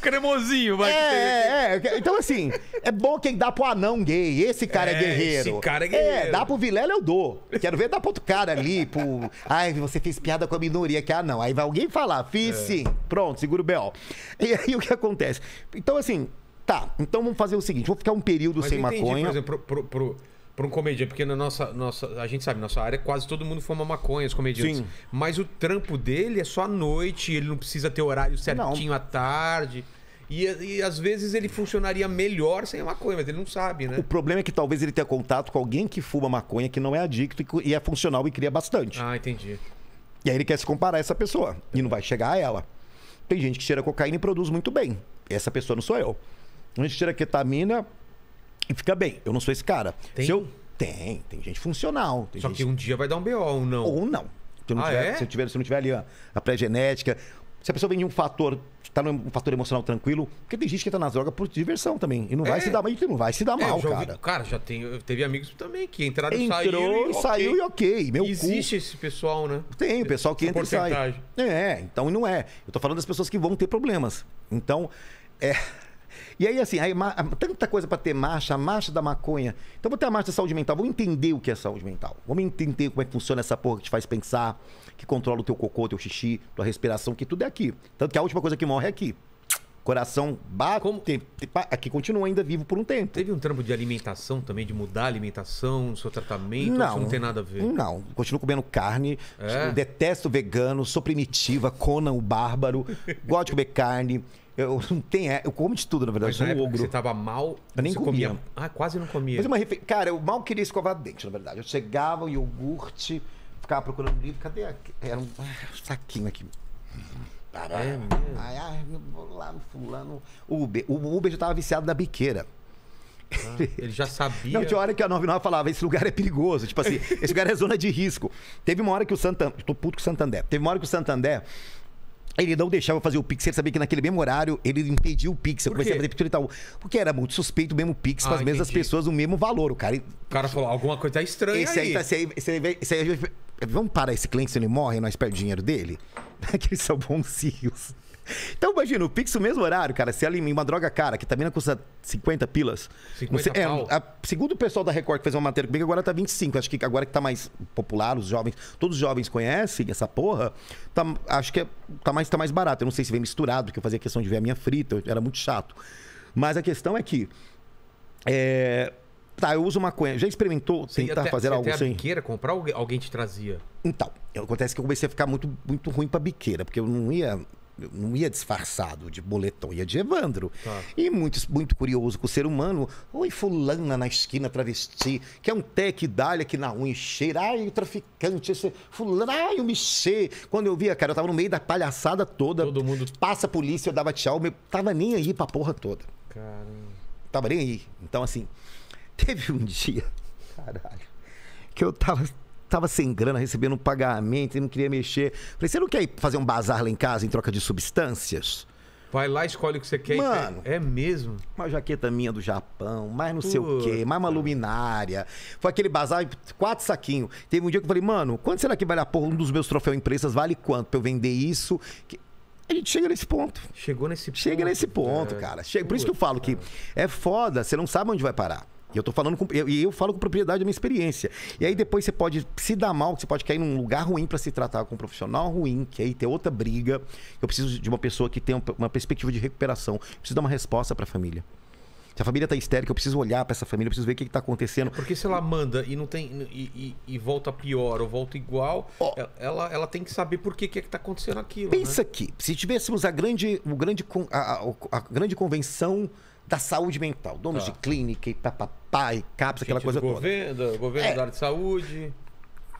cremosinho, vai. É, é, é, então assim, é bom quem dá pro anão gay. Esse cara é, é guerreiro. Esse cara é, é guerreiro. É, dá pro Vilela eu dou. Quero ver dá pro outro cara ali, pro. Ai, você fez piada com a minoria que é ah não. Aí vai alguém falar, fiz é. sim. Pronto, segura o B.O. E aí o que acontece? Então assim, tá. Então vamos fazer o seguinte, vou ficar um período Mas sem entendi, maconha. Por exemplo, pro, pro para um comediante, porque na nossa, nossa, a gente sabe, nossa área quase todo mundo fuma maconha, os comediantes. Sim. Mas o trampo dele é só à noite, ele não precisa ter horário certinho não. à tarde. E, e, às vezes ele funcionaria melhor sem a maconha, mas ele não sabe, né? O problema é que talvez ele tenha contato com alguém que fuma maconha, que não é adicto e, é funcional e cria bastante. Ah, entendi. E aí ele quer se comparar a essa pessoa e não vai chegar a ela. Tem gente que cheira cocaína e produz muito bem. Essa pessoa não sou eu. A gente tira ketamina, e fica bem, eu não sou esse cara. Tem? Se eu... Tem, tem gente funcional. Tem Só gente... que um dia vai dar um BO ou não. Ou não. Se, não ah, tiver, é? se, tiver, se não tiver ali a, a pré-genética. Se a pessoa vem de um fator, tá num fator emocional tranquilo, porque tem gente que tá nas drogas por diversão também. E não vai é. se dar mal, não vai se dar é, mal, cara. Ouvi, cara, já tem, teve amigos também que entraram e saíram, e saiu e ok. Meu Existe cu. esse pessoal, né? Tem, o pessoal que entra e sai. É, então não é. Eu tô falando das pessoas que vão ter problemas. Então, é, e aí, assim, aí, tanta coisa para ter marcha, a marcha da maconha. Então, vou ter a marcha da saúde mental. vou entender o que é saúde mental. Vamos entender como é que funciona essa porra que te faz pensar, que controla o teu cocô, teu xixi, tua respiração, que tudo é aqui. Tanto que a última coisa que morre é aqui. Coração bate, Como... Te, aqui continua ainda vivo por um tempo. Teve um trampo de alimentação também, de mudar a alimentação, seu tratamento? Não, isso não tem nada a ver. Não, continuo comendo carne, é? detesto vegano, sou primitiva, Conan o bárbaro, gosto de comer carne. Eu não tenho, é, eu como de tudo, na verdade. Mas na época ogro. você tava mal, eu nem comia. comia. Ah, quase não comia. Mas é uma refe... Cara, eu mal queria escovar dente, na verdade. Eu chegava, o iogurte, ficava procurando livro. Cadê? Era um... Ah, saquinho aqui. Pará. É ai, ai, vou lá no fulano. Uber. O Uber já tava viciado da biqueira. Ah, ele já sabia. Não, tinha hora que a 99 falava: esse lugar é perigoso. Tipo assim, esse lugar é zona de risco. Teve uma hora que o Santander. Tô puto com o Santander. Teve uma hora que o Santander ele não deixava fazer o Pix, ele sabia que naquele mesmo horário ele impediu o Pix. Eu comecei a fazer e tal. Porque era muito suspeito o mesmo Pix para ah, as mesmas entendi. pessoas, o mesmo valor. O cara, o cara falou, alguma coisa tá estranha esse aí. aí, tá, esse aí, esse aí, esse aí vamos parar esse cliente se ele morre e nós perdemos o dinheiro dele? que eles são bonzinhos. Então imagina, o Pix no mesmo horário, cara, se ela em uma droga cara, que também não custa 50 pilas. 50 sei, é, a, segundo o pessoal da Record que fez uma matéria comigo, agora tá 25. Acho que agora que tá mais popular, os jovens, todos os jovens conhecem essa porra, tá, acho que é, tá, mais, tá mais barato. Eu não sei se vem misturado, porque eu fazia questão de ver a minha frita, eu, era muito chato. Mas a questão é que. É, tá, eu uso maconha. Já experimentou Sim, tentar até, fazer algo sem assim? biqueira comprar alguém te trazia? Então, acontece que eu comecei a ficar muito, muito ruim pra biqueira, porque eu não ia eu não ia disfarçado de boletom, ia de Evandro. Tá. E muito, muito curioso com o ser humano. Oi, fulana na esquina travesti, que é um tec dália que na unha cheira. Ai, o traficante, esse fulano, ai, o michê. Quando eu via, cara, eu tava no meio da palhaçada toda. Todo mundo. Passa a polícia, eu dava tchau. Meu, tava nem aí pra porra toda. Caramba. Tava nem aí. Então, assim, teve um dia, caralho, que eu tava tava sem grana, recebendo um pagamento e não queria mexer. Falei, você não quer fazer um bazar lá em casa em troca de substâncias? Vai lá, escolhe o que você quer. Mano, é mesmo? Uma jaqueta minha do Japão, mais não Puta. sei o quê, mais uma luminária. Foi aquele bazar, quatro saquinhos. Teve um dia que eu falei, mano, quanto será que vale a porra? Um dos meus troféus empresas vale quanto pra eu vender isso? Que... A gente chega nesse ponto. Chegou nesse ponto. Chega nesse ponto, cara. Chega... Por isso que eu falo que é foda, você não sabe onde vai parar. E eu tô falando com. Eu, eu falo com propriedade da minha experiência. E aí depois você pode se dar mal, você pode cair num lugar ruim para se tratar com um profissional ruim, que aí tem outra briga. Eu preciso de uma pessoa que tenha uma perspectiva de recuperação. Eu preciso dar uma resposta para a família. Se a família está histérica, eu preciso olhar para essa família, eu preciso ver o que, está acontecendo. É porque se ela manda e não tem e, e, e volta pior ou volta igual, oh. ela, ela tem que saber por que, que é está acontecendo aquilo. Né? Pensa né? que se tivéssemos a grande, o grande, a, a, a grande convenção da saúde mental. Donos tá. de clínica e papapá e cápsula, aquela coisa do toda. Governo, governo é. da área de saúde.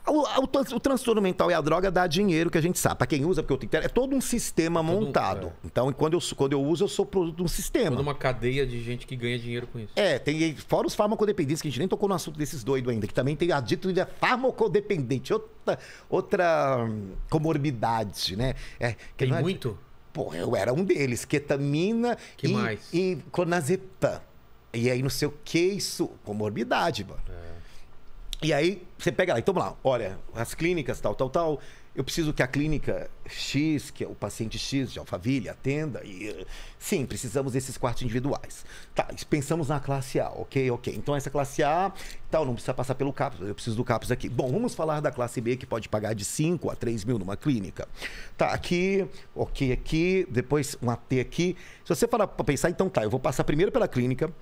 O, o, o, transtorno mental e a droga dá dinheiro que a gente sabe. Para quem usa, porque eu tenho É todo um sistema todo montado. Um, é. Então, quando eu, quando eu uso, eu sou produto de um sistema. Toda uma cadeia de gente que ganha dinheiro com isso. É, tem. Fora os farmacodependentes, que a gente nem tocou no assunto desses doidos ainda, que também tem a dito de farmacodependente. Outra, outra hum, comorbidade, né? É, tem é, muito? Pô, eu era um deles. Ketamina que e, mais? e clonazepam. E aí não sei o que, isso. Comorbidade, mano. É. E aí você pega lá, então lá, olha, as clínicas, tal, tal, tal eu preciso que a clínica X, que é o paciente X de Alphaville, atenda. E, sim, precisamos desses quartos individuais. Tá, pensamos na classe A, ok, ok. Então, essa classe A, tal, não precisa passar pelo CAPS, eu preciso do CAPS aqui. Bom, vamos falar da classe B, que pode pagar de 5 a 3 mil numa clínica. Tá, aqui, ok, aqui, depois um AT aqui. Se você falar para pensar, então tá, eu vou passar primeiro pela clínica,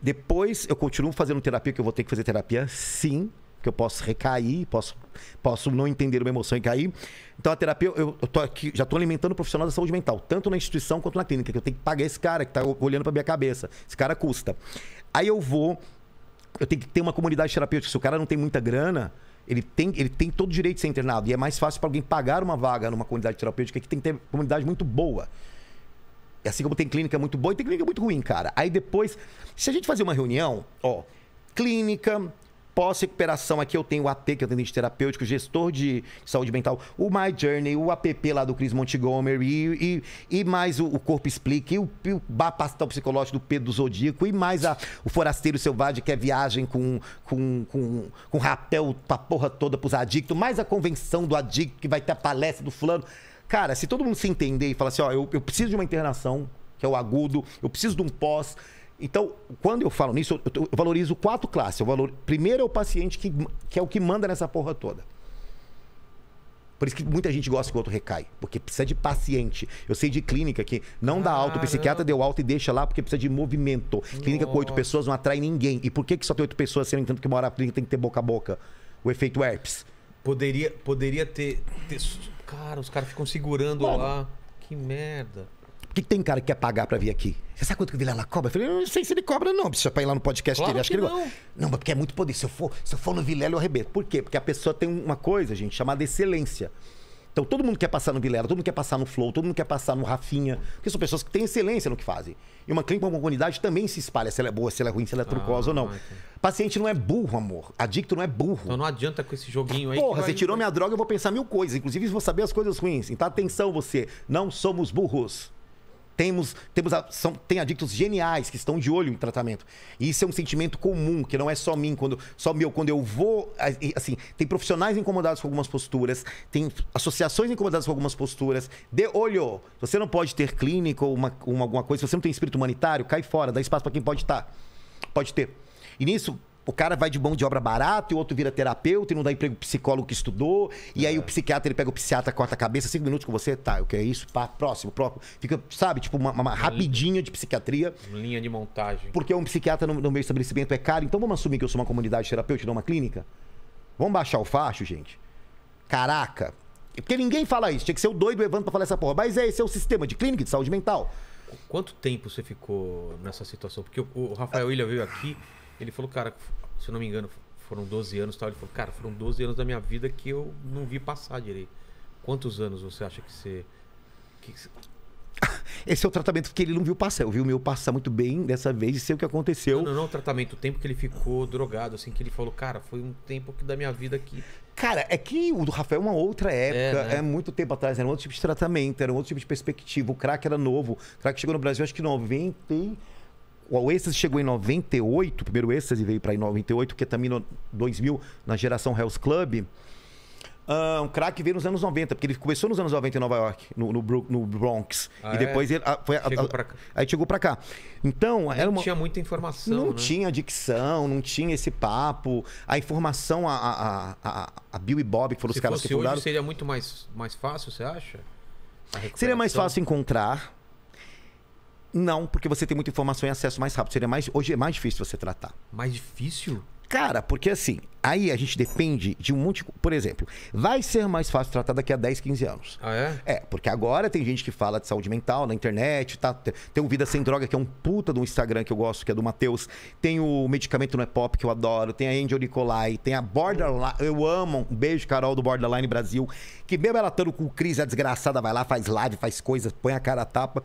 depois eu continuo fazendo terapia, que eu vou ter que fazer terapia, sim, que eu posso recair, posso, posso não entender uma emoção e cair. Então a terapia, eu, eu tô aqui, já estou alimentando o profissional da saúde mental, tanto na instituição quanto na clínica, que eu tenho que pagar esse cara que está olhando para minha cabeça. Esse cara custa. Aí eu vou, eu tenho que ter uma comunidade terapêutica. Se o cara não tem muita grana, ele tem, ele tem todo o direito de ser internado. E é mais fácil para alguém pagar uma vaga numa comunidade terapêutica que tem que ter comunidade muito boa. Assim como tem clínica muito boa e tem clínica muito ruim, cara. Aí depois, se a gente fazer uma reunião, ó, clínica, Pós-recuperação aqui eu tenho o AT, que é o atendente terapêutico, gestor de saúde mental, o My Journey, o app lá do Chris Montgomery, e, e, e mais o, o, Corpo Explica, e o, e o Bapastal Psicológico do Pedro Zodíaco, e mais a, o Forasteiro Selvagem, que é viagem com, com, com, com rapel pra porra toda pros adictos, mais a convenção do adicto, que vai ter a palestra do fulano. Cara, se todo mundo se entender e falar assim, ó, eu, eu preciso de uma internação, que é o agudo, eu preciso de um pós, então, quando eu falo nisso, eu, eu valorizo quatro classes. Eu valor... Primeiro é o paciente, que, que é o que manda nessa porra toda. Por isso que muita gente gosta que o outro recai, porque precisa de paciente. Eu sei de clínica que não dá alta, o psiquiatra deu alta e deixa lá porque precisa de movimento. Clínica Nossa. com oito pessoas não atrai ninguém. E por que, que só tem oito pessoas sendo tanto que morar clínica tem que ter boca a boca? O efeito herpes. Poderia, poderia ter, ter... Cara, os caras ficam segurando lá. Que merda que, que tem cara que quer pagar pra vir aqui? Você sabe quanto que o Vilela cobra? Eu falei, não sei se ele cobra, não. Precisa pra ir lá no podcast claro dele. Acho que, que ele não. Não, mas porque é muito poder. Se eu for, se eu for no Vilela, eu arrebento. Por quê? Porque a pessoa tem uma coisa, gente, chamada excelência. Então todo mundo quer passar no Vilela, todo mundo quer passar no Flow, todo mundo quer passar no Rafinha, porque são pessoas que têm excelência no que fazem. E uma clínica, uma comunidade também se espalha se ela é boa, se ela é ruim, se ela é ah, trucosa ah, ou não. Okay. Paciente não é burro, amor. Adicto não é burro. Então não adianta com esse joguinho aí. Porra, você vai... tirou minha droga, eu vou pensar mil coisas. Inclusive, vou saber as coisas ruins. Então atenção você, não somos burros. Temos, temos a, são, tem adictos geniais que estão de olho no tratamento. E isso é um sentimento comum, que não é só mim, quando, só meu. Quando eu vou. Assim, tem profissionais incomodados com algumas posturas, tem associações incomodadas com algumas posturas. De olho! Você não pode ter clínica ou uma, uma alguma coisa, se você não tem espírito humanitário, cai fora, dá espaço para quem pode estar. Tá. Pode ter. E nisso, o cara vai de mão de obra barato, e o outro vira terapeuta e não dá emprego pro psicólogo que estudou. E é. aí o psiquiatra, ele pega o psiquiatra, corta a cabeça, cinco minutos com você, tá, eu quero isso, pá, próximo, próximo. Fica, sabe, tipo uma, uma, rapidinha de psiquiatria. Linha de montagem. Porque um psiquiatra no, no meu estabelecimento é caro, então vamos assumir que eu sou uma comunidade e não uma clínica? Vamos baixar o facho, gente? Caraca. Porque ninguém fala isso, tinha que ser o doido levando pra falar essa porra. Mas é, esse é o sistema de clínica de saúde mental. Quanto tempo você ficou nessa situação? Porque o, o Rafael William veio aqui ele falou, cara, se eu não me engano, foram 12 anos tal. Ele falou, cara, foram 12 anos da minha vida que eu não vi passar direito. Quantos anos você acha que você. Que... Esse é o tratamento que ele não viu passar. Eu vi o meu passar muito bem dessa vez e sei o que aconteceu. Não, não, não o é tratamento, o tempo que ele ficou drogado, assim, que ele falou, cara, foi um tempo que, da minha vida que. Cara, é que o do Rafael é uma outra época, é, né? é muito tempo atrás, era um outro tipo de tratamento, era um outro tipo de perspectiva. O crack era novo. O crack chegou no Brasil, acho que 90 o Oasis chegou em 98, o primeiro Oasis veio para em 98, que também no 2000, na geração Hells Club. Ah, um craque veio nos anos 90, porque ele começou nos anos 90 em Nova York, no, no, no Bronx. Ah, e depois é? ele ah, a, foi, chegou aí chegou para cá. Então, uma... tinha muita informação. Não né? tinha dicção, não tinha esse papo. A informação, a, a, a, Bill e Bob, que foram Se os caras que fundaram. Hoje seria muito mais, mais fácil, você acha? Seria mais fácil encontrar não, porque você tem muita informação e acesso mais rápido. Seria mais, hoje é mais difícil você tratar. Mais difícil? Cara, porque assim, aí a gente depende de um monte. De... Por exemplo, vai ser mais fácil tratar daqui a 10, 15 anos. Ah, é? É, porque agora tem gente que fala de saúde mental na internet, tá? Tem o Vida Sem Droga, que é um puta do Instagram que eu gosto, que é do Matheus. Tem o Medicamento No É Pop, que eu adoro. Tem a Angel Nicolai. Tem a Borderline. Eu amo. Um beijo, Carol, do Borderline Brasil. Que mesmo ela estando com crise, a desgraçada vai lá, faz live, faz coisas, põe a cara a tapa.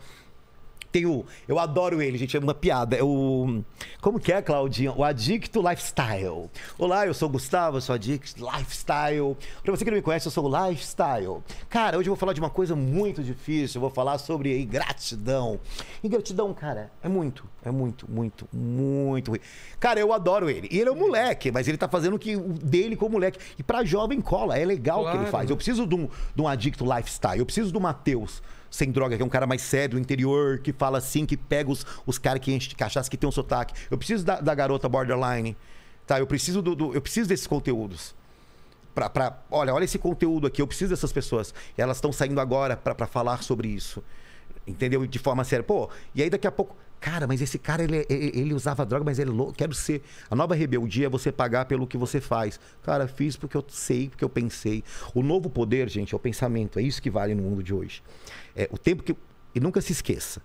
Tem o. Eu adoro ele, gente. É uma piada. É o. Como que é, Claudinha? O Adicto Lifestyle. Olá, eu sou o Gustavo, eu sou Adicto Lifestyle. Pra você que não me conhece, eu sou o Lifestyle. Cara, hoje eu vou falar de uma coisa muito difícil. Eu vou falar sobre ingratidão. Ingratidão, cara, é muito. É muito, muito, muito ruim. Cara, eu adoro ele. E ele é um moleque, mas ele tá fazendo o que dele o moleque. E pra jovem cola, é legal o claro. que ele faz. Eu preciso de um, de um adicto lifestyle, eu preciso do Matheus sem droga, que é um cara mais sério, do interior, que fala assim, que pega os, os caras que enchem de cachaça, que tem um sotaque. Eu preciso da, da garota borderline. Tá? Eu preciso do, do eu preciso desses conteúdos. Pra, pra, olha, olha esse conteúdo aqui, eu preciso dessas pessoas. elas estão saindo agora para falar sobre isso. Entendeu? De forma séria. Pô, e aí daqui a pouco Cara, mas esse cara, ele, ele, ele usava droga, mas ele é louco. Quero ser. A nova rebeldia é você pagar pelo que você faz. Cara, fiz porque eu sei, porque eu pensei. O novo poder, gente, é o pensamento. É isso que vale no mundo de hoje. É o tempo que. E nunca se esqueça.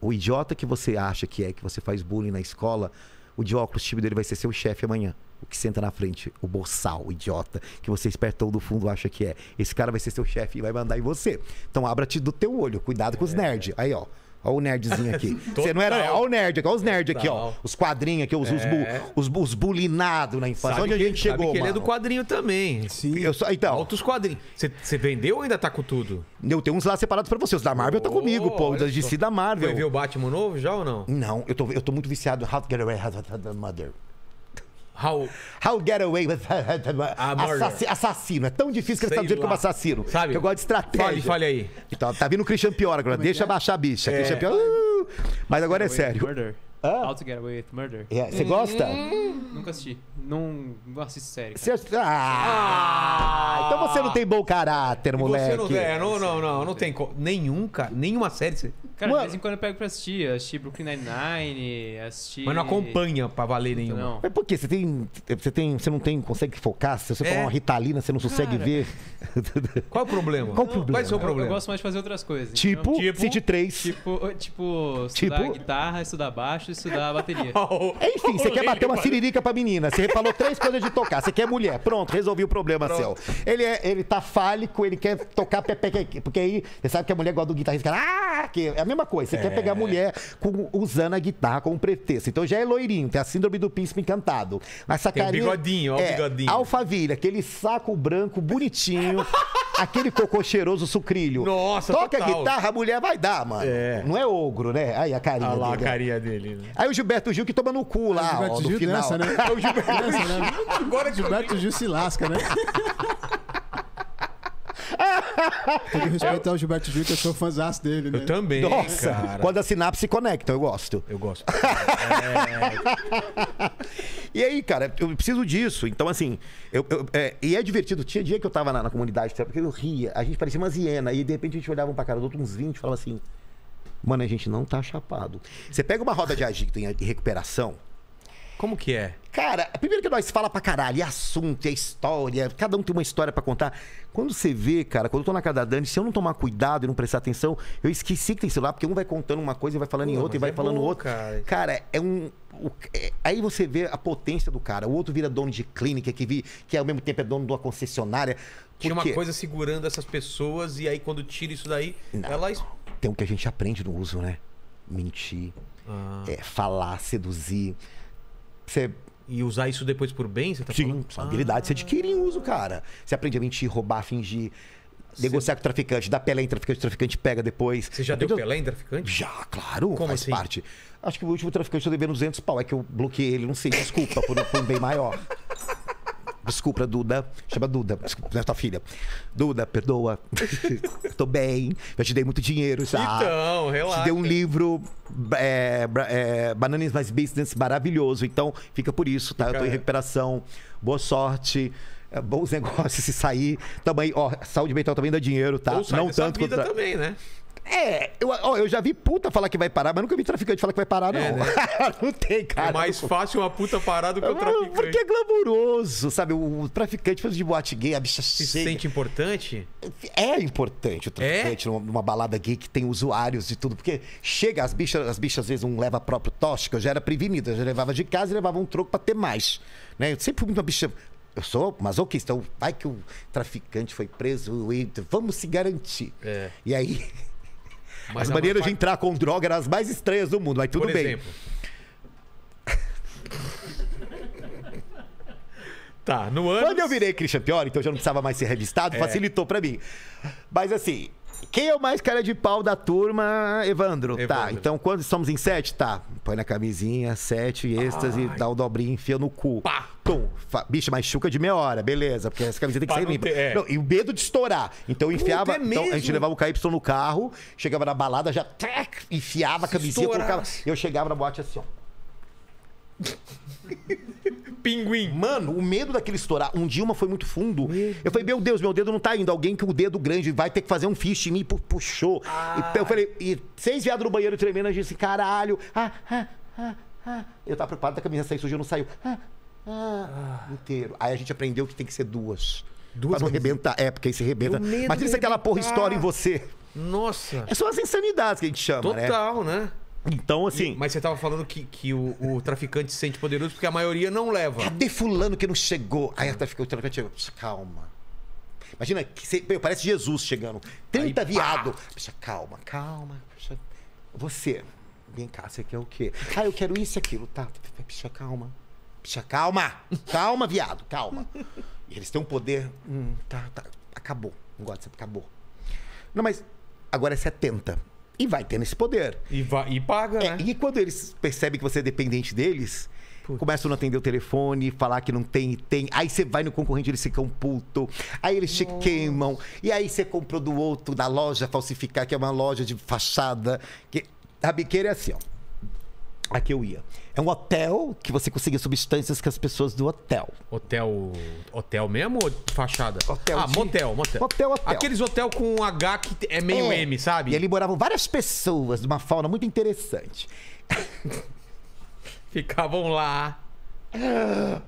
O idiota que você acha que é, que você faz bullying na escola, o de óculos, o time dele vai ser seu chefe amanhã. O que senta na frente, o boçal, o idiota, que você espertou do fundo acha que é. Esse cara vai ser seu chefe e vai mandar em você. Então abra-te do teu olho, cuidado com os é. nerds. Aí, ó. Olha o nerdzinho aqui. Você não era. Olha o nerd olha os nerds aqui, ó. Os quadrinhos aqui, os, é. os, bu, os, os bulinados na infância. Sabe Onde que, a gente chegou? Sabe que ele é do quadrinho também. Sim. Eu só, então. Outros quadrinhos. Você vendeu ou ainda tá com tudo? Eu tenho uns lá separados pra você. Os da Marvel oh, tá comigo, pô. Os da DC da Marvel. Vai ver o Batman novo já ou não? Não, eu tô, eu tô muito viciado. How to Get Away get Mother. How, How Get Away with Assassi, Assassino. É tão difícil que eles traduzir como assassino. Sabe? Eu gosto de estratégia. Fale, fale aí. Então, tá vindo o Christian Pior agora. Como é Deixa é? baixar a bicha. É. Pior, uh, mas agora é sério. Murder. Hã? How to Get Away with Murder. Yeah. É, você gosta? Hum. Nunca assisti. Não, não assisto série. cara. Ah! ah, Então você não tem bom caráter, moleque. Você não, é, não, não, não, não tem co- nenhum, cara, nenhuma série. Cara, Mano- de vez em quando eu pego pra assistir. Assisti Brooklyn Nine-Nine, assisti... Mas não acompanha pra valer nenhuma. Não. Mas por quê? Você tem. Você tem. Você não tem, consegue focar? Se você É. tomar uma ritalina, você não consegue Cara. ver. Qual é o problema? Qual o problema? Qual é o Eu- problema? Eu gosto mais de fazer outras coisas. Tipo, tipo, City 3. Tipo, tipo, estudar Tipo? guitarra, estudar baixo, acho isso bateria. Enfim, você quer bater uma siririca pra menina. Você falou três coisas de tocar. Você quer mulher. Pronto, resolvi o problema Pronto. seu. Ele, é, ele tá fálico, ele quer tocar pepeque. Porque aí, você sabe que a mulher gosta do guitarrista. Ah, que é a mesma coisa. Você é. quer pegar a mulher com, usando a guitarra como pretexto. Então já é loirinho, tem a síndrome do príncipe encantado. Mas essa carinha. Tem o bigodinho, ó é, o bigodinho. Alfavilha, aquele saco branco bonitinho. aquele cocô cheiroso sucrilho. Nossa, Toca total. a guitarra, a mulher vai dar, mano. É. Não é ogro, né? Aí a carinha Olha lá, dele. a né? carinha dele. Né? Aí o Gilberto Gil que toma no cu lá, é, o ó, no Gil final. Dança, né? É o Gilberto Gil. Né? Agora Gilberto Gil se lasca, né? Tem que respeitar o Gilberto Gil, que eu sou fãzão dele, né? Eu também. Nossa, cara. quando a sinapse se conecta, eu gosto. Eu gosto. É... e aí, cara, eu preciso disso. Então, assim, eu, eu, é, e é divertido. Tinha dia que eu tava na, na comunidade, porque eu ria, a gente parecia uma hiena, e de repente a gente olhava um pra cara do outro, uns 20, e falava assim. Mano, a gente não tá chapado. Você pega uma roda de agito em recuperação. Como que é? Cara, é primeiro que nós fala pra caralho, e é assunto, é história, cada um tem uma história para contar. Quando você vê, cara, quando eu tô na casa da Dani, se eu não tomar cuidado e não prestar atenção, eu esqueci que tem celular, porque um vai contando uma coisa e vai falando Pô, em outra e vai é falando bom, outra. Cara. é um. O, é, aí você vê a potência do cara. O outro vira dono de clínica, que, vi, que ao mesmo tempo é dono de uma concessionária. Tinha uma coisa segurando essas pessoas, e aí quando tira isso daí, não. ela tem o que a gente aprende no uso, né? Mentir, ah. é, falar, seduzir. Você e usar isso depois por bem, você tá Sim, falando? são habilidades. Ah. Você adquire em uso, cara. Você aprende a mentir, roubar, fingir, negociar com o traficante, dar pelé em traficante, o traficante pega depois. Você já deu eu... pelé em traficante? Já, claro. Como faz assim? parte. Acho que o último traficante eu devendo 200 pau. É que eu bloqueei ele, não sei, desculpa, por, por um bem maior. Desculpa, Duda. Chama Duda. Desculpa, não é tua filha. Duda, perdoa. Tô bem. Eu te dei muito dinheiro já. Então, relaxa. Te dei um livro, é, é, Bananas Mais Business, maravilhoso. Então, fica por isso, tá? Fica Eu tô em recuperação. Boa sorte. É, bons negócios se sair. Também, ó, saúde mental também dá dinheiro, tá? Ou sai não tanto vida contra... também, né? É, eu, ó, eu já vi puta falar que vai parar, mas nunca vi traficante falar que vai parar, é, não. É, né? não tem, cara. É mais não... fácil uma puta parar do que o traficante. Porque é glamouroso, sabe? O, o traficante faz de boate gay, a bicha Se sente importante? É importante o traficante é? numa, balada gay que tem usuários e tudo, porque chega, as bichas, as bichas às vezes não um leva próprio tóxico, eu já era prevenido, eu já levava de casa e levava um troco para ter mais. Né? Eu sempre fui muito uma bicha eu sou masoquista. Então vai que o traficante foi preso, vamos se garantir. É. E aí mas as maneiras de entrar com droga eram as mais estranhas do mundo, mas tudo Por bem. Tá, no ano. Quando eu virei Christian Pior, então eu já não precisava mais ser revistado, é. facilitou para mim. Mas assim, quem é o mais cara de pau da turma? Evandro. Tá, Evandro. Tá, então quando estamos em sete? Tá. Põe na camisinha, sete, êxtase, Ai. dá o dobrinho, enfia no cu. Pá. Pum. Fa... Bicho, mas chuca de meia hora, beleza, porque essa camisinha tem que ser limpa. Ter, é. não, e o medo de estourar. Então é enfiava. Então, a gente levava o KY no carro, chegava na balada, já tac, enfiava a camisinha, estourasse. colocava. Eu chegava na boate assim, ó pinguim. Mano, o medo daquele estourar. Um dia uma foi muito fundo. Meu eu falei, meu Deus, meu dedo não tá indo. Alguém com o dedo grande vai ter que fazer um fish em mim. Puxou. E ah. eu falei, e seis viados no banheiro tremendo. A gente disse, assim, caralho. Ah, ah, ah, ah. Eu tava preocupado da camisa sair suja, não saiu. Ah, ah, ah, inteiro. Aí a gente aprendeu que tem que ser duas. Duas pra não rebentar. É, porque aí se rebenta. Mas isso é aquela porra tá- história em você. Nossa. É São as insanidades que a gente chama, né? Total, né? né? Então, assim. E, mas você tava falando que, que o, o, traficante se sente poderoso porque a maioria não leva. Cadê fulano que não chegou? Aí tá o traficante, o traficante chegou. Calma. Imagina, você, parece Jesus chegando. 30 Aí, viado. Puxa, calma, calma. Puxa. Você, vem cá, você quer o quê? Ah, eu quero isso e aquilo. Tá, tá, tá puxa, calma. Puxa, calma. Calma, viado, calma. E eles têm um poder. Hum, tá, tá. Acabou. Não gosto, acabou. Não, mas agora é 70 e vai tendo esse poder. E, vai, e paga, é, né? E quando eles percebem que você é dependente deles, Putz. começam a não atender o telefone, falar que não tem tem. Aí você vai no concorrente, eles ficam puto. Aí eles Nossa. te queimam. E aí você comprou do outro, da loja falsificar, que é uma loja de fachada. Que... biqueira é assim, ó. Aqui eu ia. É um hotel que você conseguia substâncias que as pessoas do hotel. Hotel. Hotel mesmo ou fachada? Hotel ah, de... motel, motel. Hotel, hotel. Aqueles hotel com H que é meio é. M, sabe? E ali moravam várias pessoas de uma fauna muito interessante. Ficavam lá.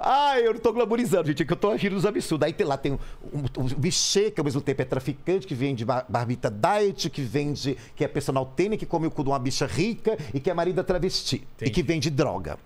Ai, eu não tô glamorizando, gente, é que eu tô agindo nos absurdos. Aí tem, lá tem um, um, um bichê que ao mesmo tempo é traficante, que vende barbita diet, que vende, que é personal trainer, que come o cu de uma bicha rica e que é marido travesti. E que vende droga.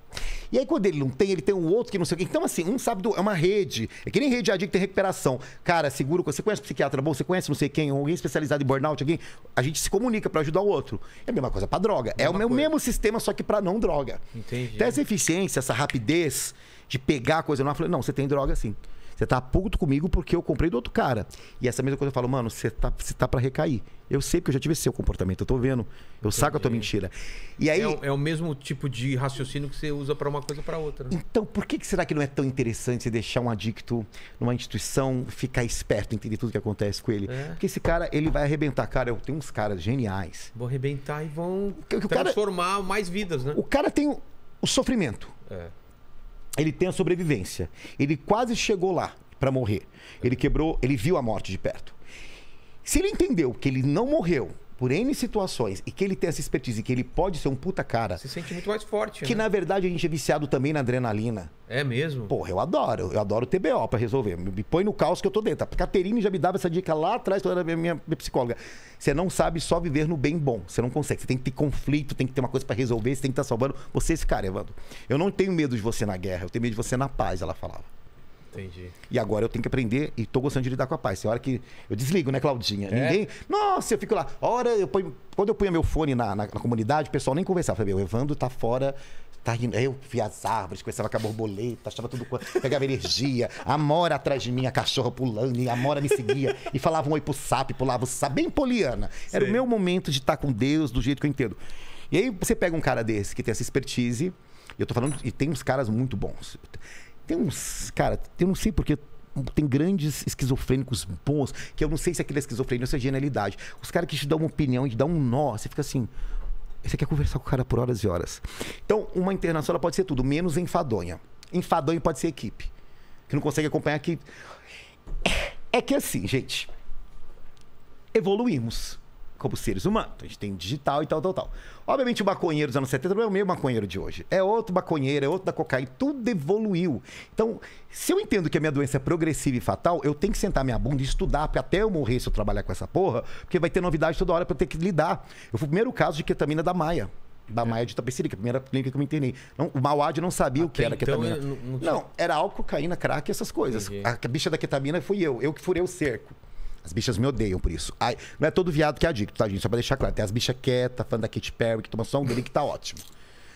E aí quando ele não tem, ele tem um outro que não sei o quê. Então assim, um sabe É uma rede. É que nem rede adicta tem recuperação. Cara, seguro, você conhece um psiquiatra bom, você conhece não sei quem, alguém especializado em burnout, alguém... A gente se comunica para ajudar o outro. É a mesma coisa pra droga. É mesma é o mesmo sistema, só que pra não droga. Entendi. Então essa eficiência, essa rapidez de pegar a coisa nova. Eu falei, não, você tem droga sim. Você tá puto comigo porque eu comprei do outro cara. E essa mesma coisa eu falo, mano, você tá, você tá pra recair. Eu sei que eu já tive seu comportamento, eu tô vendo. Eu Entendi. saco a tua mentira. E aí. É o, é o mesmo tipo de raciocínio que você usa para uma coisa para outra. Né? Então, por que, que será que não é tão interessante você deixar um adicto numa instituição ficar esperto, entender tudo que acontece com ele? É. Porque esse cara, ele vai arrebentar. Cara, eu tenho uns caras geniais. Vão arrebentar e vão o, o transformar cara, mais vidas, né? O cara tem o, o sofrimento. É ele tem a sobrevivência. Ele quase chegou lá para morrer. Ele quebrou, ele viu a morte de perto. Se ele entendeu que ele não morreu, por N situações e que ele tem essa expertise, que ele pode ser um puta cara. Se sente muito mais forte. Que né? na verdade a gente é viciado também na adrenalina. É mesmo? Porra, eu adoro. Eu adoro TBO pra resolver. Me põe no caos que eu tô dentro. A Caterine já me dava essa dica lá atrás, quando era minha, minha psicóloga. Você não sabe só viver no bem bom. Você não consegue. Você tem que ter conflito, tem que ter uma coisa para resolver, você tem que estar tá salvando. Você é esse cara, Evandro. Eu não tenho medo de você na guerra, eu tenho medo de você na paz, ela falava. Entendi. E agora eu tenho que aprender e tô gostando de lidar com a paz. Tem hora que eu desligo, né, Claudinha? É? Ninguém. Nossa, eu fico lá. Hora eu ponho... Quando eu punha meu fone na, na, na comunidade, o pessoal nem conversava. Falei, o Evandro tá fora tá rindo. Eu via as árvores, começava com a borboleta, achava tudo. Pegava energia. A Mora atrás de mim, a cachorra pulando, e a Mora me seguia. e falava um oi pro sapo, pulava o sapo. Bem poliana. Era Sim. o meu momento de estar com Deus do jeito que eu entendo. E aí você pega um cara desse que tem essa expertise. E eu tô falando, e tem uns caras muito bons. Tem uns. Cara, eu não sei porque tem grandes esquizofrênicos bons, que eu não sei se aquilo é esquizofrenia ou se é genialidade. Os caras que te dão uma opinião, te dão um nó, você fica assim. Você quer conversar com o cara por horas e horas. Então, uma internacional pode ser tudo, menos enfadonha. Enfadonha pode ser equipe, que não consegue acompanhar que. É que assim, gente. Evoluímos como seres humanos. Então, a gente tem digital e tal, tal, tal. Obviamente, o maconheiro dos anos 70 não é o mesmo maconheiro de hoje. É outro maconheiro, é outro da cocaína. Tudo evoluiu. Então, se eu entendo que a minha doença é progressiva e fatal, eu tenho que sentar minha bunda e estudar, porque até eu morrer se eu trabalhar com essa porra, porque vai ter novidade toda hora pra eu ter que lidar. Eu fui o primeiro caso de ketamina da Maia da é. Maia de Tapecerica, é a primeira clínica que eu me internei. Não, o Mauad não sabia Até o que era então ketamina. Não, não... não, era álcool, cocaína, crack, essas coisas. Entendi. A bicha da ketamina fui eu, eu que furei o cerco. As bichas me odeiam por isso. Ai, não é todo viado que é adicto, tá, gente? Só pra deixar claro. Tem as bichas quietas, fã da Katy Perry, que toma só um drink, tá ótimo.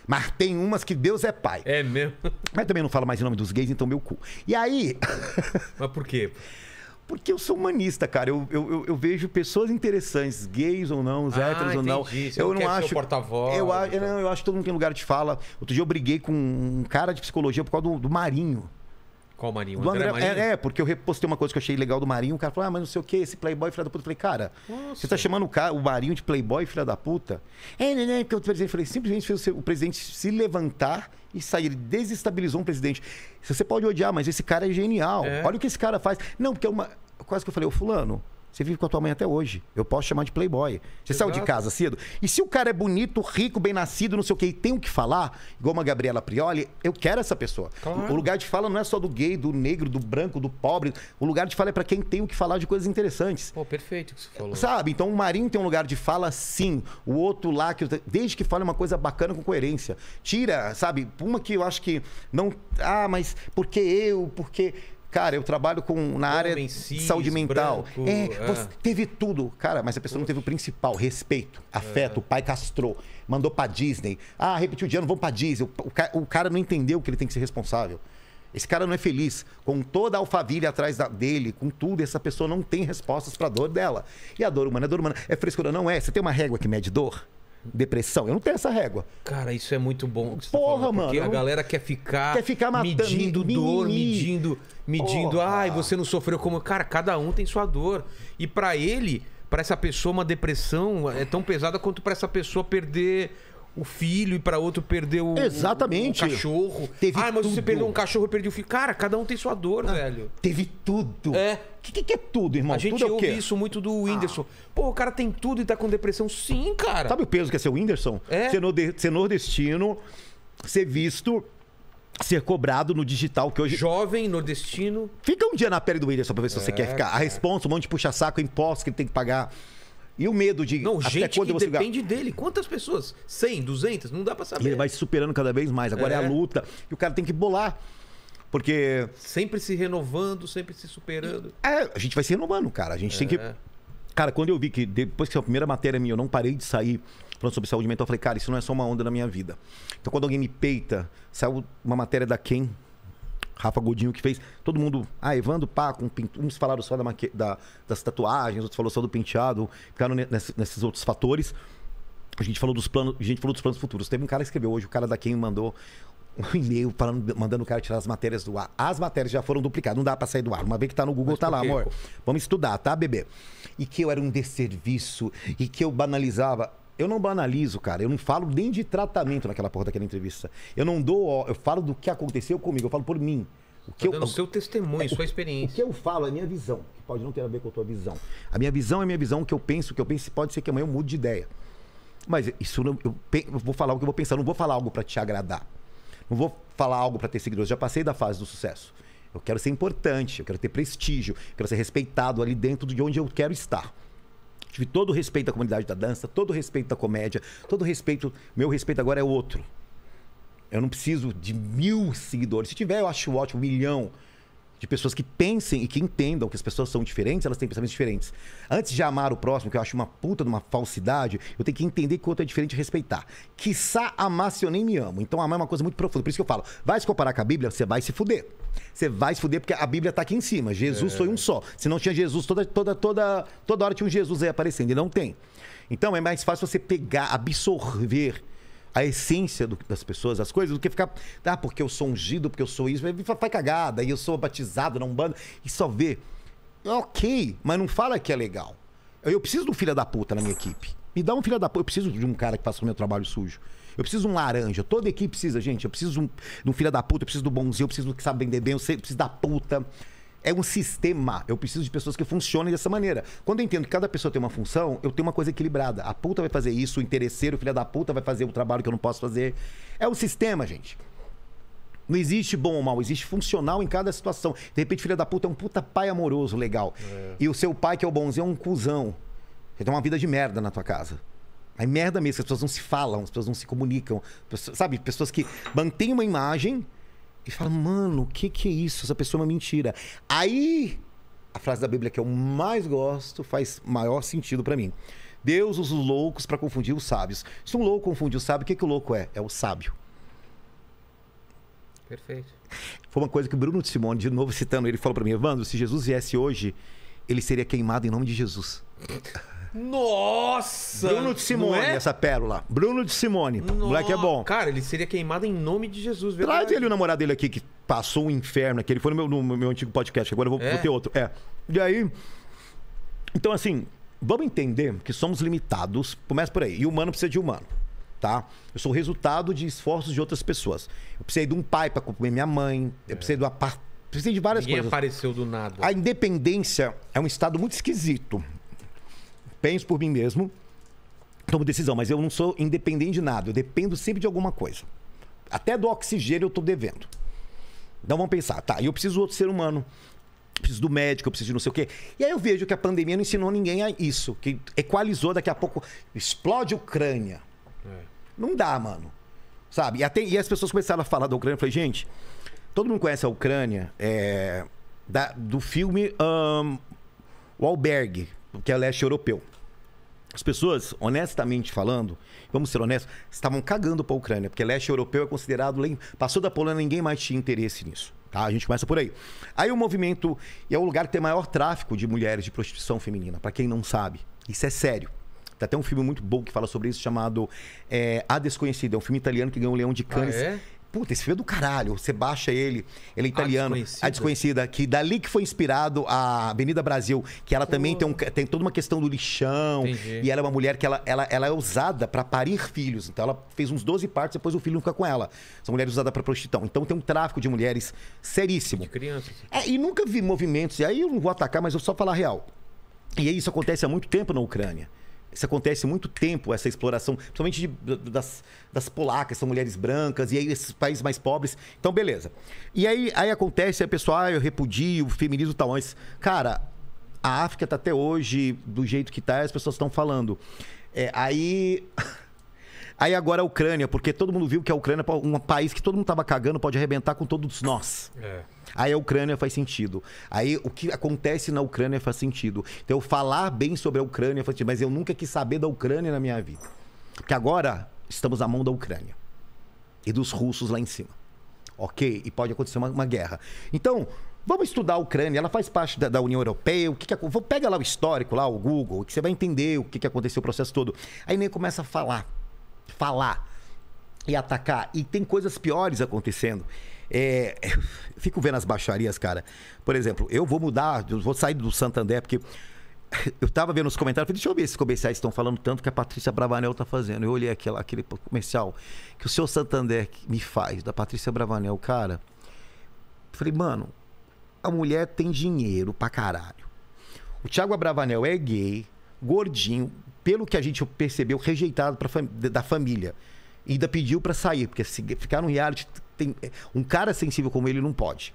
Mas tem umas que Deus é pai. É mesmo? Mas também não fala mais o nome dos gays, então meu cu. E aí... Mas por quê? Porque eu sou humanista, cara. Eu, eu, eu, eu vejo pessoas interessantes, gays ou não, os ah, héteros ou não. Você eu não, não acho. porta-voz. Eu, eu, então. eu acho que todo mundo tem lugar de fala. Outro dia eu briguei com um cara de psicologia por causa do, do Marinho. Qual Marinho? André, André Marinho? É, é, porque eu repostei uma coisa que eu achei legal do Marinho. O cara falou, ah, mas não sei o que, esse playboy filha da puta. Eu falei, cara, Nossa. você tá chamando o, cara, o Marinho de playboy filha da puta? É, né, né, porque o presidente... falei, simplesmente fez o presidente se levantar e sair. Ele desestabilizou um presidente. Você pode odiar, mas esse cara é genial. É. Olha o que esse cara faz. Não, porque é uma... Quase que eu falei, ô fulano, você vive com a tua mãe até hoje. Eu posso chamar de playboy. Você Exato. saiu de casa cedo. E se o cara é bonito, rico, bem nascido, não sei o que, e tem o que falar, igual uma Gabriela Prioli, eu quero essa pessoa. Claro. O lugar de fala não é só do gay, do negro, do branco, do pobre. O lugar de fala é para quem tem o que falar de coisas interessantes. Pô, perfeito o que você falou. Sabe? Então o Marinho tem um lugar de fala, sim. O outro lá, que desde que fale é uma coisa bacana com coerência. Tira, sabe? Uma que eu acho que não. Ah, mas porque eu? Porque Cara, eu trabalho com na área saúde mental. Branco, é, é. teve tudo. Cara, mas a pessoa não teve o principal: respeito, afeto. É. O pai castrou, mandou pra Disney. Ah, repetiu o dia, não vamos pra Disney. O, o, o, cara não entendeu que ele tem que ser responsável. Esse cara não é feliz. Com toda a alfavilha atrás da, dele, com tudo, essa pessoa não tem respostas pra dor dela. E a dor humana é dor humana. É frescura? Não é. Você tem uma régua que mede dor? depressão. Eu não tenho essa régua. Cara, isso é muito bom. Tá Porra, tá mano. Porque a galera quer ficar, quer ficar matando, medindo dor, medindo, medindo. Porra. Ai, você não sofreu como. Cara, cada um tem sua dor. E para ele, para essa pessoa, uma depressão é tão pesada quanto para essa pessoa perder o filho e para outro perdeu Exatamente. O, cachorro. Teve ah, mas tudo. você perdeu um cachorro, e perdeu o filho. Cara, cada um tem sua dor, ah, velho. Teve tudo. É. O que, que, é tudo, irmão? A gente tudo é ouve isso muito do ah. Whindersson. Ah. Pô, o cara tem tudo e tá com depressão. Sim, cara. Sabe o peso que é ser o Whindersson? É. Ser nordestino, ser visto, ser cobrado no digital que hoje. Jovem, nordestino. Fica um dia na pele do Whindersson pra ver se é, você quer ficar. Cara. A responsa, um monte de puxa-saco, impostos que ele tem que pagar. E o medo de. Não, gente quando que você depende dele. Quantas pessoas? 100, 200? Não dá pra saber. ele vai se superando cada vez mais. Agora é, é a luta. E o cara tem que bolar. Porque. Sempre se renovando, sempre se superando. É, a gente vai se renovando, cara. A gente é. tem que. É. Cara, quando eu vi que depois que a primeira matéria minha, eu não parei de sair falando sobre saúde mental, eu falei, cara, isso não é só uma onda na minha vida. Então, quando alguém me peita, saiu uma matéria da quem Rafa Godinho que fez. Todo mundo. Ah, Evandro, Paco, um, uns falaram só da da, das tatuagens, outros falaram só do penteado, ficaram nesses outros fatores. A gente falou dos planos, a gente falou dos planos futuros. Teve um cara que escreveu hoje, o cara da quem mandou um e-mail falando, mandando o cara tirar as matérias do ar. As matérias já foram duplicadas, não dá para sair do ar. Uma vez que tá no Google, Mas tá lá, amor. Vamos estudar, tá, bebê? E que eu era um desserviço e que eu banalizava. Eu não banalizo, cara. Eu não falo nem de tratamento naquela porra daquela entrevista. Eu não dou, ó, eu falo do que aconteceu comigo, eu falo por mim. O que tá eu, seu testemunho, é, sua experiência. O que eu falo é minha visão, que pode não ter a ver com a tua visão. A minha visão é minha visão, o que eu penso, o que eu penso, pode ser que amanhã eu mude de ideia. Mas isso não, eu, eu vou falar o que eu vou pensar, não vou falar algo para te agradar. Não vou falar algo para ter seguidores. Já passei da fase do sucesso. Eu quero ser importante, eu quero ter prestígio, eu quero ser respeitado ali dentro de onde eu quero estar. Tive todo o respeito da comunidade da dança, todo o respeito da comédia, todo o respeito. Meu respeito agora é outro. Eu não preciso de mil seguidores. Se tiver, eu acho ótimo, um milhão de pessoas que pensem e que entendam que as pessoas são diferentes, elas têm pensamentos diferentes. Antes de amar o próximo, que eu acho uma puta de uma falsidade, eu tenho que entender que o outro é diferente e respeitar. Quiçá amar se eu nem me amo. Então amar é uma coisa muito profunda. Por isso que eu falo, vai se comparar com a Bíblia, você vai se fuder. Você vai se fuder porque a Bíblia tá aqui em cima. Jesus é. foi um só. Se não tinha Jesus, toda, toda, toda, toda hora tinha um Jesus aí aparecendo. E não tem. Então é mais fácil você pegar, absorver a essência do, das pessoas, as coisas, do que ficar, ah, porque eu sou ungido, porque eu sou isso, faz cagada, e eu sou batizado na Umbanda, e só vê. Ok, mas não fala que é legal. Eu, eu preciso de um filho da puta na minha equipe. Me dá um filho da puta. Eu preciso de um cara que faça o meu trabalho sujo. Eu preciso de um laranja. Toda equipe precisa, gente. Eu preciso de um, de um filho da puta, eu preciso do bonzinho, eu preciso do que sabe vender bem, eu, sei, eu preciso da puta é um sistema. Eu preciso de pessoas que funcionem dessa maneira. Quando eu entendo que cada pessoa tem uma função, eu tenho uma coisa equilibrada. A puta vai fazer isso, o interesseiro, o filho da puta vai fazer o um trabalho que eu não posso fazer. É o um sistema, gente. Não existe bom ou mal, existe funcional em cada situação. De repente, filho da puta é um puta pai amoroso, legal. É. E o seu pai, que é o bonzinho, é um cuzão. Você tem uma vida de merda na tua casa. É merda mesmo, as pessoas não se falam, as pessoas não se comunicam. Pessoas, sabe, pessoas que mantêm uma imagem e fala, mano, o que, que é isso? Essa pessoa é uma mentira. Aí, a frase da Bíblia que eu mais gosto faz maior sentido para mim. Deus usa os loucos para confundir os sábios. Se um louco confunde o sábio, o que, que o louco é? É o sábio. Perfeito. Foi uma coisa que o Bruno Simone, de novo citando, ele falou para mim: Evandro, se Jesus viesse hoje, ele seria queimado em nome de Jesus. Nossa! Bruno de Simone, é? essa pérola. Bruno de Simone. Nossa. Moleque é bom. Cara, ele seria queimado em nome de Jesus, verdade. Traz ele o namorado dele aqui que passou um inferno, que ele foi no meu, no meu antigo podcast, agora eu vou, é. vou ter outro. É. E aí. Então, assim, vamos entender que somos limitados. Começa por aí. E humano precisa de humano. Tá? Eu sou resultado de esforços de outras pessoas. Eu precisei de um pai para comer minha mãe, eu é. precisei de uma parte Precisa de várias Ninguém coisas. apareceu do nada. A independência é um estado muito esquisito penso por mim mesmo, tomo decisão, mas eu não sou independente de nada, eu dependo sempre de alguma coisa. Até do oxigênio eu estou devendo. Então vamos pensar, tá, eu preciso do outro ser humano, preciso do médico, eu preciso de não sei o quê. E aí eu vejo que a pandemia não ensinou ninguém a isso, que equalizou, daqui a pouco explode a Ucrânia. É. Não dá, mano. Sabe? E, até, e as pessoas começaram a falar da Ucrânia, eu falei, gente, todo mundo conhece a Ucrânia é, da, do filme um, O Albergue, que é leste europeu. As pessoas, honestamente falando, vamos ser honestos, estavam cagando para a Ucrânia, porque leste europeu é considerado. Passou da Polônia, ninguém mais tinha interesse nisso. Tá? A gente começa por aí. Aí o movimento é o lugar que tem maior tráfico de mulheres de prostituição feminina, para quem não sabe. Isso é sério. Tem até um filme muito bom que fala sobre isso, chamado é, A Desconhecida. É um filme italiano que ganhou o Leão de ah, Cannes. Ah, é? Puta, esse filme é do caralho. Você baixa ele, ele é italiano, a desconhecida. a desconhecida, que dali que foi inspirado a Avenida Brasil, que ela também tem, um, tem toda uma questão do lixão. Entendi. E ela é uma mulher que ela, ela, ela é usada para parir filhos. Então ela fez uns 12 partos, depois o filho não fica com ela. São mulheres é usadas para prostituição. Então tem um tráfico de mulheres seríssimo. De crianças. É, e nunca vi movimentos, e aí eu não vou atacar, mas eu só falar real. E isso acontece há muito tempo na Ucrânia isso acontece muito tempo, essa exploração, principalmente de, das, das polacas, são mulheres brancas, e aí esses países mais pobres. Então, beleza. E aí, aí acontece, a pessoa, ah, eu repudio, o feminismo tal, tá mas, cara, a África tá até hoje do jeito que tá, as pessoas estão falando. É, aí. Aí agora a Ucrânia, porque todo mundo viu que a Ucrânia é um país que todo mundo tava cagando, pode arrebentar com todos nós. É. Aí a Ucrânia faz sentido. Aí o que acontece na Ucrânia faz sentido. Então eu falar bem sobre a Ucrânia faz sentido, mas eu nunca quis saber da Ucrânia na minha vida. Porque agora estamos à mão da Ucrânia e dos russos lá em cima. Ok? E pode acontecer uma, uma guerra. Então, Vamos estudar a Ucrânia, ela faz parte da, da União Europeia, o que, que Pega lá o histórico, lá o Google, que você vai entender o que, que aconteceu, o processo todo. Aí nem começa a falar falar e atacar. E tem coisas piores acontecendo. É, fico vendo as baixarias, cara. Por exemplo, eu vou mudar, eu vou sair do Santander, porque eu tava vendo os comentários, falei, deixa eu ver esses comerciais estão falando tanto que a Patrícia Bravanel tá fazendo. Eu olhei aquela, aquele comercial que o seu Santander me faz, da Patrícia Bravanel, cara. Falei, mano, a mulher tem dinheiro pra caralho. O Thiago Bravanel é gay, gordinho, pelo que a gente percebeu, rejeitado pra, fam da família. E ainda pediu para sair, porque se ficar no reality, tem, é, um cara sensível como ele não pode.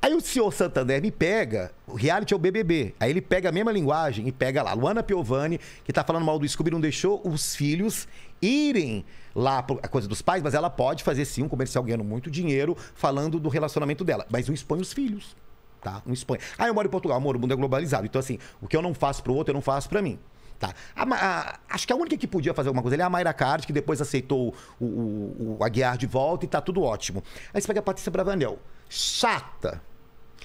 Aí o senhor Santander me pega, o reality é o BBB. Aí ele pega a mesma linguagem e pega lá Luana Piovani, que tá falando mal do Scooby, não deixou os filhos irem lá, pro, a coisa dos pais, mas ela pode fazer sim um comercial ganhando muito dinheiro falando do relacionamento dela, mas não expõe os filhos, tá? Não expõe. Ah, eu moro em Portugal, amor, o mundo é globalizado. Então assim, o que eu não faço pro outro, eu não faço para mim. Tá. A, a, acho que a única que podia fazer alguma coisa ali é a Mayra Card, que depois aceitou o, o, o Aguiar de volta e tá tudo ótimo. Aí você pega a Patrícia Bravanel. Chata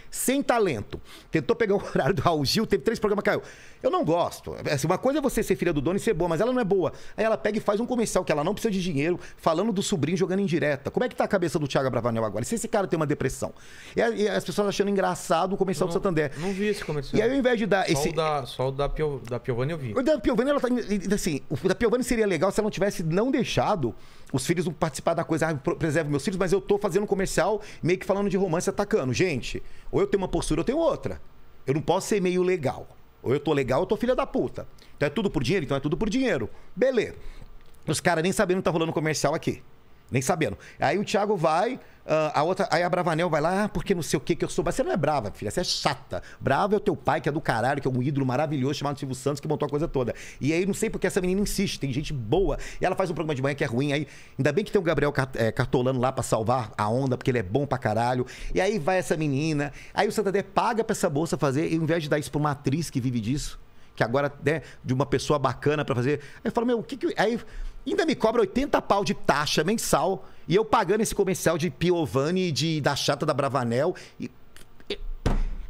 sem talento, tentou pegar o horário do Raul Gil, teve três programas, caiu. Eu não gosto. É assim, uma coisa é você ser filha do dono e ser boa, mas ela não é boa. Aí ela pega e faz um comercial que ela não precisa de dinheiro, falando do sobrinho jogando em direta. Como é que tá a cabeça do Thiago Bravanel agora? se esse cara tem uma depressão? E, e as pessoas achando engraçado o comercial não, do Santander. Não vi esse comercial. E aí, ao invés de dar. Só esse... O da, só o da, Pio, da Piovani eu vi. O da Piovani, ela tá. Assim, o da Piovani seria legal se ela não tivesse não deixado os filhos vão participar da coisa, ah, meus filhos, mas eu tô fazendo um comercial meio que falando de romance atacando. Gente, ou eu tenho uma postura ou eu tenho outra. Eu não posso ser meio legal. Ou eu tô legal ou eu tô filha da puta. Então é tudo por dinheiro? Então é tudo por dinheiro. Beleza. Os caras nem sabendo que tá rolando comercial aqui nem sabendo. Aí o Thiago vai, ah, a outra, aí a Bravanel vai lá, ah, porque não sei o que que eu sou. você não é brava, filha, você é chata. Brava é o teu pai, que é do caralho, que é um ídolo maravilhoso chamado Silvio Santos, que montou a coisa toda. E aí não sei porque essa menina insiste, tem gente boa. E ela faz um programa de manhã que é ruim, aí ainda bem que tem o Gabriel eh, Cartolano lá para salvar a onda, porque ele é bom pra caralho. E aí vai essa menina, aí o Santander paga pra essa bolsa fazer, e ao invés de dar isso pra uma atriz que vive disso, que agora, né, de uma pessoa bacana para fazer. Aí eu falo, meu, o que que. Aí Ainda me cobra 80 pau de taxa mensal e eu pagando esse comercial de Piovani, de, da Chata da Bravanel. E,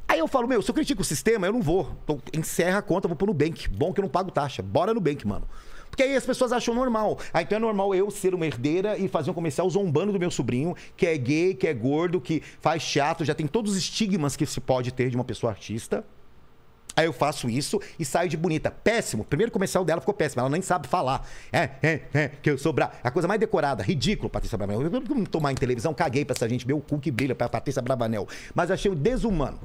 Aí eu falo, meu, se eu critico o sistema, eu não vou. Então, encerra a conta, vou pro Nubank. Bom que eu não pago taxa. Bora no Nubank, mano. Porque aí as pessoas acham normal. Ah, então é normal eu ser uma herdeira e fazer um comercial zombando do meu sobrinho, que é gay, que é gordo, que faz teatro, já tem todos os estigmas que se pode ter de uma pessoa artista. Aí eu faço isso e saio de bonita. Péssimo. Primeiro comercial dela ficou péssimo. Ela nem sabe falar. É, é, é, que eu sou A coisa mais decorada. Ridículo, Patrícia Bravanel. Eu não tomar em televisão, caguei pra essa gente. Meu cu que brilha pra Patrícia Bravanel. Mas achei o desumano.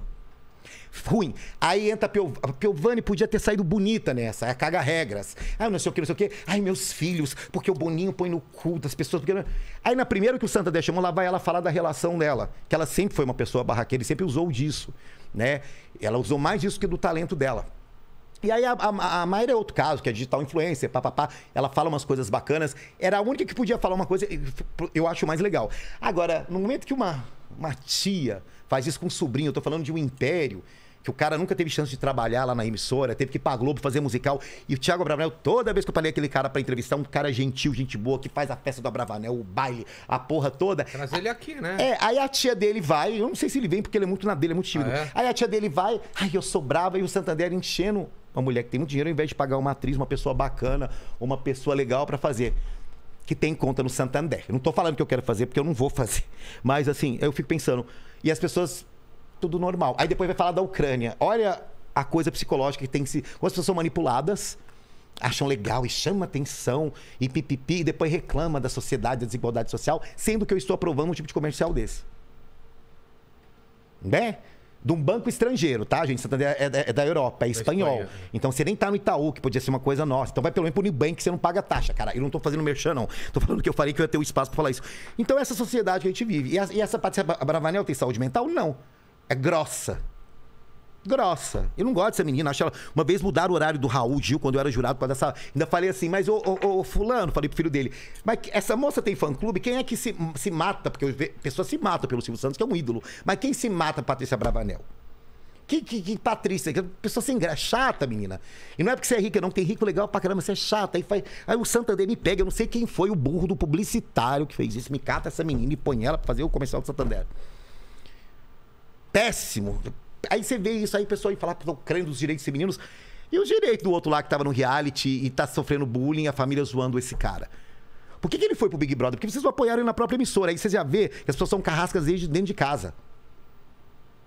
Ruim. Aí entra a, Piov... a Piovani, podia ter saído bonita nessa. É caga regras. Ah, não sei o que, não sei o que. Ai, meus filhos, porque o Boninho põe no cu das pessoas. Porque... Aí na primeira que o Santa chamou, lá vai ela falar da relação dela. Que ela sempre foi uma pessoa barraqueira e sempre usou disso né? Ela usou mais disso que do talento dela. E aí a, a, a Mayra é outro caso, que é digital influencer, papapá. Ela fala umas coisas bacanas. Era a única que podia falar uma coisa, eu acho mais legal. Agora, no momento que uma, uma tia faz isso com um sobrinho, eu tô falando de um império, que o cara nunca teve chance de trabalhar lá na emissora, teve que ir pra Globo fazer musical. E o Thiago Abravanel, toda vez que eu falei aquele cara para entrevistar, um cara gentil, gente boa, que faz a festa do Abravanel, o baile, a porra toda. Mas ele é aqui, né? É, aí a tia dele vai, eu não sei se ele vem porque ele é muito na dele, é muito tímido. Ah, é? Aí a tia dele vai, ai, eu sou brava, e o Santander enchendo uma mulher que tem muito dinheiro, ao invés de pagar uma atriz, uma pessoa bacana, uma pessoa legal para fazer que tem conta no Santander. Eu não estou falando que eu quero fazer, porque eu não vou fazer. Mas assim, eu fico pensando. E as pessoas tudo normal. Aí depois vai falar da Ucrânia. Olha a coisa psicológica que tem que se. Quando as pessoas são manipuladas, acham legal e chama atenção e pipipi, e depois reclama da sociedade, da desigualdade social, sendo que eu estou aprovando um tipo de comercial desse. Né? De um banco estrangeiro, tá, gente? Santander é, é, é, é da Europa, é espanhol. Espanha. Então você nem tá no Itaú, que podia ser uma coisa nossa. Então vai pelo menos pro Nubank, você não paga taxa, cara. Eu não tô fazendo merchan, não. Tô falando que eu falei que eu ia ter o um espaço para falar isso. Então essa sociedade que a gente vive. E, a, e essa parte, a Bravanel tem saúde mental? Não é grossa. Grossa. Eu não gosto dessa menina. Acho ela... Uma vez mudaram o horário do Raul Gil quando eu era jurado para essa. Ainda falei assim, mas ô, ô, fulano, falei pro filho dele. Mas essa moça tem fã clube? Quem é que se, se mata? Porque a pessoa se mata pelo Silvio Santos, que é um ídolo. Mas quem se mata, Patrícia Bravanel? Que, que, que, Patrícia, que pessoa sem graça, chata, menina. E não é porque você é rica, não, tem rico legal pra caramba, você é chata. Aí, faz... aí o Santander me pega, eu não sei quem foi o burro do publicitário que fez isso, me cata essa menina e põe ela pra fazer o comercial do Santander péssimo. Aí você vê isso aí, pessoal, e falar, estão crendo os direitos femininos. E os direitos do outro lá que tava no reality e tá sofrendo bullying, a família zoando esse cara. Por que, que ele foi pro Big Brother? Porque vocês o apoiaram na própria emissora. Aí vocês já vê que as pessoas são carrascas desde dentro de casa.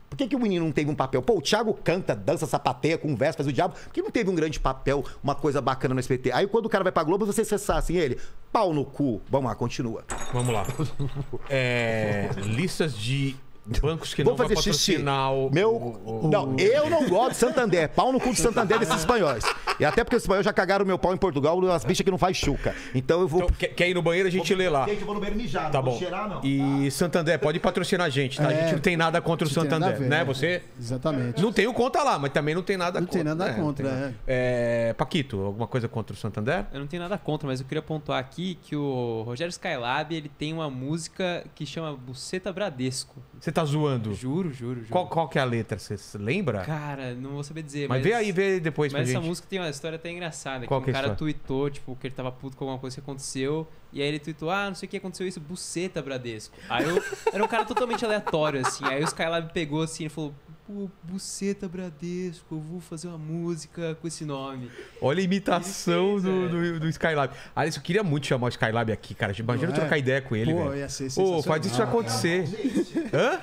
Por que, que o menino não teve um papel? Pô, o Thiago canta, dança, sapateia, conversa, faz o diabo. Por que não teve um grande papel, uma coisa bacana no SBT? Aí quando o cara vai pra Globo, vocês cessassem ele. Pau no cu. Vamos lá, continua. Vamos lá. É, listas de Bancos que Vou não fazer vai xixi. O, Meu, o, o... Não, eu não gosto de Santander. Pau no cu de Santander desses espanhóis. E até porque os espanhóis já cagaram meu pau em Portugal, as bichas que não faz chuca. Então eu vou. Então, quer, quer ir no banheiro, a gente vou, lê lá. Gente, eu vou no banheiro mijar, tá bom. Cheirar, não. E tá. Santander, pode patrocinar a gente, tá? É, a gente é. não tem nada contra o Santander, ver, né? Você? Exatamente. Não tem o conta lá, mas também não tem nada não né? contra. Não tem é. nada né? contra, é. é. Paquito, alguma coisa contra o Santander? Eu não tenho nada contra, mas eu queria pontuar aqui que o Rogério Skylab, ele tem uma música que chama Buceta Bradesco. Você tá tá zoando? Juro, juro, juro. Qual, qual que é a letra? Você lembra? Cara, não vou saber dizer. Mas, mas vê aí, vê depois Mas essa gente. música tem uma história até engraçada. Qual que um é cara tweetou, tipo, que ele tava puto com alguma coisa que aconteceu. E aí ele tweetou, ah, não sei o que aconteceu isso, buceta Bradesco. Aí eu... Era um cara totalmente aleatório, assim. Aí o Skylab pegou, assim, e falou pô, Buceta Bradesco, eu vou fazer uma música com esse nome. Olha a imitação fez, do, é. do, do, Skylab. Aliás, eu queria muito chamar o Skylab aqui, cara. Imagina é? trocar ideia com ele, velho. ia ser Pô, faz isso ah, acontecer. Hã?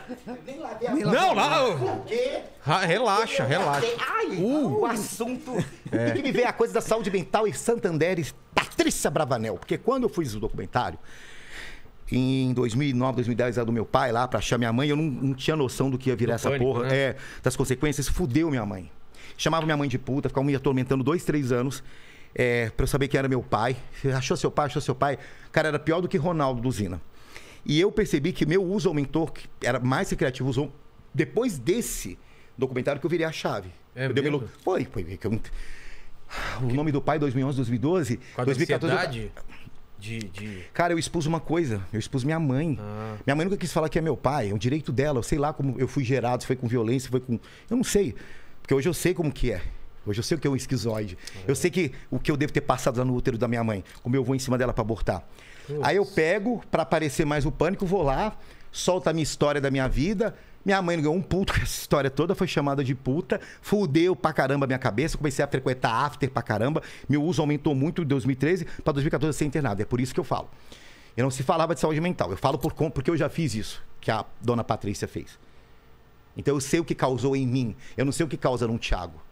Não, lá... Ah, relaxa, relaxa. Ai, uh. o assunto... É. que me veio a coisa da saúde mental e Santander e Patrícia Bravanel. Porque quando eu fiz o documentário em 2009, 2010 era do meu pai lá para achar minha mãe. Eu não, não, tinha noção do que ia virar do essa pânico, porra, né? é, das consequências. Fudeu minha mãe. Chamava minha mãe de puta, ficava me atormentando dois, três anos é, para eu saber quem era meu pai. Achou seu pai, achou seu pai. Cara, era pior do que Ronaldo Duzina. E eu percebi que meu uso ao mentor, que era mais recreativo, usou depois desse documentário que eu virei a chave. É mesmo? Foi, foi. Eu... O nome do pai, 2011, 2012. 2014. De, de... Cara, eu expus uma coisa. Eu expus minha mãe. Ah. Minha mãe nunca quis falar que é meu pai. É um direito dela. Eu sei lá como eu fui gerado. Se foi com violência, foi com... Eu não sei. Porque hoje eu sei como que é. Hoje eu sei o que é um esquizoide. É. Eu sei que o que eu devo ter passado lá no útero da minha mãe. Como eu vou em cima dela para abortar. Aí eu pego, para aparecer mais o pânico, vou lá, solto a minha história da minha vida minha mãe ganhou um puto com essa história toda, foi chamada de puta, fudeu pra caramba minha cabeça, comecei a frequentar after pra caramba, meu uso aumentou muito de 2013 pra 2014 ser internado, é por isso que eu falo. Eu não se falava de saúde mental, eu falo por porque eu já fiz isso, que a dona Patrícia fez. Então eu sei o que causou em mim, eu não sei o que causa num Thiago.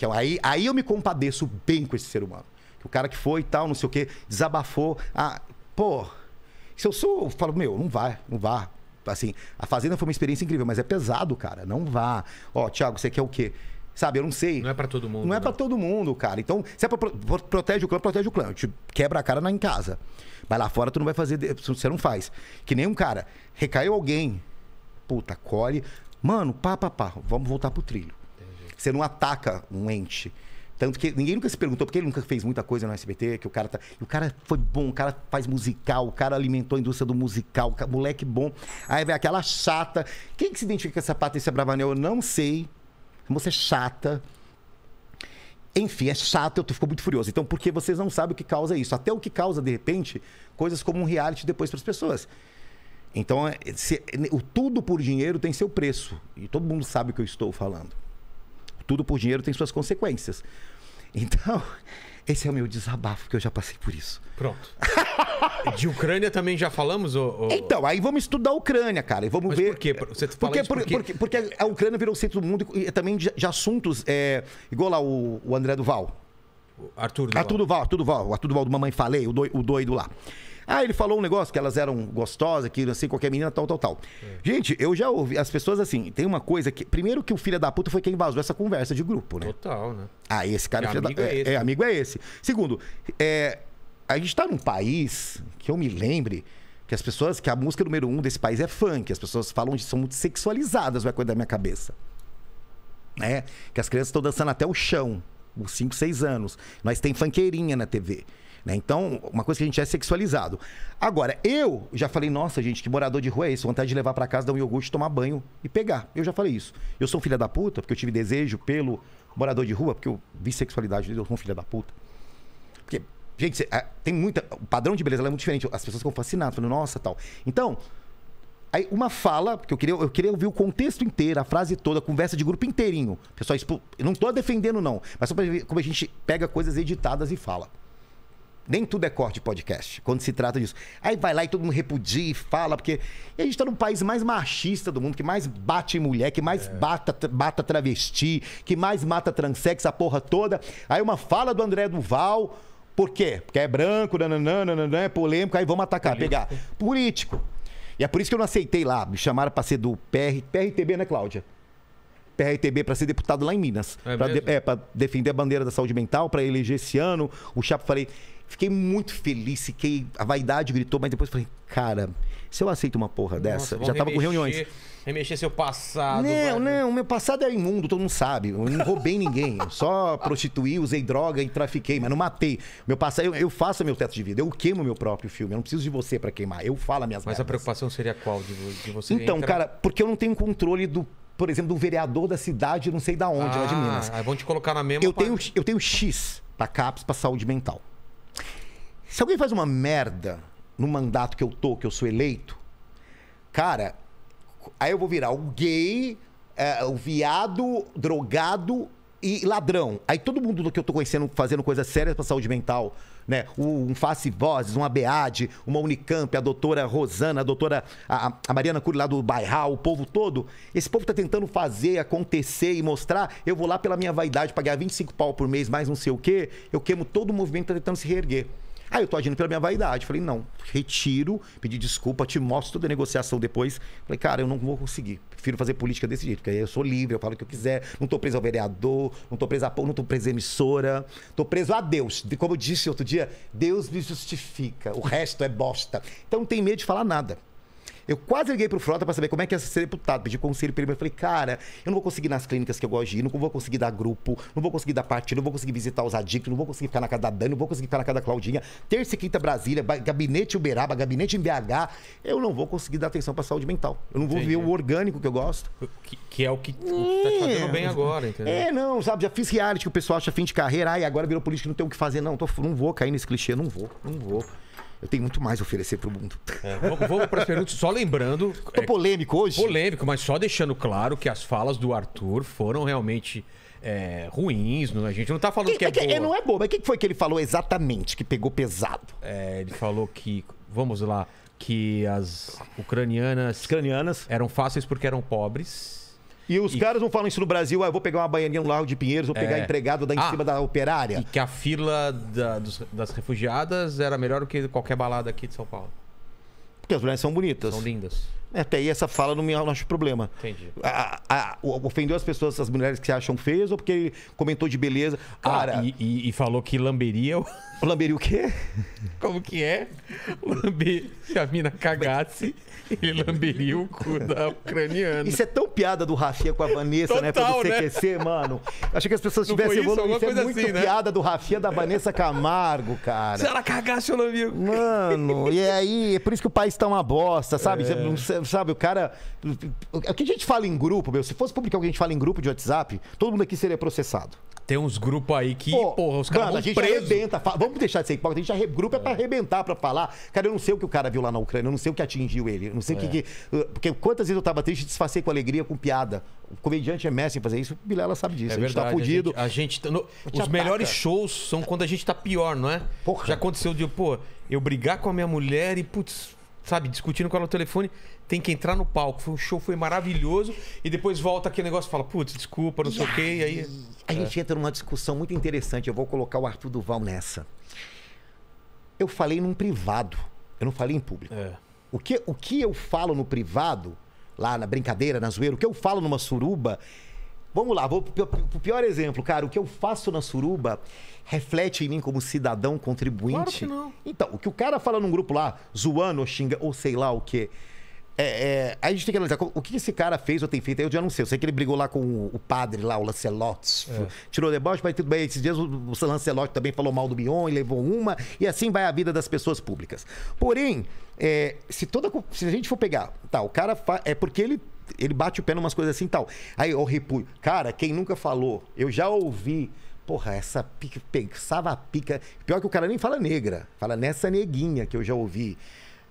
É aí, aí eu me compadeço bem com esse ser humano. O cara que foi e tal, não sei o quê, desabafou. Ah, pô, se eu sou, eu falo, meu, não vai, não vá assim, a fazenda foi uma experiência incrível, mas é pesado, cara. Não vá. Ó, Tiago Thiago, você quer o quê? Sabe, eu não sei. Não é para todo mundo. Não é né? para todo mundo, cara. Então, se é pra, protege o clã, protege o clã. te quebra a cara na, em casa. Mas lá fora tu não vai fazer, você não faz. Que nem um cara, recaiu alguém. Puta, colhe. Mano, pá, pá, pá, vamos voltar pro trilho. Entendi. Você não ataca um ente. Tanto que ninguém nunca se perguntou, porque ele nunca fez muita coisa no SBT, que o cara tá. o cara foi bom, o cara faz musical, o cara alimentou a indústria do musical, o moleque bom. Aí vem aquela chata. Quem que se identifica com essa Patrícia Bravanel? Eu não sei. você é chata. Enfim, é chato, eu fico muito furioso. Então, porque vocês não sabem o que causa isso? Até o que causa, de repente, coisas como um reality depois para as pessoas. Então, é, se, né, o tudo por dinheiro tem seu preço. E todo mundo sabe o que eu estou falando. tudo por dinheiro tem suas consequências. Então, esse é o meu desabafo, que eu já passei por isso. Pronto. De Ucrânia também já falamos? Ou, ou... Então, aí vamos estudar a Ucrânia, cara. E vamos Mas ver. Por quê? Você fala porque, por, por quê? Porque, porque a Ucrânia virou o centro do mundo e também de, de assuntos. É, igual lá o, o André Duval. Arthur Duval. Arthur Duval, Arthur Duval, Arthur Duval do Mamãe Falei, o, o doido lá. Ah, ele falou um negócio que elas eram gostosas, que não sei qualquer menina, tal, tal, tal. É. Gente, eu já ouvi. As pessoas assim, tem uma coisa que. Primeiro que o filho da puta foi quem vazou essa conversa de grupo, né? Total, né? Ah, esse cara é, é amigo da... É, é, esse, é, é amigo é esse. Segundo, é, a gente tá num país que eu me lembre que as pessoas, que a música número um desse país é funk, as pessoas falam de são muito sexualizadas, vai coisa da minha cabeça. Né? Que as crianças estão dançando até o chão, uns 5, 6 anos. Nós tem funkeirinha na TV. Né? Então, uma coisa que a gente é sexualizado. Agora, eu já falei, nossa, gente, que morador de rua é isso? Vontade de levar para casa, dar um iogurte, tomar banho e pegar. Eu já falei isso. Eu sou um filho da puta, porque eu tive desejo pelo morador de rua, porque eu vi sexualidade, eu sou um filho da puta. Porque, gente, é, tem muita. O padrão de beleza é muito diferente. As pessoas ficam fascinadas, falando, nossa, tal. Então. Aí uma fala, porque eu queria, eu queria ouvir o contexto inteiro, a frase toda, a conversa de grupo inteirinho. Pessoal, expo... não estou defendendo, não. Mas só para ver como a gente pega coisas editadas e fala. Nem tudo é corte de podcast, quando se trata disso. Aí vai lá e todo mundo repudia e fala, porque e a gente tá no país mais machista do mundo, que mais bate em mulher, que mais é. bata, bata travesti, que mais mata transex, a porra toda. Aí uma fala do André Duval, por quê? Porque é branco, nananã, nananã, é polêmico, aí vamos atacar, Político. pegar. Político. E é por isso que eu não aceitei lá, me chamaram pra ser do PR, PRTB, né, Cláudia? PRTB para ser deputado lá em Minas. É para de, é, defender a bandeira da saúde mental, para eleger esse ano. O Chapo falei, Fiquei muito feliz, fiquei. A vaidade gritou, mas depois falei, cara, se eu aceito uma porra Nossa, dessa, já tava com reuniões. Remexer seu passado. Não, velho. não, meu passado é imundo, todo mundo sabe. Eu não roubei ninguém. Eu só prostituí, usei droga e trafiquei, mas não matei. Meu passado, eu, eu, faço meu teto de vida, eu queimo meu próprio filme. Eu não preciso de você para queimar. Eu falo minhas Mas merdas. a preocupação seria qual de, de você? Então, cara, porque eu não tenho controle do por exemplo, do vereador da cidade, não sei da onde, ah, lá de ah, Minas. Vão te colocar na mesma. Eu, tenho, eu tenho X para CAPS, para saúde mental. Se alguém faz uma merda no mandato que eu tô, que eu sou eleito, cara, aí eu vou virar o gay, é, o viado, drogado e ladrão. Aí todo mundo que eu tô conhecendo fazendo coisas sérias pra saúde mental, né? Um Face Vozes, uma BEAD, uma Unicamp, a doutora Rosana, a doutora a, a Mariana Cury lá do Bairral, o povo todo. Esse povo tá tentando fazer, acontecer e mostrar. Eu vou lá pela minha vaidade pagar 25 pau por mês, mais não sei o quê. Eu queimo todo o movimento que tá tentando se reerguer. Aí ah, eu tô agindo pela minha vaidade. Falei, não, retiro, pedi desculpa, te mostro toda a negociação depois. Falei, cara, eu não vou conseguir. Prefiro fazer política desse jeito, porque aí eu sou livre, eu falo o que eu quiser, não tô preso ao vereador, não tô preso a não tô preso à emissora, tô preso a Deus. Como eu disse outro dia, Deus me justifica, o resto é bosta. Então não tem medo de falar nada. Eu quase liguei pro Frota para saber como é que ia ser deputado. Pedi conselho pra ele. Eu falei, cara, eu não vou conseguir nas clínicas que eu gosto de ir, não vou conseguir dar grupo, não vou conseguir dar partido, não vou conseguir visitar os adictos, não vou conseguir ficar na casa da Dani, não vou conseguir ficar na casa da Claudinha. Terça e quinta Brasília, gabinete Uberaba, gabinete em BH. Eu não vou conseguir dar atenção pra saúde mental. Eu não vou viver o orgânico que eu gosto. Que, que é o que, O que tá te fazendo é. bem agora, entendeu? É, não, sabe? Já fiz reality que o pessoal acha fim de carreira, ai, agora virou político, não tem o que fazer. Não, tô, não vou cair nesse clichê, não vou, não vou. Eu tenho muito mais a oferecer para o mundo. É, vamos, para as perguntas. Só lembrando. é, polêmico hoje? Polêmico, mas só deixando claro que as falas do Arthur foram realmente. É, ruins, a gente não está falando que, que é, que é boa. Não é boa, mas o que foi que ele falou exatamente que pegou pesado? É, ele falou que, vamos lá, que as ucranianas, ucranianas. eram fáceis porque eram pobres. E os e... caras não falam isso no Brasil, ah, eu vou pegar uma baianinha no Largo de Pinheiros, vou pegar é... empregado da em ah, cima da operária. E que a fila da, dos, das refugiadas era melhor do que qualquer balada aqui de São Paulo. Porque as mulheres são bonitas. São lindas. Até aí essa fala não me não acho problema. Entendi. A, a, a, ofendeu as pessoas, as mulheres que se acham feias, ou porque ele comentou de beleza. Ah, cara, e, e, e, falou que lamberia. O... Lamberia o quê? Como que é? Lamber... Se a mina cagasse, ele lamberia o cu da ucraniana. Isso é tão piada do Rafinha com a Vanessa, né? Total, né? Pra você esquecer né? mano. Achei que as pessoas tivessem evoluído. Isso, isso é muito assim, né? piada né? do Rafinha da Vanessa Camargo, cara. Se ela cagasse, eu vi Mano, e aí, é por isso que o país tá uma bosta, sabe? É. Você, sabe, o cara. O que a gente fala em grupo, meu? Se fosse publicar o que a gente fala em grupo de WhatsApp, todo mundo aqui seria processado. Tem uns grupos aí que, porra, os caras vão a gente preso. arrebenta. vamos deixar de ser hipócrita. A gente já Grupo é, pra arrebentar, pra falar. Cara, eu não sei o que o cara viu lá na Ucrânia. Eu não sei o que atingiu ele. Eu não sei é. o que, é. que, eh, Porque quantas vezes eu tava triste, disfarcei com alegria, com piada. O comediante é mestre em fazer isso. O Bilela sabe disso. É a gente tá verdade, tá fudido. A gente, a tá gente no, os ataca. melhores shows são quando a gente tá pior, não é? Porra. Já aconteceu de, pô, eu brigar com a minha mulher e, putz sabe, discutindo com ela no telefone, tem que entrar no palco. Foi um show, foi maravilhoso. E depois volta aquele negócio e fala, putz, desculpa, não e sei o quê. E aí. A é. gente entra numa discussão muito interessante. Eu vou colocar o Arthur Duval nessa. Eu falei num privado, eu não falei em público. É. O, que, o que eu falo no privado, lá na brincadeira, na zoeira, o que eu falo numa suruba Vamos lá, vou pro pior exemplo, cara. O que eu faço na suruba reflete em mim como cidadão contribuinte. Claro que não. Então, o que o cara fala num grupo lá, zoando ou xinga, ou sei lá o quê. É, é, a gente tem que analisar o que esse cara fez ou tem feito. Eu já não sei. Eu sei que ele brigou lá com o padre lá, o Lancelot. É. Tirou deboche, mas tudo bem. Esses dias o Lancelot também falou mal do Bion e levou uma. E assim vai a vida das pessoas públicas. Porém, é, se toda se a gente for pegar, tá, o cara fa, é porque ele ele bate o pé numas coisas assim e tal. Aí eu repulho. Cara, quem nunca falou, eu já ouvi. Porra, essa pica, pensava pica. Pior que o cara nem fala negra, fala nessa neguinha que eu já ouvi.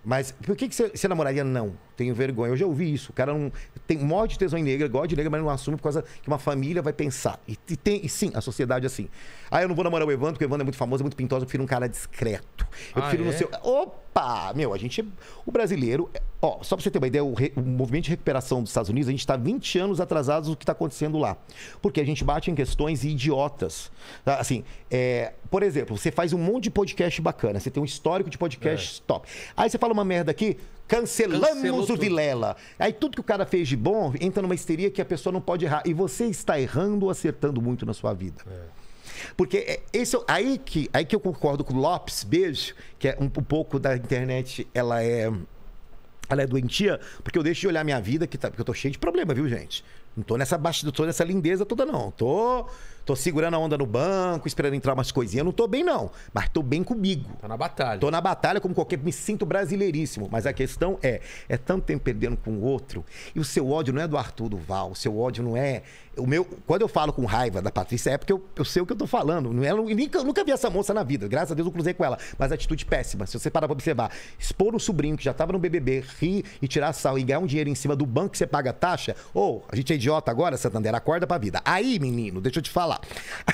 Mas por que, que você, você namoraria não? tenho vergonha. Eu já ouvi isso. O cara não tem morre de tesão em negra, gosta de negra, mas não assume por causa que uma família vai pensar. E, e tem, e sim, a sociedade é assim. Ah, eu não vou namorar o Evandro, porque o Evandro é muito famoso, é muito pintoso, eu prefiro um cara discreto. Eu ah, prefiro é? no seu. Opa! Meu, a gente. É, o brasileiro. É, ó, só pra você ter uma ideia, o, re... o movimento de recuperação dos Estados Unidos, a gente tá 20 anos atrasado do que tá acontecendo lá. Porque a gente bate em questões idiotas. Tá, assim, é... por exemplo, você faz um monte de podcast bacana, você tem um histórico de podcast é. top. Aí você fala uma merda aqui, Cancelamos Cancelou o tudo. Vilela. Aí tudo que o cara fez de bom entra numa histeria que a pessoa não pode errar. E você está errando ou acertando muito na sua vida. É. Porque é, esse, é aí, que, aí que eu concordo com o Lopes, beijo, que é um, um pouco da internet, ela é ela é doentia, porque eu deixo de olhar minha vida, que, tá, porque eu tô cheio de problema, viu, gente? Não tô nessa baixa, tô nessa lindeza toda, não. Tô, Tô segurando a onda no banco, esperando entrar umas coisinhas. Não tô bem, não. Mas tô bem comigo. Tá na batalha. Tô na batalha como qualquer. Me sinto brasileiríssimo. Mas a questão é: é tanto tempo perdendo com o outro. E o seu ódio não é do Arthur Duval. O seu ódio não é. O meu, quando eu falo com raiva da Patrícia, é porque eu, eu sei o que eu tô falando. Não é, eu nunca, eu nunca vi essa moça na vida. Graças a Deus eu cruzei com ela. Mas atitude péssima. Se você parar pra observar, expor um sobrinho que já tava no BBB, rir e tirar sal e ganhar um dinheiro em cima do banco que você paga taxa. Ou, oh, a gente é idiota agora, Santander, acorda pra vida. Aí, menino, deixa eu te falar falar.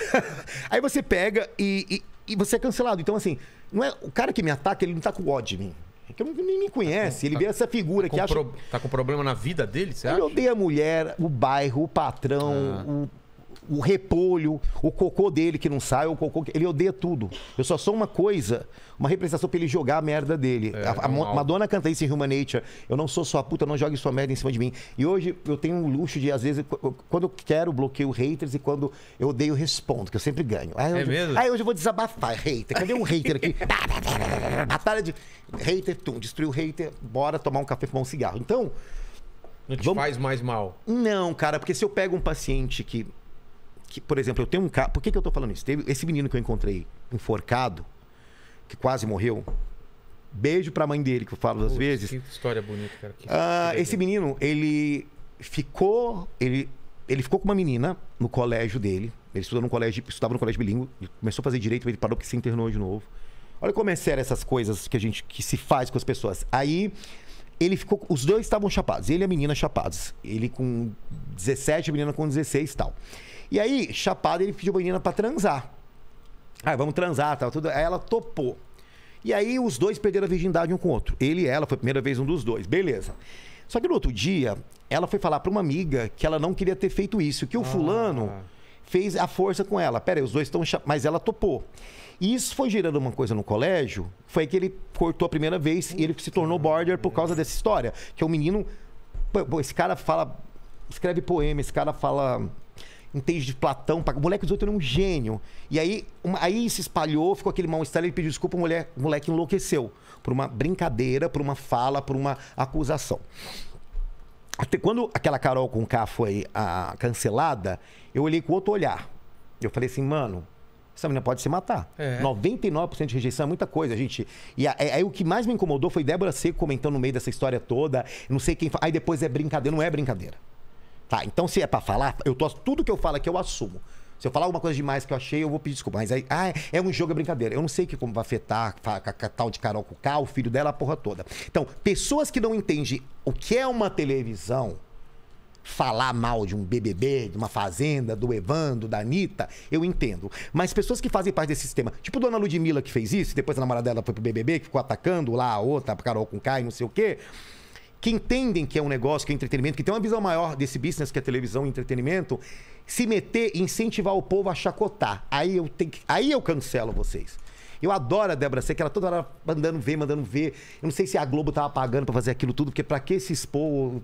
aí você pega e, e, e, você é cancelado. Então, assim, não é, o cara que me ataca, ele não tá com ódio de mim. É que nem me conhece, ele tá, vê essa figura tá que acha. Pro, tá com problema na vida dele, você ele acha? odeia a mulher, o bairro, o patrão, ah. o o repolho, o cocô dele que não sai, o cocô que... ele odeia tudo. Eu só sou uma coisa, uma representação para ele jogar a merda dele. É, a, a é Madonna canta isso em Human Nature. Eu não sou sua puta, não jogue sua merda em cima de mim. E hoje eu tenho um luxo de às vezes quando eu quero bloqueio haters e quando eu odeio respondo, que eu sempre ganho. Aí, é hoje, é mesmo? Aí hoje eu vou desabafar hater. Cadê um hater aqui? Tá, tá, tá, batalha de hater, tum, destruiu o hater, bora tomar um café, fumar um cigarro. Então, não te Vamos... faz mais mal. Não, cara, porque se eu pego um paciente que que, por exemplo, eu tenho um caso. Por que, que eu estou falando isso? Teve esse menino que eu encontrei enforcado, que quase morreu. Beijo para a mãe dele, que eu falo às vezes. Que história bonita, cara. Que... Ah, que esse menino, ele ficou. Ele, ele ficou com uma menina no colégio dele. Ele estudava no colégio, estudava no colégio bilíngue, começou a fazer direito, ele parou porque se internou de novo. Olha como é sério essas coisas que a gente que se faz com as pessoas. Aí ele ficou, os dois estavam chapados, ele e a menina chapados. Ele com 17, a menina com 16 e tal. E aí, chapado, ele pediu a menina pra transar. Ah, vamos transar, tal, tudo. Aí ela topou. E aí os dois perderam a virgindade um com o outro. Ele e ela, foi a primeira vez um dos dois. Beleza. Só que no outro dia, ela foi falar para uma amiga que ela não queria ter feito isso, que o ah. fulano fez a força com ela. Pera aí, os dois estão. Mas ela topou. E isso foi gerando uma coisa no colégio. Foi aí que ele cortou a primeira vez e ele se tornou border por causa dessa história. Que é um menino. Pô, esse cara fala. Escreve poema, esse cara fala um texto de Platão. Pra... O moleque dos oito era um gênio. E aí, uma... aí se espalhou, ficou aquele mal-estar, ele pediu desculpa, o, mulher... o moleque enlouqueceu. Por uma brincadeira, por uma fala, por uma acusação. Até quando aquela Carol com K foi a... Ah, cancelada, eu olhei com outro olhar. Eu falei assim, mano, essa menina pode se matar. É. 99% de rejeição é muita coisa, gente. E é, aí o que mais me incomodou foi Débora Seco comentando no meio dessa história toda. Não sei quem. Aí depois é brincadeira. Não é brincadeira. Tá, então se é para falar, eu tô, tudo que eu falo aqui eu assumo. Se eu falar alguma coisa demais que eu achei, eu vou pedir desculpa. Mas aí, ah, é um jogo, é brincadeira. Eu não sei que como vai afetar a, tal de Carol Cucá, o filho dela, a porra toda. Então, pessoas que não entendem o que é uma televisão, falar mal de um BBB, de uma fazenda, do Evando, da Anitta, eu entendo. Mas pessoas que fazem parte desse sistema, tipo Dona Ludmilla que fez isso, depois a namorada dela foi pro BBB, que ficou atacando lá a outra, a Carol com K e não sei o quê que entendem que é um negócio, que é entretenimento, que tem uma visão maior desse business que é televisão e entretenimento, se meter e incentivar o povo a chacotar. Aí eu, tenho que... aí eu cancelo vocês. Eu adoro a Débora Seca, ela toda hora mandando ver, mandando ver. Eu não sei se a Globo tava pagando para fazer aquilo tudo, porque para que se expor,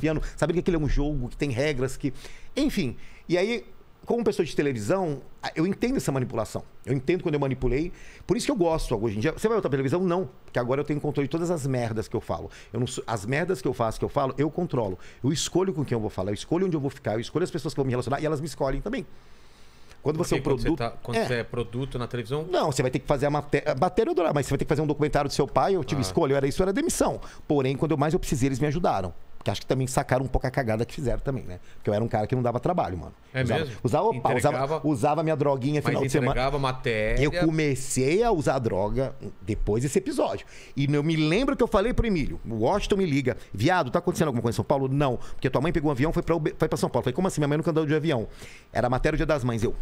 piano, saber que aquilo é um jogo, que tem regras, que. Enfim. E aí como pessoa de televisão, eu entendo essa manipulação. Eu entendo quando eu manipulei. Por isso que eu gosto hoje em dia. Você vai voltar pra televisão? Não. Porque agora eu tenho controle de todas as merdas que eu falo. Eu não, as merdas que eu faço, que eu falo, eu controlo. Eu escolho com quem eu vou falar, eu escolho onde eu vou ficar, eu escolho as pessoas que vão me relacionar e elas me escolhem também. Quando você é um quando produto. Você tá, quando é. você é produto na televisão. Não, você vai ter que fazer a matéria. Matéria mas você vai ter que fazer um documentário do seu pai. Eu tive ah. escolha, era isso, era demissão. Porém, quando eu mais eu precisei, eles me ajudaram. Que acho que também sacaram um pouco a cagada que fizeram também, né? Porque eu era um cara que não dava trabalho, mano. É usava, mesmo? Usava, opa, usava, usava, minha droguinha final de semana. matéria. Eu comecei a usar droga depois desse episódio. E eu me lembro que eu falei pro Emílio, o Washington me liga, viado, tá acontecendo alguma coisa em São Paulo? Não, porque tua mãe pegou um avião e foi, pra, foi pra São Paulo. Eu falei, como assim? Minha mãe nunca andou de avião. Era matéria do Dia das Mães. Eu,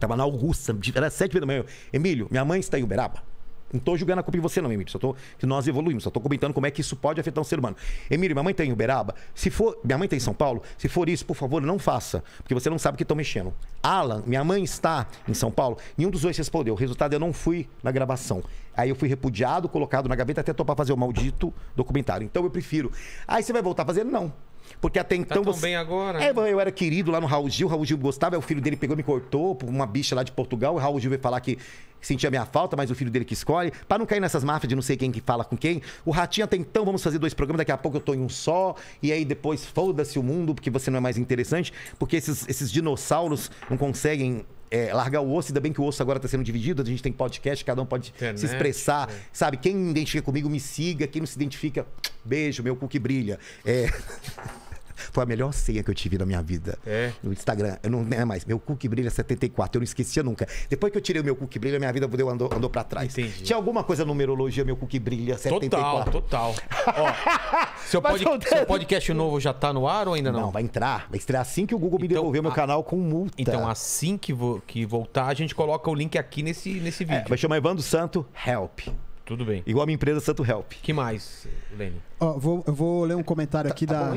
Tava na Augusta, era sete da manhã. Eu, Emílio, minha mãe está em Uberaba. Não tô julgando a culpa em você, não, Emílio. Só tô. Que nós evoluímos, só tô comentando como é que isso pode afetar um ser humano. Emílio, minha mãe tá em Uberaba. Se for. Minha mãe tá em São Paulo. Se for isso, por favor, não faça. Porque você não sabe o que estão mexendo. Alan, minha mãe está em São Paulo. Nenhum dos dois respondeu. O resultado, eu não fui na gravação. Aí eu fui repudiado, colocado na gaveta até topar fazer o maldito documentário. Então eu prefiro. Aí você vai voltar a fazer? Não. Porque até tá então. Tá tão você... bem agora. É, eu era querido lá no Raul Gil, o Raul Gil gostava, o filho dele pegou e me cortou por uma bicha lá de Portugal. O Raul Gil veio falar que sentia minha falta, mas o filho dele que escolhe. Para não cair nessas máfias de não sei quem que fala com quem. O Ratinho até então, vamos fazer dois programas, daqui a pouco eu tô em um só. E aí depois foda-se o mundo, porque você não é mais interessante. Porque esses, esses dinossauros não conseguem é, largar o osso, ainda bem que o osso agora está sendo dividido, a gente tem podcast, cada um pode Internet, se expressar, é. sabe? Quem identifica comigo me siga, quem não se identifica, beijo, meu cu que brilha. É. Foi a melhor ceia que eu tive na minha vida. É. No Instagram. Eu não é mais. Meu cu que brilha 74. Eu não esquecia nunca. Depois que eu tirei o meu cu que brilha, minha vida andou, andou pra trás. Entendi. Tinha alguma coisa numerologia, meu cu que brilha 74. Total, total. Ó, seu, pod, seu, podcast novo já tá no ar ou ainda não? Não, vai entrar. Vai estrear assim que o Google me então, devolver a... meu canal com multa. Então, assim que, vo, que voltar, a gente coloca o link aqui nesse, nesse é, vídeo. É, vai chamar Evandro Santo Help. Tudo bem. Igual a minha empresa Santo Help. que mais, Lenny? Oh, vou, eu vou ler um comentário tá, aqui tá, da. Tá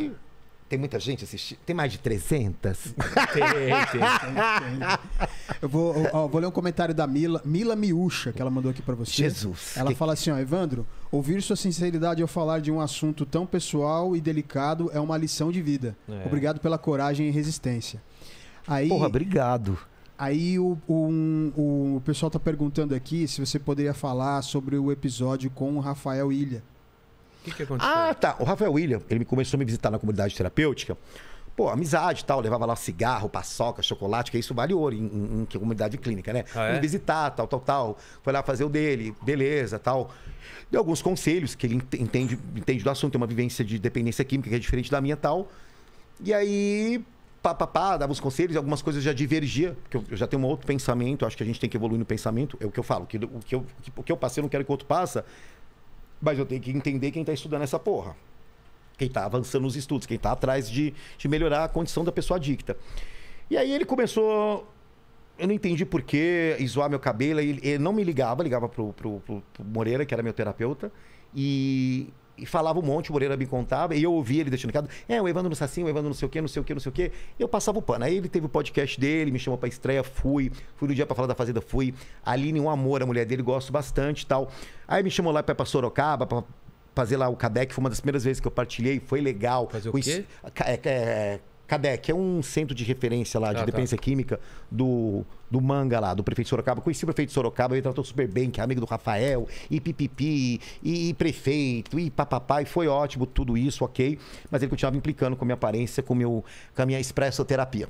tem muita gente assistindo? Tem mais de 300? Tem, tem, tem. tem. Eu vou, vou ler um comentário da Mila, Mila Miúcha, que ela mandou aqui para você. Jesus. Ela que... fala assim, ó, Evandro, ouvir sua sinceridade ao falar de um assunto tão pessoal e delicado é uma lição de vida. É. Obrigado pela coragem e resistência. Aí, Porra, obrigado. Aí o, o o pessoal tá perguntando aqui se você poderia falar sobre o episódio com o Rafael Ilha o que, que aconteceu? Ah, tá. O Rafael William, ele começou a me visitar na comunidade terapêutica. Pô, amizade e tal, levava lá cigarro, paçoca, chocolate, que isso vale ouro em, em, em comunidade clínica, né? Ah, é? Me visitar, tal, tal, tal. Foi lá fazer o dele, beleza, tal. Deu alguns conselhos, que ele entende, entende do assunto, tem uma vivência de dependência química que é diferente da minha tal. E aí, papapá, dava uns conselhos, algumas coisas já divergia, porque eu, eu, já tenho um outro pensamento, acho que a gente tem que evoluir no pensamento, é o que eu falo, que, o, que eu, o que eu passei, eu não quero que o outro passa, mas eu tenho que entender quem está estudando essa porra. Quem está avançando nos estudos, quem está atrás de, de melhorar a condição da pessoa adicta. E aí ele começou eu não entendi por que zoar meu cabelo. Ele, ele, não me ligava, ligava pro, pro, pro, pro, Moreira, que era meu terapeuta. E e falava um monte, o Moreira me contava, e eu ouvia ele deixando recado, é, o Evandro no assim, o Evandro não sei o quê, não sei o quê, não sei o quê. Eu passava o pano. Aí ele teve o podcast dele, me chamou pra estreia, fui. Fui no dia pra falar da Fazenda, fui. Aline, um amor, a mulher dele, gosto bastante e tal. Aí me chamou lá pra, pra Sorocaba, pra fazer lá o CADEC, foi uma das primeiras vezes que eu partilhei, foi legal. Fazer o quê? Isso, é, é, CADEC, é um centro de referência lá de ah, tá. dependência tá. química do, do manga lá, do prefeito de Sorocaba. Conheci o prefeito de Sorocaba, ele tratou super bem, que é amigo do Rafael, e pipipi, e, e prefeito, e papapá, e foi ótimo tudo isso, ok. Mas ele continuava implicando com a minha aparência, com, meu, com a minha expressoterapia.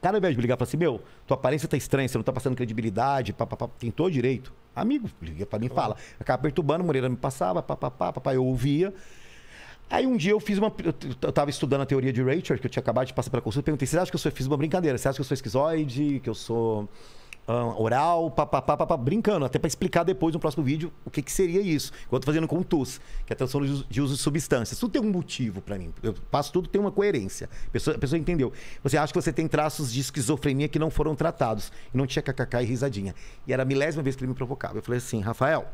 Cara, ao invés de me ligar, falar assim, meu, tua aparência tá estranha, você não tá passando credibilidade, papapá, tem todo direito. Amigo, liga pra mim e fala. Acaba perturbando, Moreira me passava, papapá, papai, eu ouvia. Aí um dia eu fiz uma. Eu tava estudando a teoria de Rachel, que eu tinha acabado de passar pela consulta, perguntei: você acha que eu sou, fiz uma brincadeira? Você acha que eu sou esquizoide? Que eu sou oral? brincando, até para explicar depois no próximo vídeo o que, que seria isso. Enquanto fazendo com o TUS, que é a transformação de uso, de substâncias. Tudo tem um motivo para mim. Eu faço tudo, tem uma coerência. A pessoa, a pessoa entendeu. Você acha que você tem traços de esquizofrenia que não foram tratados. E não tinha kkk e risadinha. E era a milésima vez que ele me provocava. Eu falei assim: Rafael,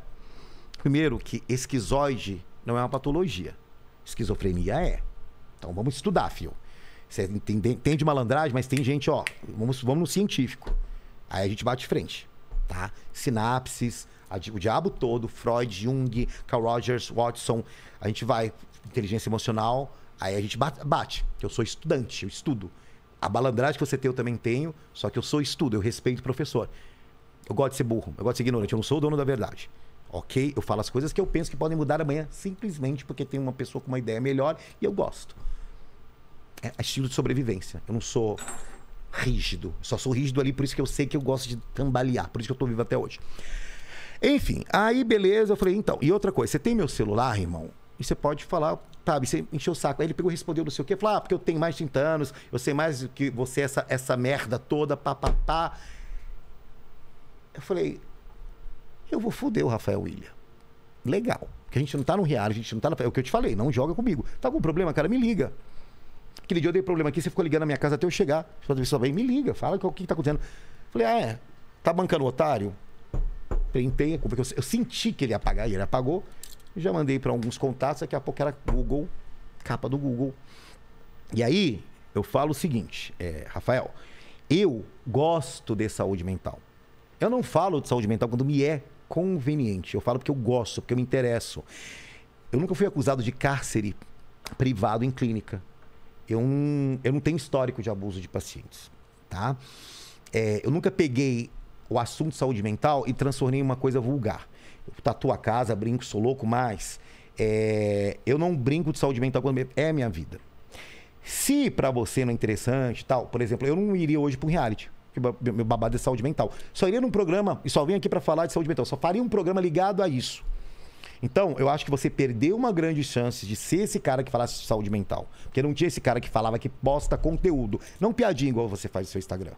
primeiro que esquizoide não é uma patologia Esquizofrenia é. Então vamos estudar, fio. Você entende, entende malandragem, mas tem gente, ó, vamos, vamos no científico. Aí a gente bate frente, tá? Sinapses, a, o diabo todo, Freud, Jung, Carl Rogers, Watson. A gente vai, inteligência emocional, aí a gente bate. bate. Eu sou estudante, eu estudo. A malandragem que você tem, eu também tenho, só que eu sou estudo, eu respeito o professor. Eu gosto de ser burro, eu gosto de ser ignorante, eu não sou o dono da verdade ok? Eu falo as coisas que eu penso que podem mudar amanhã, simplesmente porque tem uma pessoa com uma ideia melhor e eu gosto. É, é estilo de sobrevivência. Eu não sou rígido. Só sou rígido ali, por isso que eu sei que eu gosto de tambalear. Por isso que eu tô vivo até hoje. Enfim, aí beleza, eu falei, então, e outra coisa, você tem meu celular, irmão? E você pode falar, sabe, você encheu o saco. Aí ele pegou e respondeu não sei o quê, falou, ah, porque eu tenho mais de 30 anos, eu sei mais do que você, essa, essa merda toda, pá. Eu falei, eu vou foder o Rafael William. Legal. Porque a gente não tá no reality, a gente não tá na... É o que eu te falei, não joga comigo. Tá com problema, cara, me liga. Aquele dia eu dei problema aqui, você ficou ligando na minha casa até eu chegar. Você bem, me liga, fala é o que, que tá acontecendo. Falei, ah, é, tá bancando otário? Printei a culpa, porque é eu, eu senti que ele ia apagar e ele apagou. Já mandei para alguns contatos, daqui a pouco era Google, capa do Google. E aí, eu falo o seguinte, é, Rafael, eu gosto de saúde mental. Eu não falo de saúde mental quando me é conveniente. Eu falo porque eu gosto, porque eu me interesso. Eu nunca fui acusado de cárcere privado em clínica. Eu não, eu não tenho histórico de abuso de pacientes, tá? É, eu nunca peguei o assunto de saúde mental e transformei em uma coisa vulgar. Eu tatuo a casa, brinco, sou louco, mas é, eu não brinco de saúde mental quando é minha vida. Se para você não é interessante, tal, por exemplo, eu não iria hoje para um reality meu babado é saúde mental. Só iria num programa, e só vim aqui para falar de saúde mental, só faria um programa ligado a isso. Então, eu acho que você perdeu uma grande chance de ser esse cara que falasse de saúde mental. Porque não tinha esse cara que falava que posta conteúdo. Não piadinha igual você faz no seu Instagram.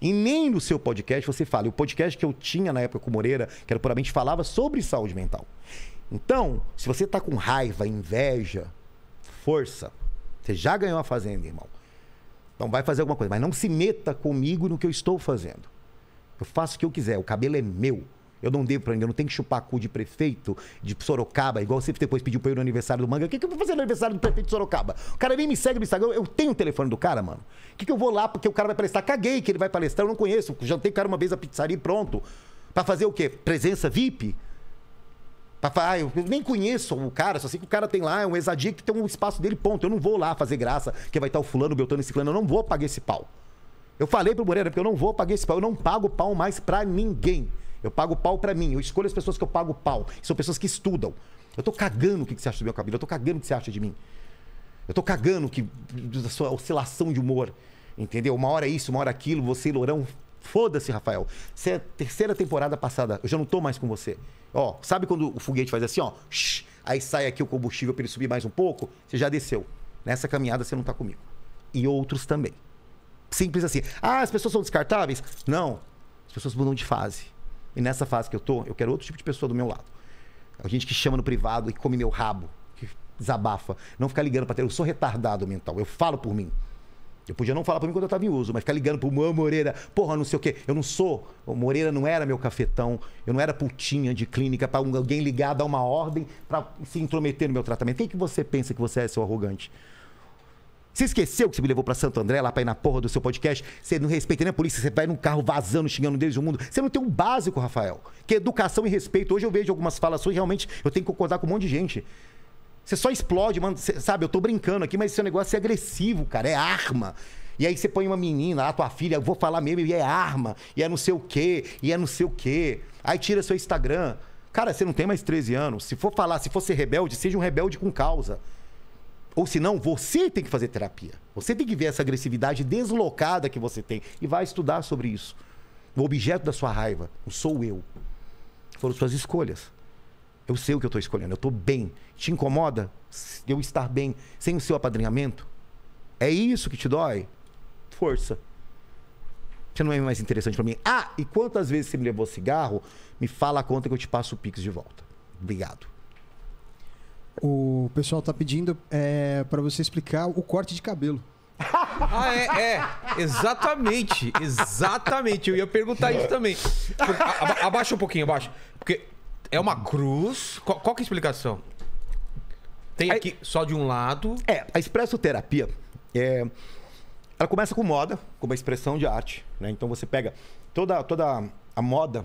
E nem no seu podcast você fala. E o podcast que eu tinha na época com o Moreira, que era puramente falava sobre saúde mental. Então, se você tá com raiva, inveja, força. Você já ganhou a fazenda, irmão. Então vai fazer alguma coisa, mas não se meta comigo no que eu estou fazendo. Eu faço o que eu quiser, o cabelo é meu. Eu não devo pra ninguém, eu não tenho que chupar cu de prefeito de Sorocaba, igual você depois pediu pra eu ir no aniversário do Manga. O que, que eu vou fazer no aniversário do prefeito de Sorocaba? O cara nem me segue no Instagram, eu tenho o telefone do cara, mano. O que, que eu vou lá porque o cara vai palestrar? Caguei que ele vai palestrar, eu não conheço. Jantei o cara uma vez a pizzaria e pronto. Pra fazer o quê? Presença VIP? Ah, eu nem conheço o cara, só sei que o cara tem lá, é um exadia que tem um espaço dele, ponto. Eu não vou lá fazer graça, que vai estar o fulano, o beltano, esse ciclano, eu não vou pagar esse pau. Eu falei pro Moreira, porque eu não vou pagar esse pau, eu não pago pau mais pra ninguém. Eu pago pau pra mim, eu escolho as pessoas que eu pago pau. São pessoas que estudam. Eu tô cagando o que você acha do meu cabelo, eu tô cagando o que você acha de mim. Eu tô cagando que da sua oscilação de humor, entendeu? Uma hora é isso, uma hora é aquilo, você, Lourão, Foda-se, Rafael. Você é terceira temporada passada. Eu já não tô mais com você. Ó, sabe quando o foguete faz assim, ó? Shh, aí sai aqui o combustível para ele subir mais um pouco? Você já desceu. Nessa caminhada você não tá comigo. E outros também. Simples assim. Ah, as pessoas são descartáveis? Não. As pessoas mudam de fase. E nessa fase que eu tô, eu quero outro tipo de pessoa do meu lado. A gente que chama no privado e come meu rabo, que desabafa. Não ficar ligando para ter. Eu sou retardado mental. Eu falo por mim. Eu podia não falar para mim quando eu estava em uso, mas ficar ligando pro meu Moreira, porra, não sei o quê. Eu não sou. O Moreira não era meu cafetão. Eu não era putinha de clínica para alguém ligar, dar uma ordem para se intrometer no meu tratamento. Quem que você pensa que você é, seu arrogante? Você esqueceu que você me levou para Santo André, lá pra ir na porra do seu podcast? Você não respeita nem a polícia, você vai num carro vazando, xingando desde o mundo. Você não tem um básico, Rafael. Que é educação e respeito. Hoje eu vejo algumas falações, realmente eu tenho que concordar com um monte de gente. Você só explode, mano. Cê, sabe, eu tô brincando aqui, mas esse negócio é agressivo, cara. É arma. E aí você põe uma menina, a tua filha, vou falar mesmo, e é arma, e é não sei o quê, e é não sei o quê. Aí tira seu Instagram. Cara, você não tem mais 13 anos. Se for falar, se for ser rebelde, seja um rebelde com causa. Ou senão, você tem que fazer terapia. Você tem que ver essa agressividade deslocada que você tem e vai estudar sobre isso. O objeto da sua raiva, o sou eu. Foram suas escolhas. Eu sei o que eu estou escolhendo, eu estou bem. Te incomoda eu estar bem sem o seu apadrinhamento? É isso que te dói? Força. Você não é mais interessante para mim. Ah, e quantas vezes você me levou cigarro? Me fala a conta que eu te passo o Pix de volta. Obrigado. O pessoal está pedindo é, para você explicar o corte de cabelo. Ah, é, é. Exatamente. Exatamente. Eu ia perguntar isso também. Aba abaixa um pouquinho, abaixa. Porque é uma cruz. Qual, qual que é a explicação? Tem aqui só de um lado. É, a expressoterapia é, ela começa com moda, como uma expressão de arte. Né? Então você pega toda, toda a moda,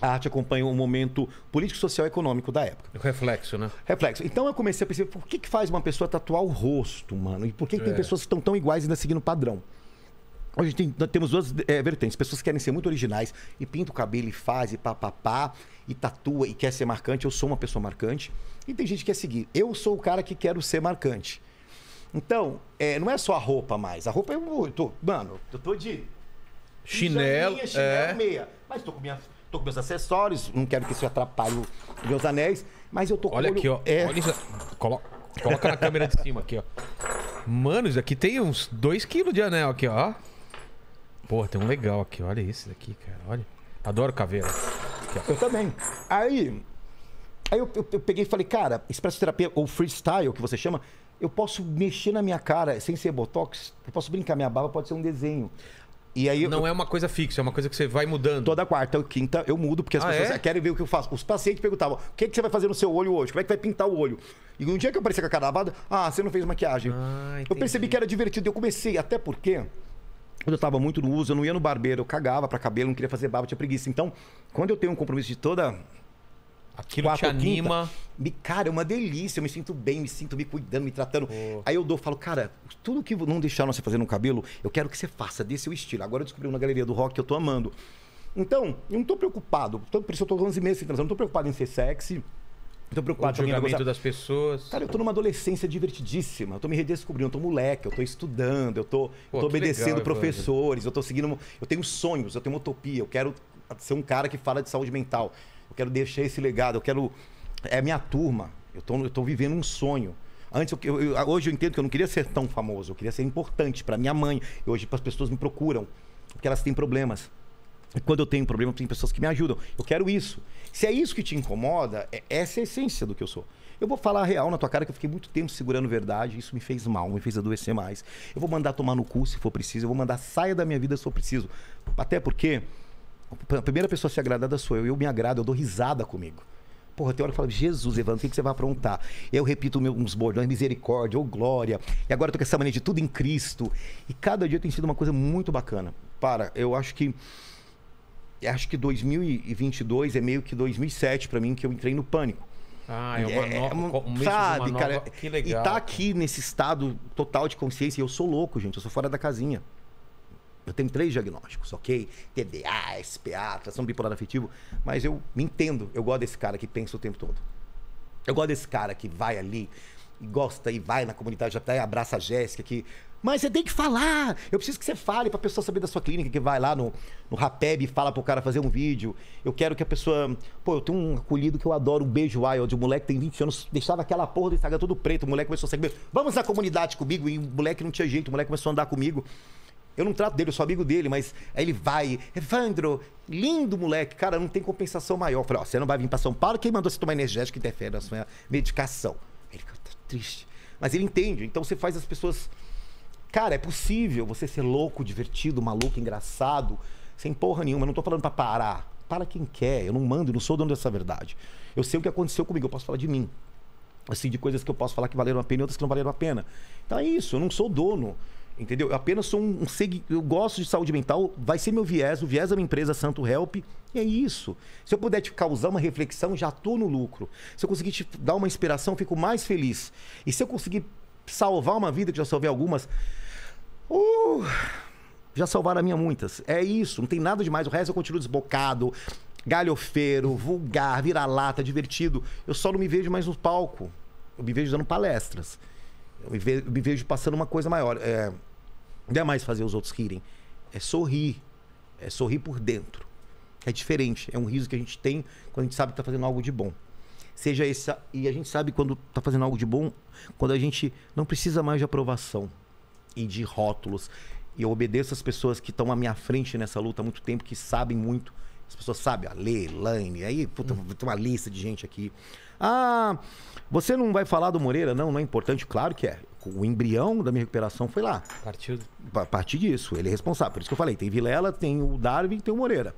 a arte acompanha o um momento político, social e econômico da época. reflexo, né? Reflexo. Então eu comecei a perceber por que, que faz uma pessoa tatuar o rosto, mano? E por que, que é. tem pessoas que estão tão iguais ainda seguindo padrão? Hoje tem, nós temos duas é, vertentes. Pessoas que querem ser muito originais e pinta o cabelo e faz, e pá, e tatua e quer ser marcante. Eu sou uma pessoa marcante. E tem gente que quer seguir. Eu sou o cara que quero ser marcante. Então, é, não é só a roupa mais. A roupa eu, muito. tô. Mano, eu tô de. Chinelo. chinelo é... meia. Mas tô com, tô com meus acessórios, não quero que isso atrapalhe os meus anéis. Mas eu tô com Olha aqui, ó. É... Olha isso. Colo... Coloca na câmera de cima aqui, ó. Mano, isso aqui tem uns 2 quilos de anel aqui, ó. Porra, tem um legal aqui. Olha esse daqui, cara. Olha. Adoro caveira. Aqui, eu também. Aí, aí eu, eu, eu peguei e falei, cara, expresso terapia ou freestyle, que você chama, eu posso mexer na minha cara sem ser botox, eu posso brincar, minha barba pode ser um desenho. E aí não eu, é uma coisa fixa, é uma coisa que você vai mudando. Toda quarta ou quinta eu mudo, porque as ah, pessoas é? querem ver o que eu faço. Os pacientes perguntavam: o que, é que você vai fazer no seu olho hoje? Como é que vai pintar o olho? E um dia que eu apareci com a cara lavada, ah, você não fez maquiagem. Ah, eu percebi que era divertido. Eu comecei, até porque quando eu estava muito no uso, eu não ia no barbeiro, eu cagava para cabelo, não queria fazer barba, tinha preguiça. Então, quando eu tenho um compromisso de toda Aquilo Quatro, te anima. Me, cara, é uma delícia. Eu me sinto bem, me sinto me cuidando, me tratando. Oh. Aí eu dou, falo, cara, tudo que não deixaram você fazer no cabelo, eu quero que você faça desse o estilo. Agora eu descobri uma galeria do rock que eu tô amando. Então, eu não tô preocupado. Por isso eu tô 11 meses sem transar. Não tô preocupado em ser sexy. Tô preocupado o com julgamento das pessoas. Cara, eu tô numa adolescência divertidíssima. Eu tô me redescobrindo, eu tô moleque, eu tô estudando, eu tô, Pô, tô obedecendo legal, professores, eu tô seguindo. Eu tenho sonhos, eu tenho uma utopia, eu quero ser um cara que fala de saúde mental. Eu quero deixar esse legado, eu quero. É minha turma. Eu tô, eu tô vivendo um sonho. Antes eu, eu, hoje eu entendo que eu não queria ser tão famoso, eu queria ser importante para minha mãe. E hoje as pessoas me procuram porque elas têm problemas. Quando eu tenho um problema, tem pessoas que me ajudam. Eu quero isso. Se é isso que te incomoda, é, essa é a essência do que eu sou. Eu vou falar real na tua cara que eu fiquei muito tempo segurando verdade, isso me fez mal, me fez adoecer mais. Eu vou mandar tomar no cu se for preciso, eu vou mandar saia da minha vida se for preciso. Até porque a primeira pessoa a ser agradada sou eu, eu me agrado, eu dou risada comigo. Porra, tem hora que falo, Jesus, Evandro, o que, você vai aprontar? Eu repito meus, uns bordões, misericórdia, ou glória. E agora eu tô com essa mania de tudo em Cristo. E cada dia tem sido uma coisa muito bacana. Para, eu acho que acho que 2022 é meio que 2007 para mim que eu entrei no pânico. Ah, é uma é, nova, é um sabe, uma cara, nova... que legal. E tá aqui nesse estado total de consciência, e eu sou louco, gente, eu sou fora da casinha. Eu tenho três diagnósticos, ok? TDA, SPA, tração bipolar afetivo, mas eu me entendo, eu gosto desse cara que pensa o tempo todo. Eu gosto desse cara que vai ali, gosta e vai na comunidade até abraça a Jéssica, que mas você tem que falar. Eu preciso que você fale pra pessoa saber da sua clínica, que vai lá no, no Rapeb e fala pro cara fazer um vídeo. Eu quero que a pessoa. Pô, eu tenho um acolhido que eu adoro, um beijo wild. O moleque tem 20 anos, deixava aquela porra do Instagram todo preto. O moleque começou a seguir. Vamos na comunidade comigo. E o moleque não tinha jeito, o moleque começou a andar comigo. Eu não trato dele, eu sou amigo dele, mas aí ele vai. Evandro, lindo moleque, cara, não tem compensação maior. Eu falei, ó, você não vai vir pra São Paulo, quem mandou você tomar energético interfere na sua medicação? Ele fica triste. Mas ele entende, então você faz as pessoas Cara, é possível você ser louco, divertido, maluco, engraçado, sem porra nenhuma. Eu não tô falando para parar. Para quem quer. Eu não mando, eu não sou dono dessa verdade. Eu sei o que aconteceu comigo, eu posso falar de mim. Assim, de coisas que eu posso falar que valeram a pena e outras que não valeram a pena. Então é isso, eu não sou dono. Entendeu? Eu apenas sou um, um segui... Eu gosto de saúde mental, vai ser meu viés, o viés da minha empresa Santo Help, e é isso. Se eu puder te causar uma reflexão, já estou no lucro. Se eu conseguir te dar uma inspiração, fico mais feliz. E se eu conseguir salvar uma vida, que já salvei algumas, Uh, já salvaram a minha muitas. É isso, não tem nada demais. O resto eu continuo desbocado, galhofeiro, vulgar, vira-lata, divertido. Eu só não me vejo mais no palco. Eu me vejo dando palestras. Eu me vejo, eu me vejo passando uma coisa maior. É, não é mais fazer os outros rirem. É sorrir. É sorrir por dentro. É diferente. É um riso que a gente tem quando a gente sabe que está fazendo algo de bom. Seja esse. E a gente sabe quando está fazendo algo de bom, quando a gente não precisa mais de aprovação e de rótulos. E eu obedeço as pessoas que estão à minha frente nessa luta há muito tempo, que sabem muito. As pessoas sabem, a Lê, Laine, aí, puta, hum. tem uma lista de gente aqui. Ah, você não vai falar do Moreira? Não, não é importante. Claro que é. O embrião da minha recuperação foi lá. Partiu? A partir disso, ele é responsável. Por isso que eu falei, tem Vilela, tem o Darwin, tem o Moreira.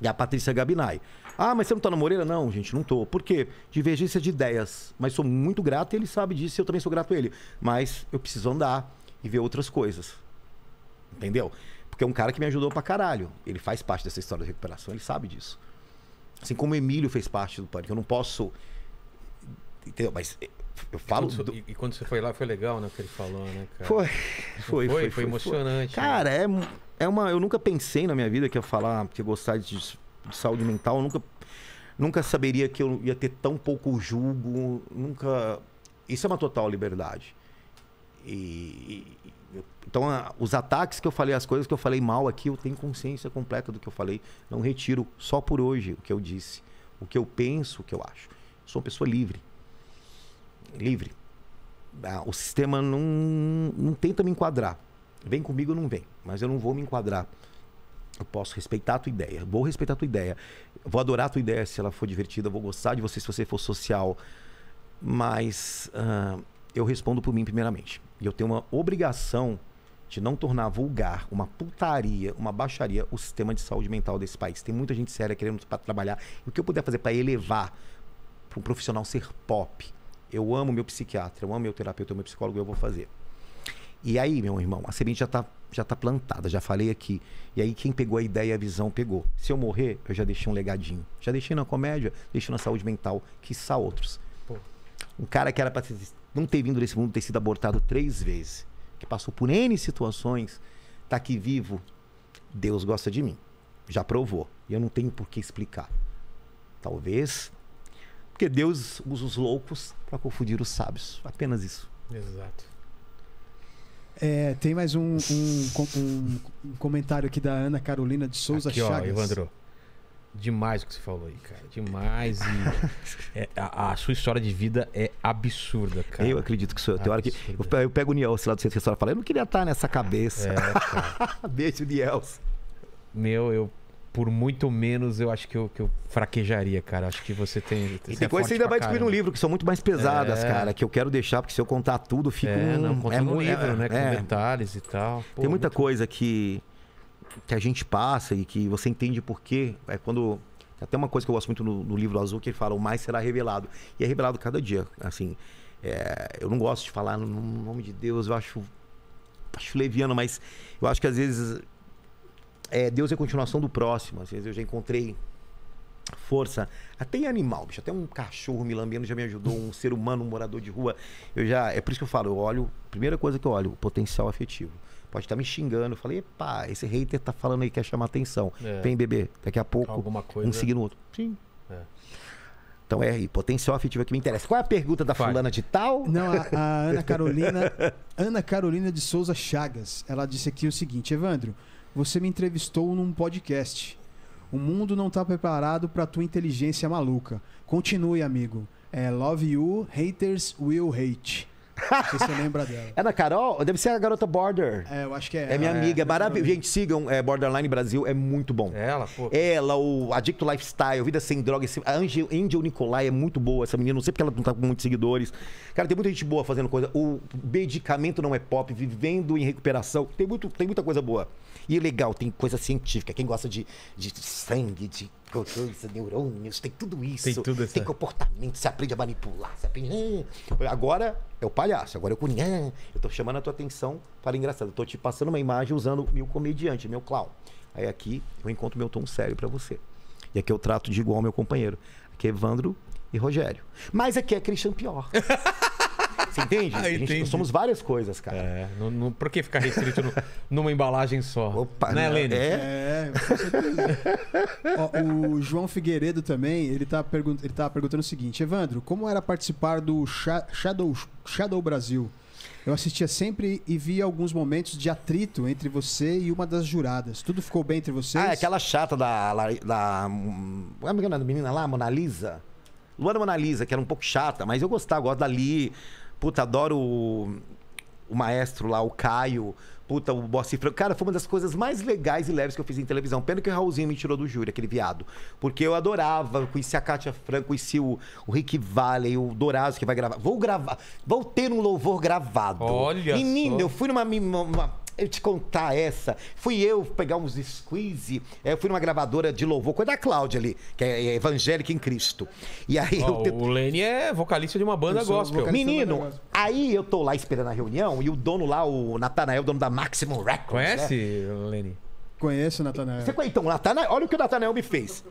E a Patrícia Gabinai. Ah, mas você não tá no Moreira? Não, gente, não tô. Por quê? Divergência de ideias. Mas sou muito grato e ele sabe disso e eu também sou grato a ele. Mas eu preciso andar e ver outras coisas. Entendeu? Porque é um cara que me ajudou pra caralho. Ele faz parte dessa história de recuperação, ele sabe disso. Assim como o Emílio fez parte do pânico. Eu não posso. Entendeu? Mas eh, eu falo. E quando, do... e quando você foi lá, foi legal, né? O que ele falou, né, cara? Foi. Foi, foi, foi, foi emocionante. Foi. Né? Cara, é, é uma. Eu nunca pensei na minha vida que ia falar que ia gostar de, de saúde mental. Eu nunca, nunca saberia que eu ia ter tão pouco julgo. Nunca. Isso é uma total liberdade. E, e, então, a, os ataques que eu falei, as coisas que eu falei mal aqui, eu tenho consciência completa do que eu falei. Não retiro só por hoje o que eu disse, o que eu penso, o que eu acho. sou uma pessoa livre. Livre. Ah, o sistema não, não tenta me enquadrar. Vem comigo ou não vem, mas eu não vou me enquadrar. Eu posso respeitar a tua ideia, vou respeitar a tua ideia, vou adorar a tua ideia se ela for divertida, vou gostar de você se você for social, mas. Ah, eu respondo por mim primeiramente. E eu tenho uma obrigação de não tornar vulgar, uma putaria, uma baixaria, o sistema de saúde mental desse país. Tem muita gente séria querendo trabalhar. E o que eu puder fazer para elevar, para um profissional ser pop. Eu amo meu psiquiatra, eu amo meu terapeuta, meu psicólogo, eu vou fazer. E aí, meu irmão, a semente já está já tá plantada, já falei aqui. E aí, quem pegou a ideia e a visão pegou. Se eu morrer, eu já deixei um legadinho. Já deixei na comédia, deixei na saúde mental, que quiçá outros. Pô. Um cara que era ser não ter vindo desse mundo, ter sido abortado três vezes, que passou por N situações, está aqui vivo, Deus gosta de mim. Já provou. E eu não tenho por que explicar. Talvez. Porque Deus usa os loucos para confundir os sábios. Apenas isso. Exato. É, tem mais um, um, um, um comentário aqui da Ana Carolina de Souza aqui, Chagas. Ó, Evandro. Demais o que você falou aí, cara. Demais. E é, a, a, sua história de vida é absurda, cara. Eu acredito que sou eu. Tem hora que eu, pego o Nielsen lá do centro e falo, eu não queria estar nessa cabeça. É, Beijo, Nielsen. Meu, eu por muito menos eu acho que eu, que eu fraquejaria, cara. Acho que você tem. Você e é depois é você ainda vai descobrir um livro que são muito mais pesadas, é... cara, que eu quero deixar, porque se eu contar tudo, fica é, um. Não, conta é um livro, é, né? Com é. detalhes e tal. Pô, tem muita muito... coisa que que a gente passa e que você entende por quê, é quando até uma coisa que eu gosto muito no, no, livro Azul que ele fala, o mais será revelado. E é revelado cada dia. Assim, é, eu não gosto de falar no nome de Deus, eu acho, acho leviano, mas eu acho que às vezes é, Deus é a continuação do próximo. Às vezes eu já encontrei força, até em animal, bicho, até um cachorro me lambendo já me ajudou, um ser humano, um morador de rua. Eu já, é por isso que eu falo, eu olho, primeira coisa que eu olho, o potencial afetivo pode estar me xingando. falei, epa, esse hater tá falando aí, quer chamar atenção. É. Vem, bebê, daqui a pouco, um seguindo o outro. Sim. É. Então é aí, potencial afetivo é que me interessa. Qual é a pergunta da Vai. fulana de tal? Não, a, a Ana Carolina, Ana Carolina de Souza Chagas, ela disse aqui o seguinte, Evandro, você me entrevistou num podcast. O mundo não está preparado para tua inteligência maluca. Continue, amigo. É, love you, haters will hate se você lembra dela. É da Carol? Deve ser a garota Border. É, eu acho que é. É minha amiga, é, é Gente, sigam é, Borderline Brasil, é muito bom. Ela, pô. Ela, o Adicto Lifestyle, Vida Sem Droga, esse, a Angel, Angel Nicolai é muito boa, essa menina. Não sei porque ela não tá com muitos seguidores. Cara, tem muita gente boa fazendo coisa. O medicamento não é pop, vivendo em recuperação. Tem, muito, tem muita coisa boa. E é legal, tem coisa científica. Quem gosta de, de sangue, de coisa, neurônios, tem tudo isso. Tem tudo isso. Tem comportamento, se aprende a manipular, se aprende. Hum. Agora é o palhaço, agora é o Cunin. Eu tô chamando a tua atenção para engraçado. Eu tô te passando uma imagem usando meu comediante, meu clown. Aí aqui eu encontro meu tom sério para você. E aqui eu trato de igual ao meu companheiro. Aqui é Evandro e Rogério. Mas aqui é Christian Pior. Você entende? Ah, gente, nós somos várias coisas, cara. É, não, por que ficar restrito no, numa embalagem só? Opa, né, Lene? É, é com certeza. Ó, o João Figueiredo também, ele tá, pergun ele tá perguntando o seguinte: Evandro, como era participar do Sha Shadow, Shadow Brasil? Eu assistia sempre e via alguns momentos de atrito entre você e uma das juradas. Tudo ficou bem entre vocês? Ah, é aquela chata da. da, é é da menina lá, Mona Lisa? Luana Mona Lisa, que era um pouco chata, mas eu gostava, gosto da Puta, adoro o, o maestro lá, o Caio. Puta, o Bossi Franco. Cara, foi uma das coisas mais legais e leves que eu fiz em televisão. Pena que o Raulzinho me tirou do júri, aquele viado. Porque eu adorava, conheci a Kátia Franco, conheci o, o Rick Valley, o Dourado que vai gravar. Vou gravar, vou ter um louvor gravado. Olha! Menino, só. eu fui numa, numa eu te contar essa. Fui eu pegar uns squeeze, eu é, fui numa gravadora de louvor, coisa da Cláudia ali, que é, é evangélica em Cristo. E aí oh, O Lenny é vocalista de uma banda gospel. Menino, banda aí eu tô lá esperando a reunião e o dono lá, o Natanael, dono da Maximum Records. Né? Conhece, né? Lenny? Conheço o Natanael. Você, então, Natanael, olha o que o Natanael me fez.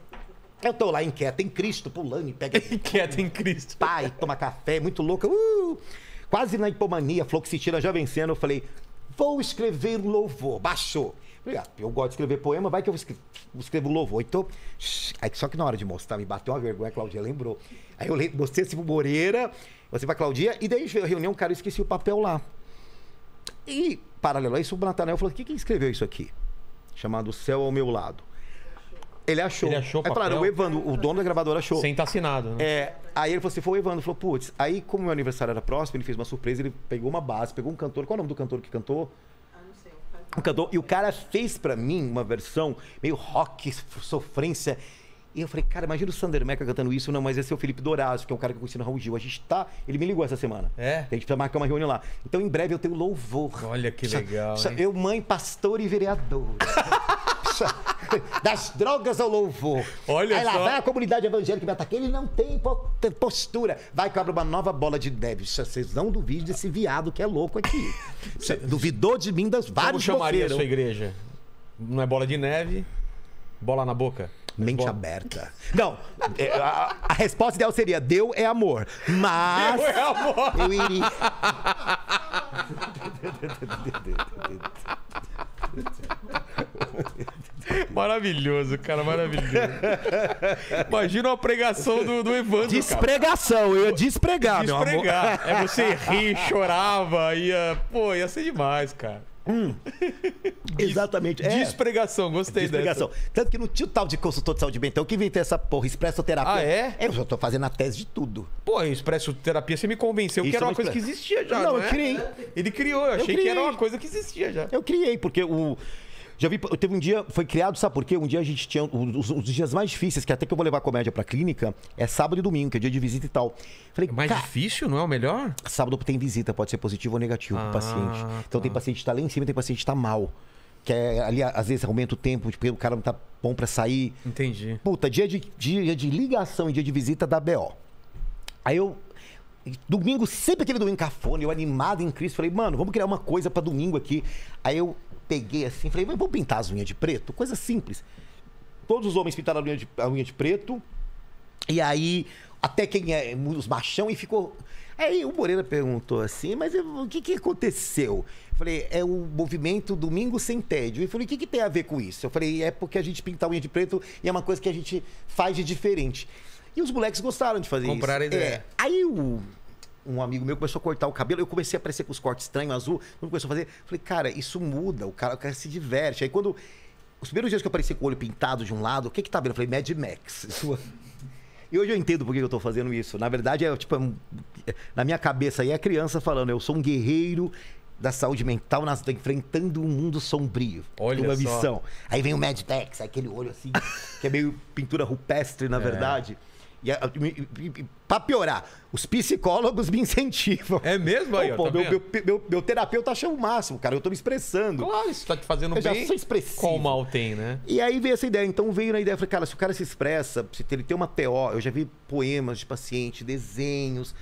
Eu tô lá inquieta em Cristo, pulando e pega. inquieta em Cristo. Pai, toma café, muito louca. Uh! Quase na hipomania, falou que se tira já vencendo. Eu falei, Vou escrever um louvor. Baixou. Obrigado. Ah, eu gosto de escrever poema, vai que eu escrevo, escrevo louvor. Então, só que na hora de mostrar, me bateu uma vergonha, a Claudia lembrou. Aí eu mostrei esse assim pro Moreira, você pra Claudia, e daí veio a reunião, cara, eu esqueci o papel lá. E, paralelo a isso, o Natanel falou: o que, que escreveu isso aqui? Chamado Céu ao Meu Lado. Ele achou. Ele achou o Aí papel. o Evandro, o dono da gravadora achou. Sem estar tá assinado, né? É, aí ele falou assim, foi o Evandro. Falou, putz. Aí como meu aniversário era próximo, ele fez uma surpresa, ele pegou uma base, pegou um cantor. Qual é o nome do cantor que cantou? Ah, não sei. Um cantor. E o cara fez pra mim uma versão meio rock, sofrência. E eu falei, cara, imagina o Sander Meca cantando isso. Não, mas esse é o Felipe Dourado, que é um cara que eu conheci no Raul Gil. A gente tá... Ele me ligou essa semana. É? A gente precisa marcar uma reunião lá. Então, em breve, eu tenho louvor. Olha que legal, Eu, mãe, pastor e vereador. das drogas ao louvor. Olha Aí lá só. vai a comunidade evangélica vai atacar. Ele não tem postura. Vai que abre uma nova bola de neve. Vocês não duvidem desse viado que é louco aqui. Você duvidou de mim das várias Como chamaria boqueiros. a sua igreja? Não é bola de neve, bola na boca. Mente Bom. aberta. Não, é, a, a, resposta ideal seria: Deus é amor. Mas. Deus é amor. Eu iria. Maravilhoso, cara, maravilhoso. Imagina uma pregação do, do Evandro. Despregação, cara. eu ia despregar, despregar. meu amor. É você rir, chorava, ia. Pô, ia ser demais, cara. Hum. Exatamente. é. Despregação, gostei despregação. dessa. Tanto que no tio tal de consultor de saúde mental, que inventou essa porra, expressoterapia. Ah, é? Eu já tô fazendo a tese de tudo. Pô, expressoterapia, você me convenceu Isso que era uma coisa que existia já. Não, não eu é? criei. Ele criou, eu, achei que era uma coisa que existia já. Eu criei, porque o já vi, eu teve um dia, foi criado, sabe por quê? Um dia a gente tinha, os, os dias mais difíceis, que até que eu vou levar comédia pra clínica, é sábado e domingo, que é dia de visita e tal. Falei, mais difícil, não é o melhor? Sábado tem visita, pode ser positivo ou negativo ah, pro paciente. Então tá. tem paciente que tá lá em cima, tem paciente que tá mal que é, ali às vezes aumenta o tempo, porque tipo, o cara não tá bom para sair. Entendi. Puta, dia de, dia de ligação e dia de visita da BO. Aí eu. Domingo, sempre aquele domingo cafone, eu animado em Cristo, falei, mano, vamos criar uma coisa para domingo aqui. Aí eu peguei assim, falei, vamos pintar as unhas de preto? Coisa simples. Todos os homens pintaram a unha de, a unha de preto. E aí, até quem é os machão, e ficou. Aí o Moreira perguntou assim, mas eu, o que, que aconteceu? Eu falei, é o movimento Domingo Sem Tédio. E falei, o que, que tem a ver com isso? Eu falei, é porque a gente pinta a unha de preto e é uma coisa que a gente faz de diferente. E os moleques gostaram de fazer Compraram isso. Compraram ideia. É, aí o um amigo meu começou a cortar o cabelo, eu comecei a aparecer com os cortes estranhos, azul, quando começou a fazer. Falei, cara, isso muda, o cara, o cara se diverte. Aí quando. Os primeiros dias que eu apareci com o olho pintado de um lado, o que que tá vendo? Eu falei, Mad Max. É. E hoje eu entendo por que eu tô fazendo isso. Na verdade, é tipo, é é, na minha cabeça aí é a criança falando, eu sou um guerreiro da saúde mental nas, enfrentando um mundo sombrio. Olha uma só. missão. Aí vem o Mad Max, aquele olho assim, que é meio pintura rupestre, na é. verdade. E, e, e pra piorar, os psicólogos me incentivam. É mesmo aí, pô, tá meu, meu, meu, meu, terapeuta acha o máximo, cara. Eu tô me expressando. Claro, isso tá te fazendo eu bem. Eu já sou expressivo. Qual mal tem, né? E aí veio essa ideia. Então veio na ideia, falei, cara, se o cara se expressa, se ele tem uma TO, eu já vi poemas de paciente, desenhos.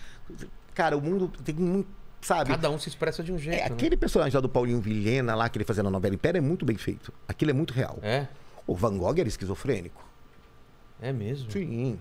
Cara, o mundo tem muito sabe? Cada um se expressa de um jeito. É, né? Aquele personagem lá do Paulinho Vilhena, lá que ele fazia na novela Império, é muito bem feito. Aquilo é muito real. É? O Van Gogh era esquizofrênico. É mesmo? Sim.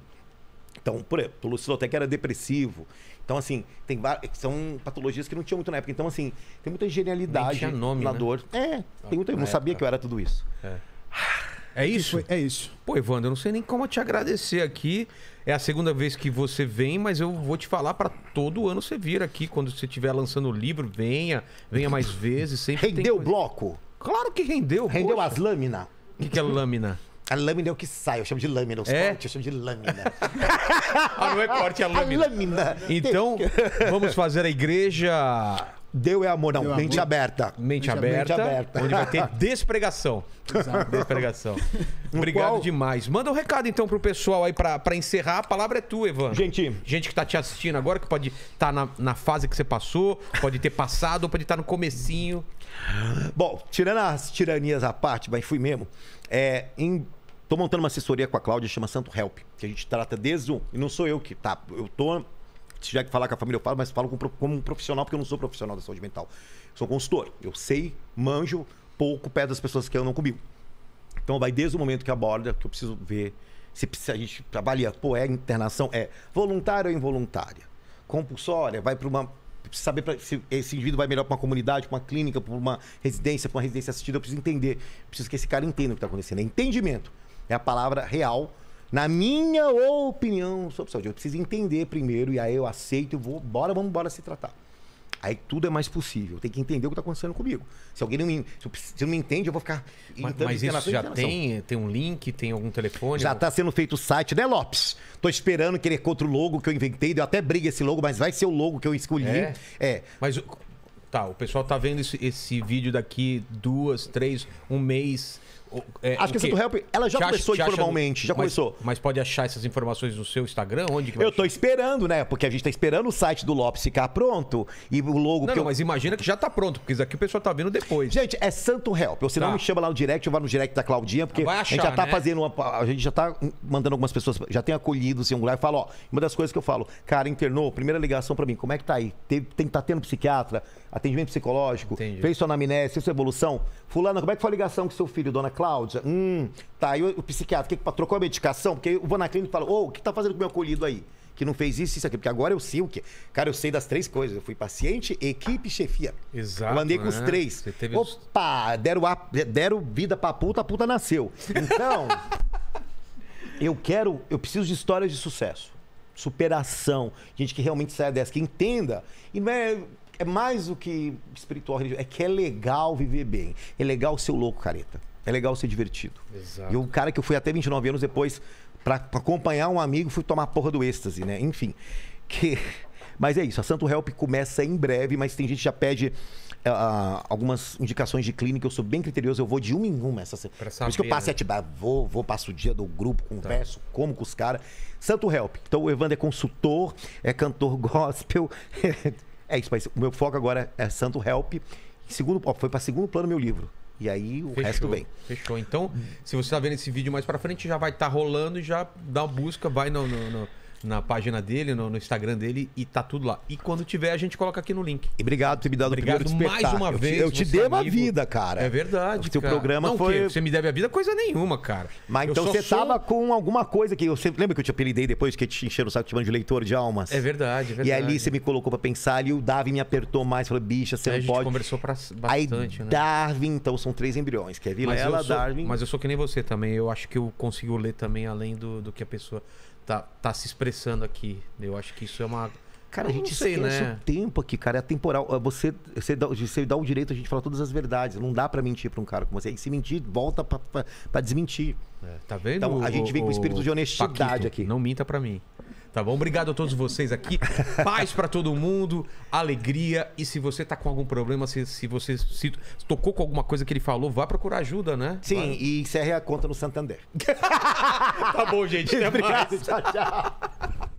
Então, por exemplo, o Lucilotec era depressivo. Então, assim, tem são patologias que não tinha muito na época. Então, assim, tem muita genialidade nome, na né? dor. É, tem muita, eu não sabia que eu era tudo isso. É. Ah, é isso? É isso. Pô, Evandro, eu não sei nem como te agradecer aqui. É a segunda vez que você vem, mas eu vou te falar para todo ano você vir aqui. Quando você estiver lançando o livro, venha, venha mais vezes. Sempre rendeu o bloco? Claro que rendeu. Rendeu poxa. as lâminas. O que, que é lâmina? A lâmina é o que sai, eu chamo de lâmina. Os é? cortes eu chamo de lâmina. ah, não é corte, é lâmina. A lâmina. Então, vamos fazer a igreja. Deu é amor, não. Deu mente amor. aberta. Mente, mente aberta, Onde vai ter despregação. Exato. Despregação. Obrigado qual... demais. Manda um recado então pro pessoal aí pra, encerrar. A palavra é tua, Evan. Gente. Gente que tá te assistindo agora, que pode estar tá na, na fase que você passou, pode ter passado, ou pode estar tá no comecinho. Bom, tirando as tiranias à parte, mas fui mesmo. É, em Estou montando uma assessoria com a Cláudia, chama Santo Help, que a gente trata desde o. E não sou eu que. Tá, eu tô. Se tiver que falar com a família, eu falo, mas falo como um profissional, porque eu não sou profissional da saúde mental. Sou consultor. Eu sei, manjo pouco pé das pessoas que eu não comigo. Então vai desde o momento que aborda, que eu preciso ver se a gente trabalha, pô, é internação, é voluntária ou involuntária? Compulsória, vai para uma. Saber pra, se esse indivíduo vai melhor para uma comunidade, para uma clínica, para uma residência, para uma residência assistida, eu preciso entender. preciso que esse cara entenda o que está acontecendo. É entendimento. É a palavra real, na minha opinião sobre saúde. Eu preciso entender primeiro e aí eu aceito e vou, bora, vamos embora se tratar. Aí tudo é mais possível. Tem que entender o que está acontecendo comigo. Se alguém não me, se não me entende, eu vou ficar. Mas, mas isso já tem? Tem um link? Tem algum telefone? Já está algum... Tá sendo feito o site, né, Lopes? Estou esperando que ele encontre o logo que eu inventei. Deu até briga esse logo, mas vai ser o logo que eu escolhi. É. é. Mas tá, o pessoal tá vendo esse, esse vídeo daqui duas, três, um mês. É, Acho que a Santo Help, ela já começou acha, informalmente, no... já começou. Mas pode achar essas informações no seu Instagram? Onde Eu tô achar? esperando, né? Porque a gente tá esperando o site do Lopes ficar pronto e o logo... Não, não eu... mas imagina que já tá pronto, porque isso aqui o pessoal tá vendo depois. Gente, é Santo Help. você tá. não me chama lá no direct, eu vou no direct da Claudinha, porque achar, a gente já tá né? fazendo uma... A gente já tá mandando algumas pessoas, já tem acolhido, assim, um lugar. Eu falo, ó, uma das coisas que eu falo, cara, internou, primeira ligação para mim, como é que tá aí? tem que tá tendo psiquiatra, atendimento psicológico, Entendi. fez sua anamnese, fez sua evolução. Fulana, como é que foi a ligação com seu filho, dona Claudinha? Cláudia, hum, tá, aí o, o psiquiatra, que, trocou a medicação? Porque eu vou na clínica e falo, ô, oh, o que tá fazendo com o meu acolhido aí? Que não fez isso, isso aqui. Porque agora eu sei o que. Cara, eu sei das três coisas. Eu fui paciente, equipe, chefia. Exato. Eu andei com os né? três. Você teve Opa, deram, a, deram vida pra puta, a puta nasceu. Então, eu quero, eu preciso de histórias de sucesso. Superação. Gente que realmente saia dessa, que entenda. E não é é mais do que espiritual, religioso. É que é legal viver bem. É legal ser o louco careta. É legal ser divertido. Exato. E o cara que eu fui até 29 anos depois, para acompanhar um amigo, fui tomar a porra do êxtase, né? Enfim. Que... Mas é isso, a Santo Help começa em breve, mas tem gente que já pede uh, algumas indicações de clínica. Eu sou bem criterioso, eu vou de uma em uma. Essa... Saber, Por isso que eu passo né? a ativar, vou, vou, passo o dia do grupo, tá. converso, tá. como com os caras. Santo Help. Então o Evandro é consultor, é cantor gospel. é isso, mas o meu foco agora é Santo Help. Segundo, ó, foi para segundo plano meu livro. E aí o fechou, resto vem. Fechou. Então, se você tá vendo esse vídeo mais para frente, já vai estar tá rolando e já dá uma busca, vai no, no, no na página dele, no, no, Instagram dele e tá tudo lá. E quando tiver, a gente coloca aqui no link. E obrigado por ter me dado obrigado o primeiro despertar. mais uma eu vez. Te, eu te, dei amigo. uma vida, cara. É verdade, O teu cara. programa não, foi... Você me deve a vida coisa nenhuma, cara. Mas eu então você sou... tava com alguma coisa que... eu sempre Lembra que eu te apelidei depois que te encheram o saco te de leitor de almas? É verdade, é verdade. E ali você me colocou pra pensar e o Darwin me apertou mais. Falou, bicha, você é, não pode... A gente conversou pra... bastante, Aí, né? Darwin, então, são três embriões. Que é Vilela, mas sou... Darwin... Mas eu sou que nem você também. Eu acho que eu consigo ler também além do, do que a pessoa tá, tá se expressando aqui. Eu acho que isso é uma. Cara, a gente tem esse né? o tempo aqui, cara. É temporal. Ah, você, você, dá, você dá o direito a gente falar todas as verdades. Não dá para mentir para um cara como você. E se mentir, volta para desmentir. É, tá vendo? Então, a gente vem o, com o espírito de honestidade Paquito, aqui. Não minta para mim. Tá bom? Obrigado a todos vocês aqui. Paz para todo mundo, alegria. E se você tá com algum problema, se, se você se tocou com alguma coisa que ele falou, vá procurar ajuda, né? Sim, Vai. e encerre a conta no Santander. tá bom, gente. Até Obrigado, mais. Tchau, tchau.